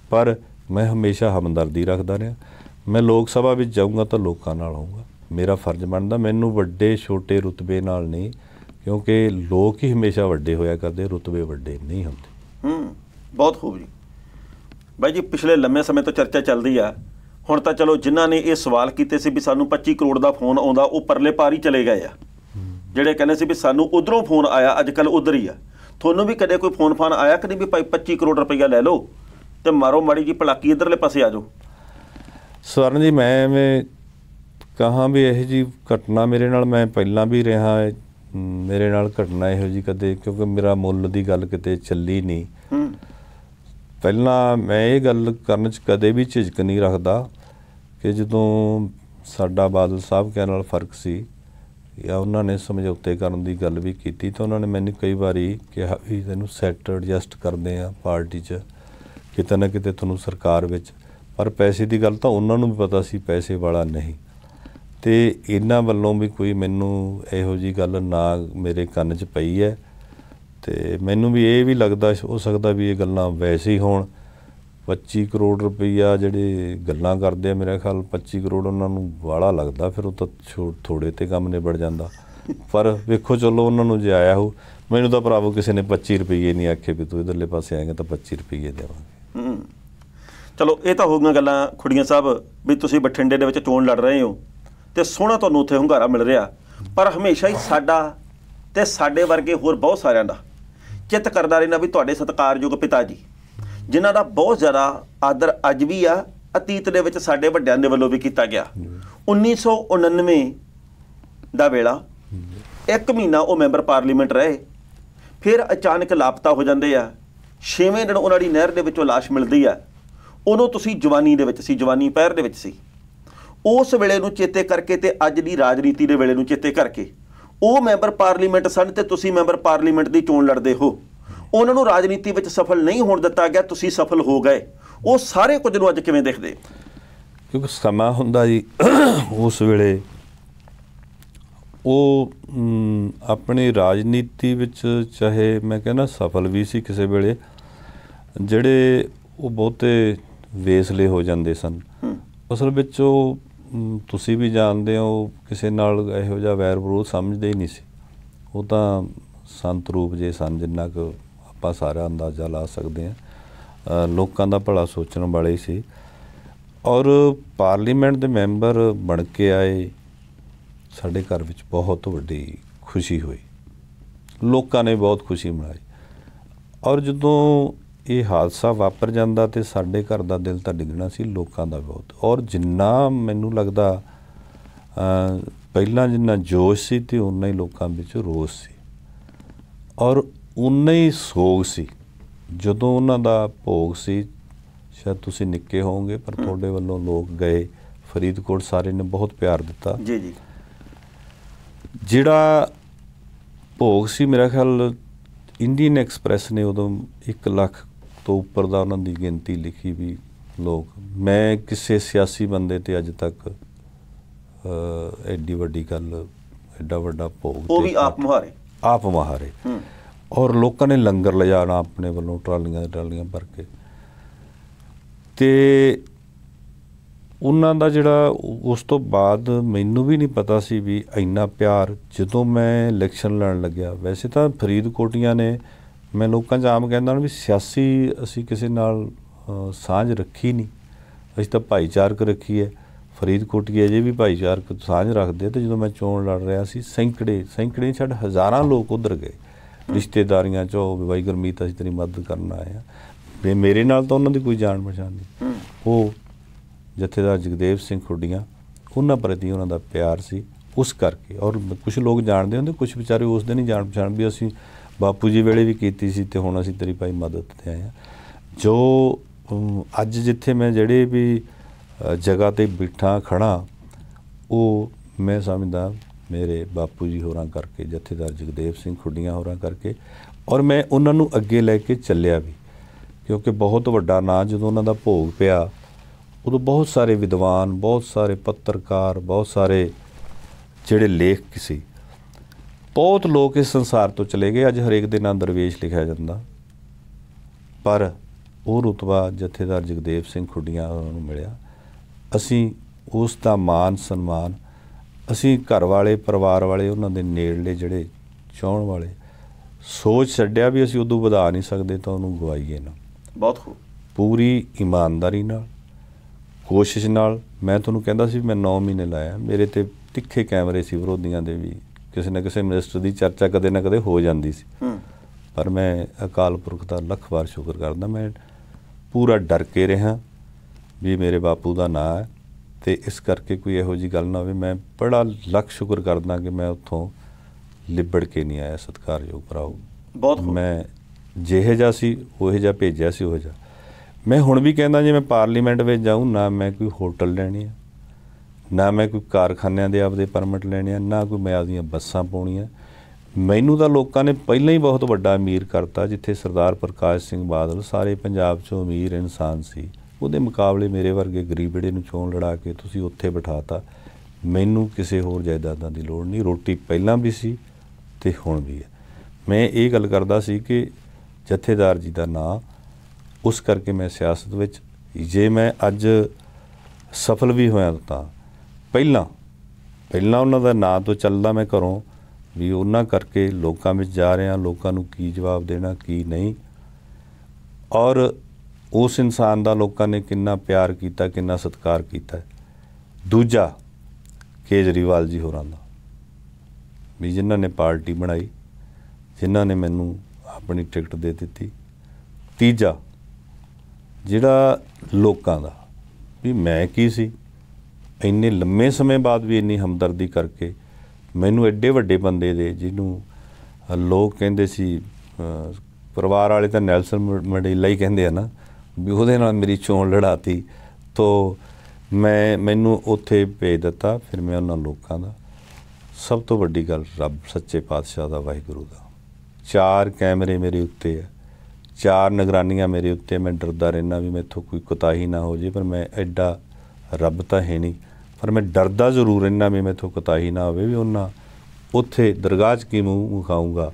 ਪਰ ਮੈਂ ਹਮੇਸ਼ਾ ਹਮਦਰਦੀ ਰੱਖਦਾ ਰਿਹਾ ਮੈਂ ਲੋਕ ਸਭਾ ਵਿੱਚ ਜਾਊਂਗਾ ਤਾਂ ਲੋਕਾਂ ਨਾਲ ਹੋਊਂਗਾ ਮੇਰਾ ਫਰਜ਼ ਬਣਦਾ ਮੈਨੂੰ ਵੱਡੇ ਛੋਟੇ ਰੁਤਬੇ ਨਾਲ ਨਹੀਂ ਕਿਉਂਕਿ ਲੋਕ ਹੀ ਹਮੇਸ਼ਾ ਵੱਡੇ ਹੋਇਆ ਕਰਦੇ ਰੁਤਬੇ ਵੱਡੇ ਨਹੀਂ ਹੁੰਦੇ ਹੂੰ
ਬਹੁਤ ਖੂਬ ਜੀ ਬਾਈ ਜੀ ਪਿਛਲੇ ਲੰਮੇ ਸਮੇਂ ਤੋਂ ਚਰਚਾ ਚੱਲਦੀ ਆ ਹੁਣ ਤਾਂ ਚਲੋ ਜਿਨ੍ਹਾਂ ਨੇ ਇਹ ਸਵਾਲ ਕੀਤੇ ਸੀ ਵੀ ਸਾਨੂੰ 25 ਕਰੋੜ ਦਾ ਫੋਨ ਆਉਂਦਾ ਉਹ ਪਰਲੇ ਪਾਰ ਹੀ ਚਲੇ ਗਏ ਆ ਜਿਹੜੇ ਕਹਿੰਦੇ ਸੀ ਵੀ ਸਾਨੂੰ ਉਧਰੋਂ ਫੋਨ ਆਇਆ ਅੱਜ ਕੱਲ ਉਧਰ ਹੀ ਆ ਤੁਹਾਨੂੰ ਵੀ ਕਦੇ ਕੋਈ ਫੋਨ ਫਾਨ ਆਇਆ ਕਿ ਨਹੀਂ ਵੀ ਭਾਈ 25 ਕਰੋੜ ਰੁਪਈਆ ਲੈ ਲਓ ਤੇ ਮਾਰੋ ਮਾੜੀ ਜੀ ਪਲਾਕੀ ਇਧਰਲੇ ਪਾਸੇ ਆ ਜਾਓ
ਸਵਰਨ ਜੀ ਮੈਂ ਐਵੇਂ ਕਹਾਂ ਵੀ ਇਹ ਜੀ ਘਟਨਾ ਮੇਰੇ ਨਾਲ ਮੈਂ ਪਹਿਲਾਂ ਵੀ ਰਿਹਾ ਹੈ ਮੇਰੇ ਨਾਲ ਘਟਨਾ ਇਹੋ ਜੀ ਕਦੇ ਕਿਉਂਕਿ ਮੇਰਾ ਮੁੱਲ ਦੀ ਗੱਲ ਕਿਤੇ ਚੱਲੀ ਨਹੀਂ ਪਹਿਲਾਂ ਮੈਂ ਇਹ ਗੱਲ ਕਰਨ 'ਚ ਕਦੇ ਵੀ ਝਿਜਕ ਨਹੀਂ ਰੱਖਦਾ ਕਿ ਜਦੋਂ ਸਾਡਾ ਬਾਦਲ ਸਾਹਿਬ ਕੇ ਨਾਲ ਫਰਕ ਸੀ ਜਾਂ ਉਹਨਾਂ ਨੇ ਸਮਝੌਤੇ ਕਰਨ ਦੀ ਗੱਲ ਵੀ ਕੀਤੀ ਤਾਂ ਉਹਨਾਂ ਨੇ ਮੈਨੂੰ ਕਈ ਵਾਰੀ ਕਿਹਾ ਵੀ ਤੈਨੂੰ ਸੈਟ ਐਡਜਸਟ ਕਰਦੇ ਆ ਪਾਰਟੀ 'ਚ ਕਿਤੇ ਨਾ ਕਿਤੇ ਤੁਹਾਨੂੰ ਸਰਕਾਰ ਵਿੱਚ ਪਰ ਪੈਸੇ ਦੀ ਗੱਲ ਤਾਂ ਉਹਨਾਂ ਨੂੰ ਵੀ ਪਤਾ ਸੀ ਪੈਸੇ ਵਾਲਾ ਨਹੀਂ ਤੇ ਇਹਨਾਂ ਵੱਲੋਂ ਵੀ ਕੋਈ ਮੈਨੂੰ ਇਹੋ ਜੀ ਗੱਲ ਨਾ ਮੇਰੇ ਕੰਨ 'ਚ ਪਈ ਹੈ ਤੇ ਮੈਨੂੰ ਵੀ ਇਹ ਵੀ ਲੱਗਦਾ ਹੋ ਸਕਦਾ ਵੀ ਇਹ ਗੱਲਾਂ ਵੈਸੇ ਹੀ ਹੋਣ 25 ਕਰੋੜ ਰੁਪਈਆ ਜਿਹੜੇ ਗੱਲਾਂ ਕਰਦੇ ਆ ਮੇਰੇ ਖਿਆਲ 25 ਕਰੋੜ ਉਹਨਾਂ ਨੂੰ ਵਾਲਾ ਲੱਗਦਾ ਫਿਰ ਉਹ ਤਾਂ ਥੋੜੇ ਤੇ ਕੰਮ ਨਿਬੜ ਜਾਂਦਾ ਪਰ ਵੇਖੋ ਚਲੋ ਉਹਨਾਂ ਨੂੰ ਜੇ ਆਇਆ ਹੋ ਮੈਨੂੰ ਤਾਂ ਭਰਾਵੋ ਕਿਸੇ ਨੇ 25 ਰੁਪਏ ਨਹੀਂ ਆਖੇ ਵੀ ਤੂੰ ਇਧਰਲੇ ਪਾਸੇ ਆਏਗਾ ਤਾਂ 25 ਰੁਪਏ ਦੇਵਾਂਗੇ ਹੂੰ
ਚਲੋ ਇਹ ਤਾਂ ਹੋ ਗਈਆਂ ਗੱਲਾਂ ਖੁੜੀਆਂ ਸਾਹਿਬ ਵੀ ਤੁਸੀਂ ਬਠਿੰਡੇ ਦੇ ਵਿੱਚ ਚੋਣ ਲੜ ਰਹੇ ਹੋ ਤੇ ਸੋਹਣਾ ਤੁਹਾਨੂੰ ਉੱਥੇ ਹੰਗਾਰਾ ਮਿਲ ਰਿਹਾ ਪਰ ਹਮੇਸ਼ਾ ਹੀ ਸਾਡਾ ਤੇ ਸਾਡੇ ਵਰਗੇ ਹੋਰ ਬਹੁਤ ਸਾਰਿਆਂ ਦਾ ਚਿੱਤ ਕਰਦਾ ਰਹਿਣਾ ਵੀ ਤੁਹਾਡੇ ਸਤਕਾਰਯੋਗ ਪਿਤਾ ਜੀ ਜਿਨ੍ਹਾਂ ਦਾ ਬਹੁਤ ਜ਼ਿਆਦਾ ਆਦਰ ਅੱਜ ਵੀ ਆ ਅਤੀਤ ਦੇ ਵਿੱਚ ਸਾਡੇ ਵੱਡਿਆਂ ਦੇ ਵੱਲੋਂ ਵੀ ਕੀਤਾ ਗਿਆ 1999 ਦਾ ਵੇਲਾ ਇੱਕ ਮਹੀਨਾ ਉਹ ਮੈਂਬਰ ਪਾਰਲੀਮੈਂਟ ਰਹੇ ਫਿਰ ਅਚਾਨਕ ਲਾਪਤਾ ਹੋ ਜਾਂਦੇ ਆ 6ਵੇਂ ਦਿਨ ਉਹਨਾਂ ਦੀ ਨਹਿਰ ਦੇ ਵਿੱਚੋਂ লাশ ਮਿਲਦੀ ਆ ਉਹਨੂੰ ਤੁਸੀਂ ਜਵਾਨੀ ਦੇ ਵਿੱਚ ਸੀ ਜਵਾਨੀ ਪੈਰ ਦੇ ਵਿੱਚ ਸੀ ਉਸ ਵੇਲੇ ਨੂੰ ਚੇਤੇ ਕਰਕੇ ਤੇ ਅੱਜ ਦੀ ਰਾਜਨੀਤੀ ਦੇ ਵੇਲੇ ਨੂੰ ਚੇਤੇ ਕਰਕੇ ਉਹ ਮੈਂਬਰ ਪਾਰਲੀਮੈਂਟ ਸਨ ਤੇ ਤੁਸੀਂ ਮੈਂਬਰ ਪਾਰਲੀਮੈਂਟ ਦੀ ਚੋਣ ਲੜਦੇ ਹੋ ਉਹਨਾਂ ਨੂੰ ਰਾਜਨੀਤੀ ਵਿੱਚ ਸਫਲ ਨਹੀਂ ਹੋਣ ਦਿੱਤਾ ਗਿਆ ਤੁਸੀਂ ਸਫਲ ਹੋ ਗਏ ਉਹ ਸਾਰੇ ਕੁਝ ਨੂੰ ਅੱਜ ਕਿਵੇਂ ਦੇਖਦੇ
ਕਿਉਂਕਿ ਸਮਾਂ ਹੁੰਦਾ ਜੀ ਉਸ ਵੇਲੇ ਉਹ ਆਪਣੀ ਰਾਜਨੀਤੀ ਵਿੱਚ ਚਾਹੇ ਮੈਂ ਕਹਿੰਦਾ ਸਫਲ ਵੀ ਸੀ ਕਿਸੇ ਵੇਲੇ ਜਿਹੜੇ ਉਹ ਬਹੁਤੇ ਵੇਸਲੇ ਹੋ ਜਾਂਦੇ ਸਨ ਅਸਲ ਵਿੱਚ ਉਹ ਤੁਸੀਂ ਵੀ ਜਾਣਦੇ ਹੋ ਕਿਸੇ ਨਾਲ ਇਹੋ ਜਿਹਾ ਵੈਰ ਵਿਰੋਧ ਸਮਝਦੇ ਹੀ ਨਹੀਂ ਸੀ ਉਹ ਤਾਂ ਸੰਤ ਰੂਪ ਜੇ ਸਨ ਜਿੰਨਾ ਕੁ ਆਪਾਂ ਸਾਰਾ ਅੰਦਾਜ਼ਾ ਲਾ ਸਕਦੇ ਆ ਲੋਕਾਂ ਦਾ ਭਲਾ ਸੋਚਣ ਵਾਲੇ ਸੀ ਔਰ ਪਾਰਲੀਮੈਂਟ ਦੇ ਮੈਂਬਰ ਬਣ ਕੇ ਆਏ ਸਾਡੇ ਘਰ ਵਿੱਚ ਬਹੁਤ ਵੱਡੀ ਖੁਸ਼ੀ ਹੋਈ ਲੋਕਾਂ ਨੇ ਬਹੁਤ ਖੁਸ਼ੀ ਮਨਾਈ ਔਰ ਜਦੋਂ ਇਹ ਹਾਦਸਾ ਵਾਪਰ ਜਾਂਦਾ ਤੇ ਸਾਡੇ ਘਰ ਦਾ ਦਿਲ ਤਾਂ ਡਿੱਗਣਾ ਸੀ ਲੋਕਾਂ ਦਾ ਬਹੁਤ ਔਰ ਜਿੰਨਾ ਮੈਨੂੰ ਲੱਗਦਾ ਪਹਿਲਾਂ ਜਿੰਨਾ ਜੋਸ਼ ਸੀ ਤੇ ਉਨਾ ਹੀ ਲੋਕਾਂ ਵਿੱਚ ਰੋਸ ਸੀ ਔਰ ਉਨਾ ਹੀ ਸੋਗ ਸੀ ਜਦੋਂ ਉਹਨਾਂ ਦਾ ਭੋਗ ਸੀ ਸ਼ਾਇਦ ਤੁਸੀਂ ਨਿੱਕੇ ਹੋਵੋਗੇ ਪਰ ਤੁਹਾਡੇ ਵੱਲੋਂ ਲੋਕ ਗਏ ਫਰੀਦਕੋਟ ਸਾਰੇ ਨੇ ਬਹੁਤ ਪਿਆਰ ਦਿੱਤਾ ਜੀ ਜੀ ਜਿਹੜਾ ਭੋਗ ਸੀ ਮੇਰਾ ਖਿਆਲ ਇੰਡੀਅਨ ਐਕਸਪ੍ਰੈਸ ਨੇ ਉਦੋਂ 1 ਲੱਖ ਤੋਂ ਉੱਪਰ ਦਾ ਉਹਨਾਂ ਦੀ ਗਿਣਤੀ ਲਿਖੀ ਵੀ ਲੋਕ ਮੈਂ ਕਿਸੇ ਸਿਆਸੀ ਬੰਦੇ ਤੇ ਅੱਜ ਤੱਕ ਐਡੀ ਵੱਡੀ ਗੱਲ ਐਡਾ ਵੱਡਾ ਭੋਗ ਉਹ ਵੀ ਆਪ ਮੁਹਾਰੇ ਆਪ ਮੁਹਾਰੇ ਔਰ ਲੋਕਾਂ ਨੇ ਲੰਗਰ ਲਿਜਾਣਾ ਆਪਣੇ ਵੱਲੋਂ ਟਰਾਲੀਆਂ ਟਰਾਲੀਆਂ ਭਰ ਕੇ ਤੇ ਉਹਨਾਂ ਦਾ ਜਿਹੜਾ ਉਸ ਤੋਂ ਬਾਅਦ ਮੈਨੂੰ ਵੀ ਨਹੀਂ ਪਤਾ ਸੀ ਵੀ ਇੰਨਾ ਪਿਆਰ ਜਦੋਂ ਮੈਂ ਇਲੈਕਸ਼ਨ ਲੜਨ ਲੱਗਿਆ ਵੈਸੇ ਤਾਂ ਫਰੀਦਕੋਟੀਆਂ ਨੇ ਮੈਂ ਲੋਕਾਂ 'ਚ ਆਮ ਕਹਿੰਦਾ ਹਾਂ ਵੀ ਸਿਆਸੀ ਅਸੀਂ ਕਿਸੇ ਨਾਲ ਸਾਂਝ ਰੱਖੀ ਨਹੀਂ ਅਸੀਂ ਤਾਂ ਭਾਈਚਾਰਕ ਰੱਖੀ ਹੈ ਫਰੀਦਕੋਟੀ ਅਜੇ ਵੀ ਭਾਈਚਾਰਕ ਸਾਂਝ ਰੱਖਦੇ ਤੇ ਜਦੋਂ ਮੈਂ ਚੋਣ ਲੜ ਰਿਹਾ ਸੀ ਸੈਂਕੜੇ ਸੈਂਕੜੇ ਛੱਡ ਹਜ਼ਾਰਾਂ ਲੋਕ ਉਧਰ ਗਏ ਰਿਸ਼ਤੇਦਾਰੀਆਂ 'ਚੋਂ ਉਹ ਬਾਈ ਗੁਰਮੀਤ ਅਸੀਂ ਤੇਰੀ ਮਦਦ ਕਰਨ ਆਏ ਆ ਵੀ ਮੇਰੇ ਨਾਲ ਤਾਂ ਉਹਨਾਂ ਦੀ ਕੋਈ ਜਾਣ ਪਛਾਣ ਨਹੀਂ ਉਹ ਜਥੇਦਾਰ ਜਗਦੇਵ ਸਿੰਘ ਖੁੱਡੀਆਂ ਉਹਨਾਂ ਪ੍ਰਤੀ ਉਹਨਾਂ ਦਾ ਪਿਆਰ ਸੀ ਉਸ ਕਰਕੇ ਔਰ ਕੁਝ ਲੋਕ ਜਾਣਦੇ ਹੁੰਦੇ ਕੁਝ ਵਿਚਾਰੇ ਉਸ ਦਿਨ ਹੀ ਜਾਣ ਪਛਾਣ ਵੀ ਅਸੀਂ ਬਾਪੂ ਜੀ ਵੇਲੇ ਵੀ ਕੀਤੀ ਸੀ ਤੇ ਹੁਣ ਅਸੀਂ ਤੇਰੀ ਭਾਈ ਮਦਦ ਤੇ ਆਏ ਆ ਜੋ ਅੱਜ ਜਿੱਥੇ ਮੈਂ ਜਿਹੜੇ ਵੀ ਜਗ੍ਹਾ ਤੇ ਬਿਠਾ ਖੜਾ ਉਹ ਮੈਂ ਸਮਝਦਾ ਮੇਰੇ ਬਾਪੂ ਜੀ ਹੋਰਾਂ ਕਰਕੇ ਜਥੇਦਾਰ ਜਗਦੇਵ ਸਿੰਘ ਖੁੱਡੀਆਂ ਹੋਰਾਂ ਕਰਕੇ ਔਰ ਮੈਂ ਉਹਨਾਂ ਨੂੰ ਅੱਗੇ ਲੈ ਕੇ ਚੱਲਿਆ ਵੀ ਕਿਉਂਕਿ ਬਹੁਤ ਵੱਡਾ ਨਾਂ ਜਦੋਂ ਉਹਨਾਂ ਦਾ ਭੋਗ ਪਿਆ ਉਦੋਂ ਬਹੁਤ ਸਾਰੇ ਵਿਦਵਾਨ ਬਹੁਤ ਸਾਰੇ ਪੱਤਰਕਾਰ ਬਹੁਤ ਸਾਰੇ ਜਿਹੜੇ ਲੇਖਕ ਸੀ ਬਹੁਤ ਲੋਕ ਇਸ ਸੰਸਾਰ ਤੋਂ ਚਲੇ ਗਏ ਅੱਜ ਹਰੇਕ ਦੇ ਨਾਂ ਦਰਵੇਸ਼ ਲਿਖਿਆ ਜਾਂਦਾ ਪਰ ਉਹ ਰਤਵਾ ਜਥੇਦਾਰ ਜਗਦੇਵ ਸਿੰਘ ਖੁੱਡੀਆਂ ਨੂੰ ਮਿਲਿਆ ਅਸੀਂ ਉਸ ਦਾ ਮਾਨ ਸਨਮਾਨ ਅਸੀਂ ਘਰ ਵਾਲੇ ਪਰਿਵਾਰ ਵਾਲੇ ਉਹਨਾਂ ਦੇ ਨੇੜਲੇ ਜਿਹੜੇ ਚਾਹਣ ਵਾਲੇ ਸੋਚ ਛੱਡਿਆ ਵੀ ਅਸੀਂ ਉਦੋਂ ਵਧਾ ਨਹੀਂ ਸਕਦੇ ਤਾਂ ਉਹਨੂੰ ਗਵਾਈਏ ਨਾ ਬਹੁਤ ਖੂਬ ਪੂਰੀ ਇਮਾਨਦਾਰੀ ਨਾਲ ਕੋਸ਼ਿਸ਼ ਨਾਲ ਮੈਂ ਤੁਹਾਨੂੰ ਕਹਿੰਦਾ ਸੀ ਮੈਂ 9 ਮਹੀਨੇ ਲਾਇਆ ਮੇਰੇ ਤੇ ਤਿੱਖੇ ਕੈਮਰੇ ਸੀ ਵਿਰੋਧੀਆਂ ਦੇ ਵੀ ਕਿਸੇ ਨਾ ਕਿਸੇ ਮਿਨਿਸਟਰ ਦੀ ਚਰਚਾ ਕਦੇ ਨਾ ਕਦੇ ਹੋ ਜਾਂਦੀ ਸੀ ਪਰ ਮੈਂ ਅਕਾਲ ਪੁਰਖ ਦਾ ਲੱਖ ਵਾਰ ਸ਼ੁਕਰ ਕਰਦਾ ਮੈਂ ਪੂਰਾ ਡਰ ਕੇ ਰਿਹਾ ਵੀ ਮੇਰੇ ਬਾਪੂ ਦਾ ਨਾਂ ਹੈ ਤੇ ਇਸ ਕਰਕੇ ਕੋਈ ਇਹੋ ਜੀ ਗੱਲ ਨਾ ਹੋਵੇ ਮੈਂ ਬੜਾ ਲੱਖ ਸ਼ੁਕਰ ਕਰਦਾ ਕਿ ਮੈਂ ਉੱਥੋਂ ਲਿਬੜ ਕੇ ਨਹੀਂ ਆਇਆ ਸਤਕਾਰਯੋਗ ਭਰਾਓ ਬਹੁਤ ਮੈਂ ਜਿਹੇ ਜਾ ਸੀ ਉਹੇ ਜਾ ਭੇਜਿਆ ਸੀ ਉਹ ਜਾ ਮੈਂ ਹੁਣ ਵੀ ਕਹਿੰਦਾ ਜੇ ਮੈਂ ਪਾਰਲੀਮੈਂਟ ਵਿੱਚ ਜਾਊਂ ਨਾ ਮੈਂ ਕੋਈ ਹੋਟਲ ਲੈਣੀ ਹੈ ਨਾ ਮੈਂ ਕੋਈ ਕਾਰਖਾਨਿਆਂ ਦੇ ਆਪਦੇ ਪਰਮਿਟ ਲੈਣੇ ਆ ਨਾ ਕੋਈ ਮੈਂ ਆਪਦੀਆਂ ਬੱਸਾਂ ਪਾਉਣੀਆਂ ਮੈਨੂੰ ਤਾਂ ਲੋਕਾਂ ਨੇ ਪਹਿਲਾਂ ਹੀ ਬਹੁਤ ਵੱਡਾ ਅਮੀਰ ਕਰਤਾ ਜਿੱਥੇ ਸਰਦਾਰ ਪ੍ਰਕਾਸ਼ ਸਿੰਘ ਬਾਦਲ ਸਾਰੇ ਪੰਜਾਬ 'ਚੋਂ ਅਮੀਰ ਇਨਸਾਨ ਸੀ ਉਹਦੇ ਮੁਕਾਬਲੇ ਮੇਰੇ ਵਰਗੇ ਗਰੀਬੜੇ ਨੂੰ ਚੋਣ ਲੜਾ ਕੇ ਤੁਸੀਂ ਉੱਥੇ ਬਿਠਾਤਾ ਮੈਨੂੰ ਕਿਸੇ ਹੋਰ ਜਾਇਦਾਦਾਂ ਦੀ ਲੋੜ ਨਹੀਂ ਰੋਟੀ ਪਹਿਲਾਂ ਵੀ ਸੀ ਤੇ ਹੁਣ ਵੀ ਹੈ ਮੈਂ ਇਹ ਗੱਲ ਕਰਦਾ ਸੀ ਕਿ ਜਥੇਦਾਰ ਜੀ ਦਾ ਨਾਂ ਉਸ ਕਰਕੇ ਮੈਂ ਸਿਆਸਤ ਵਿੱਚ ਜੇ ਮੈਂ ਅੱਜ ਸਫਲ ਵੀ ਹੋਇਆ ਤਾਂ ਪਹਿਲਾਂ ਪਹਿਲਾਂ ਉਹਨਾਂ ਦਾ ਨਾਂ ਤੋਂ ਚੱਲਦਾ ਮੈਂ ਘਰੋਂ ਵੀ ਉਹਨਾਂ ਕਰਕੇ ਲੋਕਾਂ ਵਿੱਚ ਜਾ ਰਿਹਾ ਲੋਕਾਂ ਨੂੰ ਕੀ ਜਵਾਬ ਦੇਣਾ ਕੀ ਨਹੀਂ ਔਰ ਉਸ ਇਨਸਾਨ ਦਾ ਲੋਕਾਂ ਨੇ ਕਿੰਨਾ ਪਿਆਰ ਕੀਤਾ ਕਿੰਨਾ ਸਤਿਕਾਰ ਕੀਤਾ ਦੂਜਾ ਕੇਜਰੀਵਾਲ ਜੀ ਹੋਰਾਂ ਦਾ ਵੀ ਜਿਨ੍ਹਾਂ ਨੇ ਪਾਰਟੀ ਬਣਾਈ ਜਿਨ੍ਹਾਂ ਨੇ ਮੈਨੂੰ ਆਪਣੀ ਟਿਕਟ ਦੇ ਦਿੱਤੀ ਤੀਜਾ ਜਿਹੜਾ ਲੋਕਾਂ ਦਾ ਵੀ ਮੈਂ ਕੀ ਸੀ ਇੰਨੇ ਲੰਮੇ ਸਮੇਂ ਬਾਅਦ ਵੀ ਇੰਨੀ ਹਮਦਰਦੀ ਕਰਕੇ ਮੈਨੂੰ ਐਡੇ ਵੱਡੇ ਬੰਦੇ ਦੇ ਜਿਹਨੂੰ ਲੋਕ ਕਹਿੰਦੇ ਸੀ ਪਰਿਵਾਰ ਵਾਲੇ ਤਾਂ ਨੈਲਸਨ ਮੰਡੇਲਾ ਹੀ ਕਹਿੰਦੇ ਆ ਨਾ ਵੀ ਉਹਦੇ ਨਾਲ ਮੇਰੀ ਚੋਣ ਲੜਾਤੀ ਤੋਂ ਮੈਂ ਮੈਨੂੰ ਉੱਥੇ ਭੇਜ ਦਿੱਤਾ ਫਿਰ ਮੈਂ ਉਹਨਾਂ ਲੋਕਾਂ ਦਾ ਸਭ ਤੋਂ ਵੱਡੀ ਗੱਲ ਰੱਬ ਸੱਚੇ ਪਾਤਸ਼ਾਹ ਦਾ ਵਾਹਿਗੁਰੂ ਦਾ ਚਾਰ ਕੈਮਰੇ ਮੇਰੇ ਉੱਤੇ ਆ ਚਾਰ ਨਿਗਰਾਨੀਆਂ ਮੇਰੇ ਉੱਤੇ ਮੈਂ ਡਰਦਾ ਰਹਿਣਾ ਵੀ ਮੈਥੋਂ ਕੋਈ ਕੁਤਾਹੀ ਨਾ ਹੋ ਜੇ ਪਰ ਮੈਂ ਐਡਾ ਰੱਬ ਤਾਂ ਹੈ ਨਹੀਂ ਪਰ ਮੈਂ ਡਰਦਾ ਜ਼ਰੂਰ ਇੰਨਾ ਵੀ ਮੈਥੋਂ ਕੋਤਾਹੀ ਨਾ ਹੋਵੇ ਵੀ ਉਹਨਾਂ ਉੱਥੇ ਦਰਗਾਹ 'ਚ ਕੀ ਮੂੰਹ ਮੁਖਾਉਂਗਾ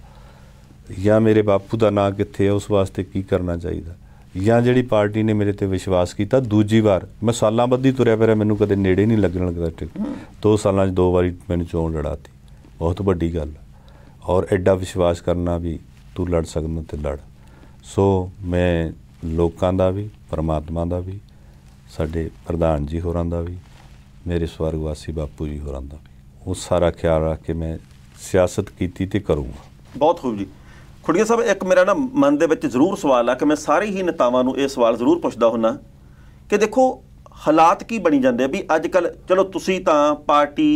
ਜਾਂ ਮੇਰੇ ਬਾਪੂ ਦਾ ਨਾਂ ਕਿੱਥੇ ਹੈ ਉਸ ਵਾਸਤੇ ਕੀ ਕਰਨਾ ਚਾਹੀਦਾ ਜਾਂ ਜਿਹੜੀ ਪਾਰਟੀ ਨੇ ਮੇਰੇ ਤੇ ਵਿਸ਼ਵਾਸ ਕੀਤਾ ਦੂਜੀ ਵਾਰ ਮੈਂ ਸਾਲਾਂ ਬੱਧੀ ਤੁਰਿਆ ਫਿਰਿਆ ਮੈਨੂੰ ਕਦੇ ਨੇੜੇ ਨਹੀਂ ਲੱਗਣ ਲੱਗਦਾ ਟਿਕਟ ਦੋ ਸਾਲਾਂ 'ਚ ਦੋ ਵਾਰੀ ਮੈਨੂੰ ਚੋਣ ਲੜਾਤੀ ਬਹੁਤ ਵੱਡੀ ਗੱਲ ਔਰ ਐਡਾ ਵਿਸ਼ਵਾਸ ਕਰਨਾ ਵੀ ਤੂੰ ਲੜ ਸਕਦਾ ਤੇ ਲੜ ਸੋ ਮੈਂ ਲੋਕਾਂ ਦਾ ਵੀ ਪਰਮਾਤਮਾ ਦਾ ਵੀ ਸਾਡੇ ਪ੍ਰਧਾਨ ਜੀ ਹੋਰਾਂ ਦਾ ਵੀ ਮੇਰੇ ਸਵਰਗਵਾਸੀ ਬਾਪੂ ਜੀ ਹੋਰਾਂ ਦਾ ਉਹ ਸਾਰਾ ਖਿਆਲ ਰੱਖ ਕੇ ਮੈਂ ਸਿਆਸਤ ਕੀਤੀ ਤੇ ਕਰੂੰਗਾ
ਬਹੁਤ ਖੂਬ ਜੀ ਖੁੜੀਆਂ ਸਾਹਿਬ ਇੱਕ ਮੇਰਾ ਨਾ ਮਨ ਦੇ ਵਿੱਚ ਜ਼ਰੂਰ ਸਵਾਲ ਆ ਕਿ ਮੈਂ ਸਾਰੇ ਹੀ ਨੇਤਾਵਾਂ ਨੂੰ ਇਹ ਸਵਾਲ ਜ਼ਰੂਰ ਪੁੱਛਦਾ ਹੁੰਨਾ ਕਿ ਦੇਖੋ ਹਾਲਾਤ ਕੀ ਬਣੀ ਜਾਂਦੇ ਵੀ ਅੱਜ ਕੱਲ ਚਲੋ ਤੁਸੀਂ ਤਾਂ ਪਾਰਟੀ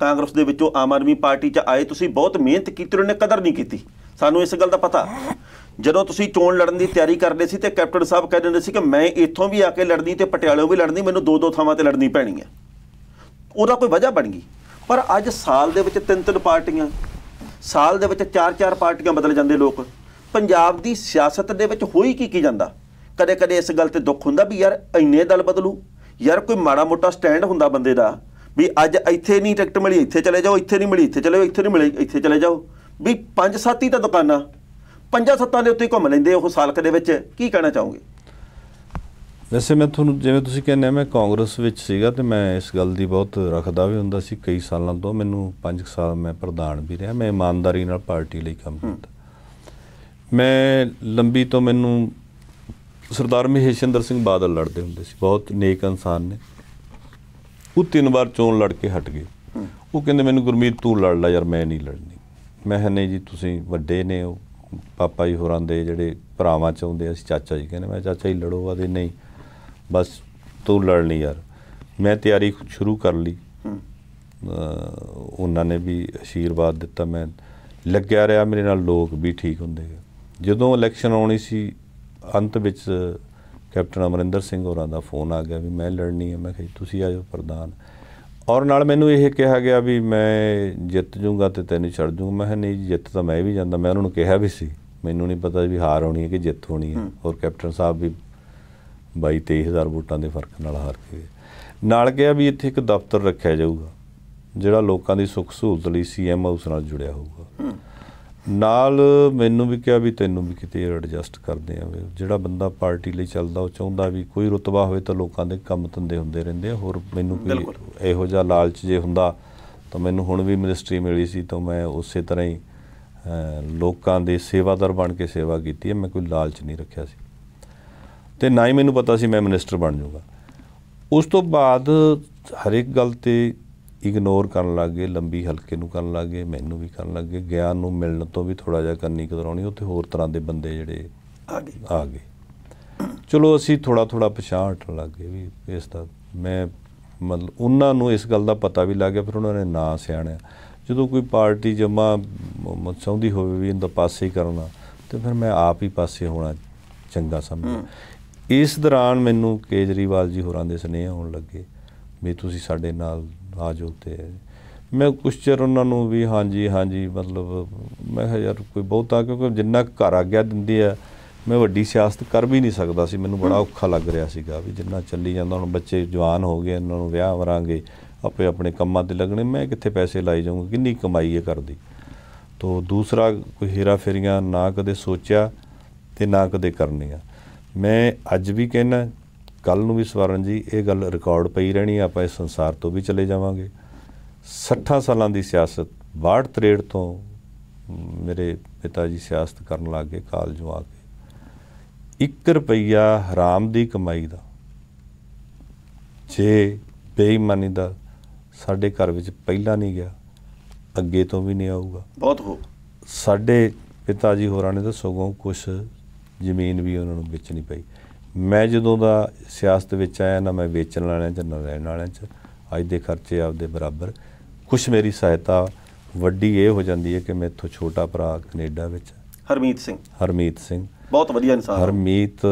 ਕਾਂਗਰਸ ਦੇ ਵਿੱਚੋਂ ਆਮ ਆਦਮੀ ਪਾਰਟੀ 'ਚ ਆਏ ਤੁਸੀਂ ਬਹੁਤ ਮਿਹਨਤ ਕੀਤੀ ਉਹਨੇ ਕਦਰ ਨਹੀਂ ਕੀਤੀ ਸਾਨੂੰ ਇਸ ਗੱਲ ਦਾ ਪਤਾ ਜਦੋਂ ਤੁਸੀਂ ਚੋਣ ਲੜਨ ਦੀ ਤਿਆਰੀ ਕਰਦੇ ਸੀ ਤੇ ਕੈਪਟਨ ਸਾਹਿਬ ਕਹਿੰਦੇ ਸੀ ਕਿ ਮੈਂ ਇੱਥੋਂ ਵੀ ਆ ਕੇ ਲੜਨੀ ਤੇ ਪਟਿਆਲੇੋਂ ਵੀ ਲੜਨੀ ਮੈਨੂੰ ਦੋ ਦੋ ਥਾਵਾਂ ਤੇ ਲੜਨੀ ਪੈਣੀ ਹੈ ਉਹਦਾ ਕੋਈ ਵਜ੍ਹਾ ਬਣ ਗਈ ਪਰ ਅੱਜ ਸਾਲ ਦੇ ਵਿੱਚ ਤਿੰਨ ਤਿੰਨ ਪਾਰਟੀਆਂ ਸਾਲ ਦੇ ਵਿੱਚ ਚਾਰ ਚਾਰ ਪਾਰਟੀਆਂ ਬਦਲ ਜਾਂਦੇ ਲੋਕ ਪੰਜਾਬ ਦੀ ਸਿਆਸਤ ਦੇ ਵਿੱਚ ਹੋਈ ਕੀ ਕੀ ਜਾਂਦਾ ਕਦੇ ਕਦੇ ਇਸ ਗੱਲ ਤੇ ਦੁੱਖ ਹੁੰਦਾ ਵੀ ਯਾਰ ਇੰਨੇ ਦਲ ਬਦਲੂ ਯਾਰ ਕੋਈ ਮਾੜਾ ਮੋਟਾ ਸਟੈਂਡ ਹੁੰਦਾ ਬੰਦੇ ਦਾ ਵੀ ਅੱਜ ਇੱਥੇ ਨਹੀਂ ਟਿਕਟ ਮਿਲੀ ਇੱਥੇ ਚਲੇ ਜਾਓ ਇੱਥੇ ਨਹੀਂ ਮਿਲੀ ਇੱਥੇ ਚਲੇ ਜਾਓ ਇੱਥੇ ਨਹੀਂ ਮਿਲੀ ਇੱਥੇ ਚਲੇ ਜਾਓ ਵੀ ਪੰਜ ਸੱਤ ਹੀ ਤਾਂ ਦੁਕਾਨਾਂ ਪੰਜਾਂ ਸੱਤਾਂ ਦੇ ਉੱਤੇ ਘੁੰਮ ਲੈਂਦੇ ਉਹ ਸਾਲਕ ਦੇ ਵਿੱਚ ਕੀ ਕਹਿਣਾ ਚਾਹੋਗੇ
ਵੈਸੇ ਮੈਂ ਤੁਹਾਨੂੰ ਜਿਵੇਂ ਤੁਸੀਂ ਕਹਿੰਦੇ ਮੈਂ ਕਾਂਗਰਸ ਵਿੱਚ ਸੀਗਾ ਤੇ ਮੈਂ ਇਸ ਗੱਲ ਦੀ ਬਹੁਤ ਰੱਖਦਾ ਵੀ ਹੁੰਦਾ ਸੀ ਕਈ ਸਾਲਾਂ ਤੋਂ ਮੈਨੂੰ 5 ਸਾਲ ਮੈਂ ਪ੍ਰਧਾਨ ਵੀ ਰਿਹਾ ਮੈਂ ਇਮਾਨਦਾਰੀ ਨਾਲ ਪਾਰਟੀ ਲਈ ਕੰਮ ਕੀਤਾ ਮੈਂ ਲੰਬੀ ਤੋਂ ਮੈਨੂੰ ਸਰਦਾਰ ਮਹੇਸ਼ਿੰਦਰ ਸਿੰਘ ਬਾਦਲ ਲੜਦੇ ਹੁੰਦੇ ਸੀ ਬਹੁਤ ਨੇਕ ਇਨਸਾਨ ਨੇ ਉਹ ਤਿੰਨ ਵਾਰ ਚੋਣ ਲੜ ਕੇ ਹਟ ਗਏ ਉਹ ਕਹਿੰਦੇ ਮੈਨੂੰ ਗੁਰਮੀਤ ਤੂੰ ਲੜ ਲੈ ਯਾਰ ਮੈਂ ਨਹੀਂ ਲੜਨੀ ਮੈਂ ਕਿਹਾ ਨਹੀਂ ਜੀ ਤੁਸੀਂ ਵੱਡੇ ਨੇ ਉਹ ਪਾਪਾ ਜੀ ਹੋਰਾਂ ਦੇ ਜਿਹੜੇ ਭਰਾਵਾਂ ਚਾਹੁੰਦੇ ਅਸੀਂ ਚਾਚਾ ਜੀ ਕਹਿੰਦੇ ਮੈਂ ਚਾਚਾ ਜੀ ਲੜੋ ਆਦੇ ਨਹੀਂ ਬਸ ਤੂੰ ਲੜ ਲਈ ਯਾਰ ਮੈਂ ਤਿਆਰੀ ਸ਼ੁਰੂ ਕਰ ਲਈ ਉਹਨਾਂ ਨੇ ਵੀ ਅਸ਼ੀਰਵਾਦ ਦਿੱਤਾ ਮੈਂ ਲੱਗਿਆ ਰਿਹਾ ਮੇਰੇ ਨਾਲ ਲੋਕ ਵੀ ਠੀਕ ਹੁੰਦੇ ਜਦੋਂ ਇਲੈਕਸ਼ਨ ਆਉਣੀ ਸੀ ਅੰਤ ਵਿੱਚ ਕੈਪਟਨ ਅਮਰਿੰਦਰ ਸਿੰਘ ਹੋਰਾਂ ਦਾ ਫੋਨ ਆ ਗਿਆ ਵੀ ਮੈਂ ਲੜਨੀ ਹੈ ਮੈਂ ਕਿਹਾ ਤੁਸੀਂ ਆਜੋ ਪ੍ਰਧਾਨ ਔਰ ਨਾਲ ਮੈਨੂੰ ਇਹ ਕਿਹਾ ਗਿਆ ਵੀ ਮੈਂ ਜਿੱਤ ਜੂਗਾ ਤੇ ਤੈਨੂੰ ਛੱਡ ਜਾਊਂ ਮੈਂ ਕਿਹਾ ਨਹੀਂ ਜਿੱਤ ਤਾਂ ਮੈਂ ਵੀ ਜਾਂਦਾ ਮੈਂ ਉਹਨਾਂ ਨੂੰ ਕਿਹਾ ਵੀ ਸੀ ਮੈਨੂੰ ਨਹੀਂ ਪਤਾ ਵੀ ਹਾਰ ਹੋਣੀ ਹੈ ਕਿ ਜਿੱਤ ਹੋਣੀ ਹੈ ਔਰ ਕੈਪਟਨ ਸਾਹਿਬ ਵੀ 22 23000 ਵੋਟਾਂ ਦੇ ਫਰਕ ਨਾਲ ਹਾਰ ਕੇ ਨਾਲ ਗਿਆ ਵੀ ਇੱਥੇ ਇੱਕ ਦਫ਼ਤਰ ਰੱਖਿਆ ਜਾਊਗਾ ਜਿਹੜਾ ਲੋਕਾਂ ਦੀ ਸੁੱਖ ਸਹੂਲਤ ਲਈ ਸੀਐਮ ਹਾਊਸ ਨਾਲ ਜੁੜਿਆ ਹੋਊਗਾ ਨਾਲ ਮੈਨੂੰ ਵੀ ਕਿਹਾ ਵੀ ਤੈਨੂੰ ਵੀ ਕਿਤੇ ਐਡਜਸਟ ਕਰਦੇ ਆ ਜਿਹੜਾ ਬੰਦਾ ਪਾਰਟੀ ਲਈ ਚੱਲਦਾ ਉਹ ਚਾਹੁੰਦਾ ਵੀ ਕੋਈ ਰਤਬਾ ਹੋਵੇ ਤਾਂ ਲੋਕਾਂ ਦੇ ਕੰਮ ਤੰਦੇ ਹੁੰਦੇ ਰਹਿੰਦੇ ਆ ਹੋਰ ਮੈਨੂੰ ਕੋਈ ਇਹੋ ਜਿਹਾ ਲਾਲਚ ਜੇ ਹੁੰਦਾ ਤਾਂ ਮੈਨੂੰ ਹੁਣ ਵੀ ਮਿਨਿਸਟਰੀ ਮਿਲੀ ਸੀ ਤਾਂ ਮੈਂ ਉਸੇ ਤਰ੍ਹਾਂ ਹੀ ਲੋਕਾਂ ਦੇ ਸੇਵਾਦਾਰ ਬਣ ਕੇ ਸੇਵਾ ਕੀਤੀ ਹੈ ਮੈਂ ਕੋਈ ਲਾਲਚ ਨਹੀਂ ਰੱਖਿਆ ਸੀ ਤੇ ਨਾ ਹੀ ਮੈਨੂੰ ਪਤਾ ਸੀ ਮੈਂ ਮਿਨਿਸਟਰ ਬਣ ਜਾਊਗਾ ਉਸ ਤੋਂ ਬਾਅਦ ਹਰ ਇੱਕ ਗੱਲ ਤੇ ਇਗਨੋਰ ਕਰਨ ਲੱਗੇ ਲੰਬੀ ਹਲਕੇ ਨੂੰ ਕਰਨ ਲੱਗੇ ਮੈਨੂੰ ਵੀ ਕਰਨ ਲੱਗੇ ਗਿਆਨ ਨੂੰ ਮਿਲਣ ਤੋਂ ਵੀ ਥੋੜਾ ਜਿਹਾ ਕੰਨੀ ਕਦਰਾਉਣੀ ਉੱਥੇ ਹੋਰ ਤਰ੍ਹਾਂ ਦੇ ਬੰਦੇ ਜਿਹੜੇ ਆ ਗਏ ਆ ਗਏ ਚਲੋ ਅਸੀਂ ਥੋੜਾ ਥੋੜਾ ਪਛਾਣ ਹਟਣ ਲੱਗੇ ਵੀ ਇਸ ਦਾ ਮੈਂ ਮਤਲਬ ਉਹਨਾਂ ਨੂੰ ਇਸ ਗੱਲ ਦਾ ਪਤਾ ਵੀ ਲੱਗ ਗਿਆ ਫਿਰ ਉਹਨਾਂ ਨੇ ਨਾਂ ਸਿਆਣਿਆ ਜਦੋਂ ਕੋਈ ਪਾਰਟੀ ਜਮਾ ਚਾਹੁੰਦੀ ਹੋਵੇ ਵੀ ਦਾ ਪਾਸੇ ਕਰਨਾ ਤੇ ਫਿਰ ਮੈਂ ਆਪ ਹੀ ਪਾਸੇ ਹੋਣਾ ਚੰਗਾ ਸਮਝਦਾ ਇਸ ਦੌਰਾਨ ਮੈਨੂੰ ਕੇਜਰੀਵਾਲ ਜੀ ਹੋਰਾਂ ਦੇ ਸਨੇਹ ਆਉਣ ਲੱਗੇ ਵੀ ਤੁਸੀਂ ਸਾਡੇ ਨਾਲ ਆ ਜਾਓ ਤੇ ਮੈਂ ਕੁਛ ਚਿਰ ਉਹਨਾਂ ਨੂੰ ਵੀ ਹਾਂਜੀ ਹਾਂਜੀ ਮਤਲਬ ਮੈਂ ਕਿਹਾ ਯਾਰ ਕੋਈ ਬਹੁਤਾ ਕਿਉਂਕਿ ਜਿੰਨਾ ਘਰ ਆ ਗਿਆ ਦਿੰਦੇ ਆ ਮੈਂ ਵੱਡੀ ਸਿਆਸਤ ਕਰ ਵੀ ਨਹੀਂ ਸਕਦਾ ਸੀ ਮੈਨੂੰ ਬੜਾ ਔਖਾ ਲੱਗ ਰਿਹਾ ਸੀਗਾ ਵੀ ਜਿੰਨਾ ਚੱਲੀ ਜਾਂਦਾ ਹੁਣ ਬੱਚੇ ਜਵਾਨ ਹੋ ਗਏ ਇਹਨਾਂ ਨੂੰ ਵਿਆਹ ਵਰਾਂਗੇ ਆਪੇ ਆਪਣੇ ਕੰਮਾਂ ਤੇ ਲੱਗਣੇ ਮੈਂ ਕਿੱਥੇ ਪੈਸੇ ਲਾਈ ਜਾਊਂਗਾ ਕਿੰਨੀ ਕਮਾਈ ਹੈ ਕਰਦੀ ਤੋਂ ਦੂਸਰਾ ਕੋਈ ਹੀਰਾ ਫੇਰੀਆਂ ਨਾ ਕਦੇ ਸੋਚਿਆ ਤੇ ਨਾ ਕਦੇ ਕਰਨੀਆਂ ਮੈਂ ਅੱਜ ਵੀ ਕਹਿਣਾ ਕੱਲ ਨੂੰ ਵੀ ਸਵਰਨ ਜੀ ਇਹ ਗੱਲ ਰਿਕਾਰਡ ਪਈ ਰਹਿਣੀ ਆਪਾਂ ਇਸ ਸੰਸਾਰ ਤੋਂ ਵੀ ਚਲੇ ਜਾਵਾਂਗੇ 60 ਸਾਲਾਂ ਦੀ ਸਿਆਸਤ 62 ਤਰੇੜ ਤੋਂ ਮੇਰੇ ਪਿਤਾ ਜੀ ਸਿਆਸਤ ਕਰਨ ਲੱਗ ਗਏ ਕਾਲਜੋਂ ਆ ਕੇ 1 ਰੁਪਈਆ ਹਰਾਮ ਦੀ ਕਮਾਈ ਦਾ ਜੇ ਬੇਈਮਾਨੀ ਦਾ ਸਾਡੇ ਘਰ ਵਿੱਚ ਪਹਿਲਾਂ ਨਹੀਂ ਗਿਆ ਅੱਗੇ ਤੋਂ ਵੀ ਨਹੀਂ ਆਊਗਾ ਬਹੁਤ ਹੋ ਸਾਡੇ ਪਿਤਾ ਜੀ ਹੋਰਾਂ ਨੇ ਤਾਂ ਸਗੋਂ ਕੁਝ ਜ਼ਮੀਨ ਵੀ ਉਹਨਾਂ ਨੂੰ ਵੇਚਣੀ ਪਈ ਮੈਂ ਜਦੋਂ ਦਾ ਸਿਆਸਤ ਵਿੱਚ ਆਇਆ ਨਾ ਮੈਂ ਵੇਚਣ ਵਾਲਿਆਂ 'ਚ ਨਾ ਲੈਣ ਵਾਲਿਆਂ 'ਚ ਅੱਜ ਦੇ ਖਰਚੇ ਆਪਦੇ ਬਰਾਬਰ ਕੁਛ ਮੇਰੀ ਸਹਾਇਤਾ ਵੱਡੀ ਇਹ ਹੋ ਜਾਂਦੀ ਹੈ ਕਿ ਮੇਥੋਂ ਛੋਟਾ ਭਰਾ ਕੈਨੇਡਾ ਵਿੱਚ ਹਰਮੀਤ ਸਿੰਘ ਹਰਮੀਤ ਸਿੰਘ ਬਹੁਤ ਵਧੀਆ ਇਨਸਾਨ ਹਰਮੀਤ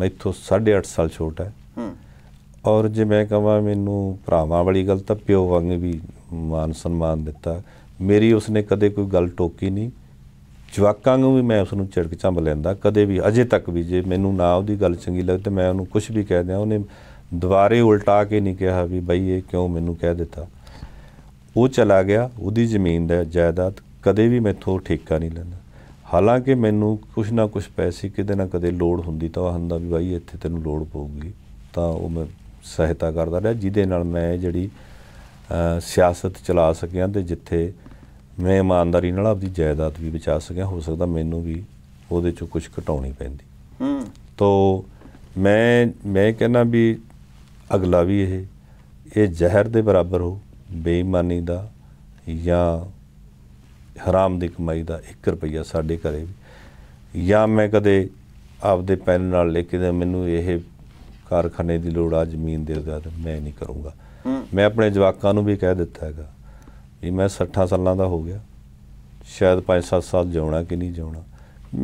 ਮੈਥੋਂ 8.5 ਸਾਲ ਛੋਟਾ ਹੈ ਹੂੰ ਔਰ ਜੇ ਮੈਂ ਕਹਾਂ ਮੈਨੂੰ ਭਰਾਵਾਂ ਵਾਲੀ ਗੱਲ ਤਾਂ ਪਿਓ ਵਾਂਗ ਵੀ ਮਾਨ ਸਨਮਾਨ ਦਿੱਤਾ ਮੇਰੀ ਉਸਨੇ ਕਦੇ ਕੋਈ ਗੱਲ ਟੋਕੀ ਨਹੀਂ ਜਵਾਕਾਂ ਨੂੰ ਵੀ ਮੈਂ ਉਸ ਨੂੰ ਝਿੜਕ ਝੰਬ ਲੈਂਦਾ ਕਦੇ ਵੀ ਅਜੇ ਤੱਕ ਵੀ ਜੇ ਮੈਨੂੰ ਨਾ ਉਹਦੀ ਗੱਲ ਚੰਗੀ ਲੱਗੇ ਤੇ ਮੈਂ ਉਹਨੂੰ ਕੁਝ ਵੀ ਕਹਿ ਦਿਆਂ ਉਹਨੇ ਦੁਬਾਰੇ ਉਲਟਾ ਕੇ ਨਹੀਂ ਕਿਹਾ ਵੀ ਬਈ ਇਹ ਕਿਉਂ ਮੈਨੂੰ ਕਹਿ ਦਿੱਤਾ ਉਹ ਚਲਾ ਗਿਆ ਉਹਦੀ ਜ਼ਮੀਨ ਦਾ ਜਾਇਦਾਦ ਕਦੇ ਵੀ ਮੈਥੋਂ ਠੇਕਾ ਨਹੀਂ ਲੈਂਦਾ ਹਾਲਾਂਕਿ ਮੈਨੂੰ ਕੁਝ ਨਾ ਕੁਝ ਪੈਸੇ ਕਿਤੇ ਨਾ ਕਦੇ ਲੋੜ ਹੁੰਦੀ ਤਾਂ ਉਹ ਹੰਦਾ ਵੀ ਬਾਈ ਇੱਥੇ ਤੈਨੂੰ ਲੋੜ ਪਊਗੀ ਤਾਂ ਉਹ ਮੈਂ ਸਹਾਇਤਾ ਕਰਦਾ ਰਿਹਾ ਜਿਹਦੇ ਨਾਲ ਮੈਂ ਜਿਹੜੀ ਸਿਆਸਤ ਚਲਾ ਸਕਿਆ ਤੇ ਜਿੱਥੇ ਮੈਂ ਇਮਾਨਦਾਰੀ ਨਾਲ ਆਪਦੀ ਜਾਇਦਾਦ ਵੀ ਬਚਾ ਸਕਿਆ ਹੋ ਸਕਦਾ ਮੈਨੂੰ ਵੀ ਉਹਦੇ ਚੋਂ ਕੁਝ ਘਟਾਉਣੀ ਪੈਂਦੀ ਹੂੰ ਤੋਂ ਮੈਂ ਮੈਂ ਕਹਿੰਦਾ ਵੀ ਅਗਲਾ ਵੀ ਇਹ ਇਹ ਜ਼ਹਿਰ ਦੇ ਬਰਾਬਰ ਹੋ ਬੇਈਮਾਨੀ ਦਾ ਜਾਂ ਹਰਾਮ ਦੀ ਕਮਾਈ ਦਾ 1 ਰੁਪਿਆ ਸਾਡੇ ਘਰੇ ਵੀ ਜਾਂ ਮੈਂ ਕਦੇ ਆਪਦੇ ਪੈਨ ਨਾਲ ਲੈ ਕੇ ਮੈਨੂੰ ਇਹ ਕਾਰਖਾਨੇ ਦੀ ਲੋੜ ਆ ਜ਼ਮੀਨ ਦੇ ਦਾ ਮੈਂ ਨਹੀਂ ਕਰੂੰਗਾ ਮੈਂ ਆਪਣੇ ਜਵਾਕਾਂ ਨੂੰ ਵੀ ਕਹਿ ਦਿੱਤਾ ਹੈਗਾ ਜੀ ਮੈਂ 60 ਸਾਲਾਂ ਦਾ ਹੋ ਗਿਆ ਸ਼ਾਇਦ 5-7 ਸਾਲ ਜਿਉਣਾ ਕਿ ਨਹੀਂ ਜਿਉਣਾ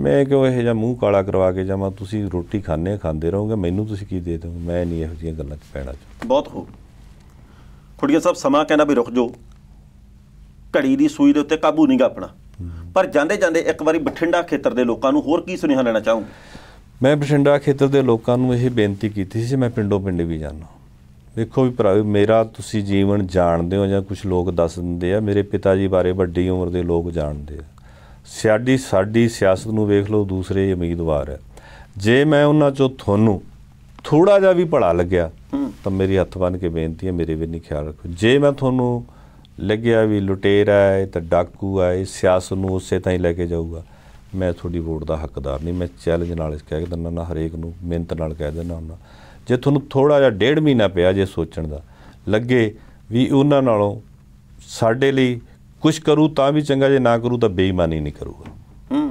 ਮੈਂ ਕਿਉਂ ਇਹ ਜਿਹਾ ਮੂੰਹ ਕਾਲਾ ਕਰਵਾ ਕੇ ਜਾਵਾਂ ਤੁਸੀਂ ਰੋਟੀ ਖਾਣੇ ਖਾਂਦੇ ਰਹੋਗੇ ਮੈਨੂੰ ਤੁਸੀਂ ਕੀ ਦੇ ਦੋਗੇ ਮੈਂ ਨਹੀਂ ਇਹੋ ਜੀਆਂ ਗੱਲਾਂ 'ਚ ਪੈਣਾ ਚਾਹੁੰਦਾ
ਬਹੁਤ ਹੋ ਖੁੜੀਆ ਸਾਹਿਬ ਸਮਾਂ ਕਹਿੰਦਾ ਵੀ ਰੁਕ ਜਾਓ ਘੜੀ ਦੀ ਸੂਈ ਦੇ ਉੱਤੇ ਕਾਬੂ ਨਹੀਂਗਾ ਆਪਣਾ ਪਰ ਜਾਂਦੇ ਜਾਂਦੇ ਇੱਕ ਵਾਰੀ ਬਠਿੰਡਾ ਖੇਤਰ ਦੇ ਲੋਕਾਂ ਨੂੰ ਹੋਰ ਕੀ ਸੁਨੇਹਾ ਲੈਣਾ ਚਾਹੂੰ
ਮੈਂ ਬਠਿੰਡਾ ਖੇਤਰ ਦੇ ਲੋਕਾਂ ਨੂੰ ਇਹ ਬੇਨਤੀ ਕੀਤੀ ਸੀ ਮੈਂ ਪਿੰਡੋਂ ਪਿੰਡ ਵੀ ਜਾਣਾ ਵੇਖੋ ਵੀ ਭਰਾ ਮੇਰਾ ਤੁਸੀਂ ਜੀਵਨ ਜਾਣਦੇ ਹੋ ਜਾਂ ਕੁਝ ਲੋਕ ਦੱਸ ਦਿੰਦੇ ਆ ਮੇਰੇ ਪਿਤਾ ਜੀ ਬਾਰੇ ਵੱਡੀ ਉਮਰ ਦੇ ਲੋਕ ਜਾਣਦੇ ਆ ਸਾਡੀ ਸਾਡੀ ਸਿਆਸਤ ਨੂੰ ਵੇਖ ਲਓ ਦੂਸਰੇ ਉਮੀਦਵਾਰ ਹੈ ਜੇ ਮੈਂ ਉਹਨਾਂ ਚੋਂ ਤੁਹਾਨੂੰ ਥੋੜਾ ਜਿਹਾ ਵੀ ਭੜਾ ਲੱਗਿਆ ਤਾਂ ਮੇਰੀ ਹੱਥ ਬੰਨ ਕੇ ਬੇਨਤੀ ਹੈ ਮੇਰੇ ਵੀ ਨਹੀਂ ਖਿਆਲ ਰੱਖੋ ਜੇ ਮੈਂ ਤੁਹਾਨੂੰ ਲੱਗਿਆ ਵੀ ਲੁਟੇਰਾ ਹੈ ਤਾਂ ਡਾਕੂ ਹੈ ਸਿਆਸਤ ਨੂੰ ਉਸੇ ਤਾਂ ਹੀ ਲੈ ਕੇ ਜਾਊਗਾ ਮੈਂ ਤੁਹਾਡੀ ਵੋਟ ਦਾ ਹੱਕਦਾਰ ਨਹੀਂ ਮੈਂ ਚੈਲੰਜ ਨਾਲ ਕਹਿ ਦਿੰਦਾ ਨਾ ਹਰੇਕ ਨੂੰ ਮਿਹਨਤ ਨਾਲ ਕਹਿ ਦਿੰਦਾ ਹੁੰਦਾ ਜੇ ਤੁਹਾਨੂੰ ਥੋੜਾ ਜਿਹਾ ਡੇਢ ਮਹੀਨਾ ਪਿਆ ਜੇ ਸੋਚਣ ਦਾ ਲੱਗੇ ਵੀ ਉਹਨਾਂ ਨਾਲੋਂ ਸਾਡੇ ਲਈ ਕੁਝ ਕਰੂ ਤਾਂ ਵੀ ਚੰਗਾ ਜੇ ਨਾ ਕਰੂ ਤਾਂ ਬੇਈਮਾਨੀ ਨਹੀਂ ਕਰੂਗਾ
ਹੂੰ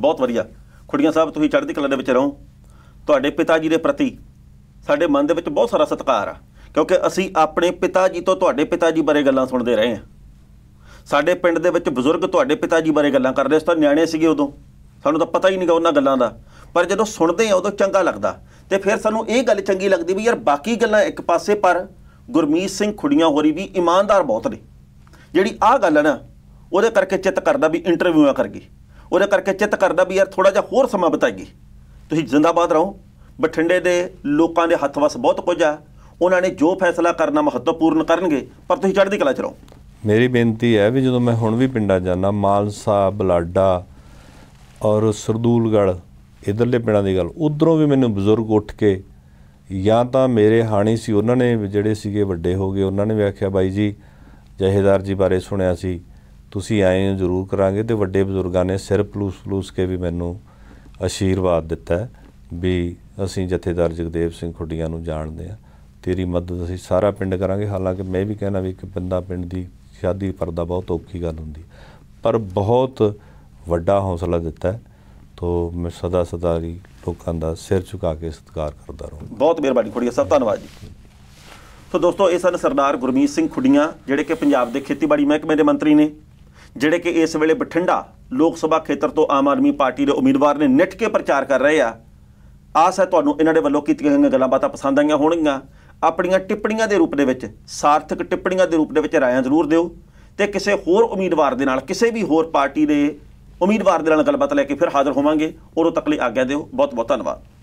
ਬਹੁਤ ਵਧੀਆ ਖੁੜੀਆਂ ਸਾਹਿਬ ਤੁਸੀਂ ਚੜ੍ਹਦੀ ਕਲਾ ਦੇ ਵਿੱਚ ਰਹੋ ਤੁਹਾਡੇ ਪਿਤਾ ਜੀ ਦੇ ਪ੍ਰਤੀ ਸਾਡੇ ਮਨ ਦੇ ਵਿੱਚ ਬਹੁਤ ਸਾਰਾ ਸਤਿਕਾਰ ਆ ਕਿਉਂਕਿ ਅਸੀਂ ਆਪਣੇ ਪਿਤਾ ਜੀ ਤੋਂ ਤੁਹਾਡੇ ਪਿਤਾ ਜੀ ਬਾਰੇ ਗੱਲਾਂ ਸੁਣਦੇ ਰਹੇ ਹਾਂ ਸਾਡੇ ਪਿੰਡ ਦੇ ਵਿੱਚ ਬਜ਼ੁਰਗ ਤੁਹਾਡੇ ਪਿਤਾ ਜੀ ਬਾਰੇ ਗੱਲਾਂ ਕਰਦੇ ਸੀ ਤਾਂ ਨਿਆਣੇ ਸੀਗੇ ਉਦੋਂ ਸਾਨੂੰ ਤਾਂ ਪਤਾ ਹੀ ਨਹੀਂਗਾ ਉਹਨਾਂ ਗੱਲਾਂ ਦਾ ਪਰ ਜਦੋਂ ਸੁਣਦੇ ਆ ਉਦੋਂ ਚੰਗਾ ਲੱਗਦਾ ਤੇ ਫਿਰ ਸਾਨੂੰ ਇਹ ਗੱਲ ਚੰਗੀ ਲੱਗਦੀ ਵੀ ਯਾਰ ਬਾਕੀ ਗੱਲਾਂ ਇੱਕ ਪਾਸੇ ਪਰ ਗੁਰਮੀਤ ਸਿੰਘ ਖੁੜੀਆਂ ਹੋਰੀ ਵੀ ਇਮਾਨਦਾਰ ਬਹੁਤ ਨੇ ਜਿਹੜੀ ਆਹ ਗੱਲ ਨਾ ਉਹਦੇ ਕਰਕੇ ਚਿੱਤ ਕਰਦਾ ਵੀ ਕਰ ਕਰਗੀ ਉਹਦੇ ਕਰਕੇ ਚਿੱਤ ਕਰਦਾ ਵੀ ਯਾਰ ਥੋੜਾ ਜਿਹਾ ਹੋਰ ਸਮਾਂ ਬਤਾਈਏ ਤੁਸੀਂ ਜ਼ਿੰਦਾਬਾਦ ਰਹੋ ਬਠਿੰਡੇ ਦੇ ਲੋਕਾਂ ਦੇ ਹੱਥ ਵਸ ਬਹੁਤ ਕੁਝ ਆ ਉਹਨਾਂ ਨੇ ਜੋ ਫੈਸਲਾ ਕਰਨਾ ਮਹੱਤਵਪੂਰਨ ਕਰਨਗੇ ਪਰ ਤੁਸੀਂ ਚੜ੍ਹਦੀ ਕਲਾ ਚ ਰਹੋ
ਮੇਰੀ ਬੇਨਤੀ ਹੈ ਵੀ ਜਦੋਂ ਮੈਂ ਹੁਣ ਵੀ ਪਿੰਡਾਂ ਜਾਂਦਾ ਮਾਲਸਾ ਬਲਾਡਾ ਔਰ ਸਰਦੂਲਗੜ੍ਹ ਇਧਰਲੇ ਪਿੰਡਾਂ ਦੀ ਗੱਲ ਉਧਰੋਂ ਵੀ ਮੈਨੂੰ ਬਜ਼ੁਰਗ ਉੱਠ ਕੇ ਜਾਂ ਤਾਂ ਮੇਰੇ ਹਾਣੀ ਸੀ ਉਹਨਾਂ ਨੇ ਜਿਹੜੇ ਸੀਗੇ ਵੱਡੇ ਹੋ ਗਏ ਉਹਨਾਂ ਨੇ ਵੀ ਆਖਿਆ ਬਾਈ ਜੀ ਜਹੇਦਾਰ ਜੀ ਬਾਰੇ ਸੁਣਿਆ ਸੀ ਤੁਸੀਂ ਆਏ ਹੋ ਜ਼ਰੂਰ ਕਰਾਂਗੇ ਤੇ ਵੱਡੇ ਬਜ਼ੁਰਗਾਂ ਨੇ ਸਿਰ ਪਲੂਸ ਪਲੂਸ ਕੇ ਵੀ ਮੈਨੂੰ ਅਸ਼ੀਰਵਾਦ ਦਿੱਤਾ ਵੀ ਅਸੀਂ ਜਥੇਦਾਰ ਜਗਦੇਵ ਸਿੰਘ ਖੁੱਡੀਆਂ ਨੂੰ ਜਾਣਦੇ ਆ ਤੇਰੀ ਮਦਦ ਅਸੀਂ ਸਾਰਾ ਪਿੰਡ ਕਰਾਂਗੇ ਹਾਲਾਂਕਿ ਮੈਂ ਵੀ ਕਹਿਣਾ ਵੀ ਇੱਕ ਬੰਦਾ ਪਿੰਡ ਦੀ ਸ਼ਾਦੀ ਪਰਦਾ ਬਹੁਤ ਔਖੀ ਗੱਲ ਹੁੰਦੀ ਪਰ ਬਹੁਤ ਵੱਡਾ ਹੌਸਲਾ ਦਿੱਤਾ ਤੋ ਮੈਂ ਸਦਾ ਸਦਾ ਹੀ ਲੋਕਾਂ ਦਾ ਸਿਰ ਝੁਕਾ ਕੇ ਸਤਿਕਾਰ ਕਰਦਾ ਰਹੂੰਗਾ
ਬਹੁਤ ਮਿਹਰਬਾਨੀ ਖੁੜੀਆ ਸਭ ਧੰਨਵਾਦ ਜੀ ਸੋ ਦੋਸਤੋ ਇਹ ਸਨ ਸਰਦਾਰ ਗੁਰਮੀਤ ਸਿੰਘ ਖੁੜੀਆਂ ਜਿਹੜੇ ਕਿ ਪੰਜਾਬ ਦੇ ਖੇਤੀਬਾੜੀ ਮਹਿਕਮੇ ਦੇ ਮੰਤਰੀ ਨੇ ਜਿਹੜੇ ਕਿ ਇਸ ਵੇਲੇ ਬਠਿੰਡਾ ਲੋਕ ਸਭਾ ਖੇਤਰ ਤੋਂ ਆਮ ਆਦਮੀ ਪਾਰਟੀ ਦੇ ਉਮੀਦਵਾਰ ਨੇ ਨਿੱਠ ਕੇ ਪ੍ਰਚਾਰ ਕਰ ਰਹੇ ਆ ਆਸ ਹੈ ਤੁਹਾਨੂੰ ਇਹਨਾਂ ਦੇ ਵੱਲੋਂ ਕੀਤੀਆਂ ਗਈਆਂ ਗੱਲਾਂ ਬਾਤਾਂ ਪਸੰਦ ਆਈਆਂ ਹੋਣਗੀਆਂ ਆਪਣੀਆਂ ਟਿੱਪਣੀਆਂ ਦੇ ਰੂਪ ਦੇ ਵਿੱਚ ਸਾਰਥਕ ਟਿੱਪਣੀਆਂ ਦੇ ਰੂਪ ਦੇ ਵਿੱਚ ਰਾਇਆਂ ਜ਼ਰੂਰ ਦਿਓ ਤੇ ਕਿਸੇ ਹੋਰ ਉਮੀਦਵਾਰ ਦੇ ਨਾਲ ਕਿਸੇ ਵੀ ਹੋਰ ਪਾਰਟੀ ਦੇ ਉਮੀਦਵਾਰ ਦੇ ਨਾਲ ਗੱਲਬਾਤ ਲੈ ਕੇ ਫਿਰ ਹਾਜ਼ਰ ਹੋਵਾਂਗੇ ਉਦੋਂ ਤੱਕ ਲਈ ਆਗਿਆ ਦਿਓ ਬਹੁਤ ਬਹੁਤ ਧੰਨਵਾਦ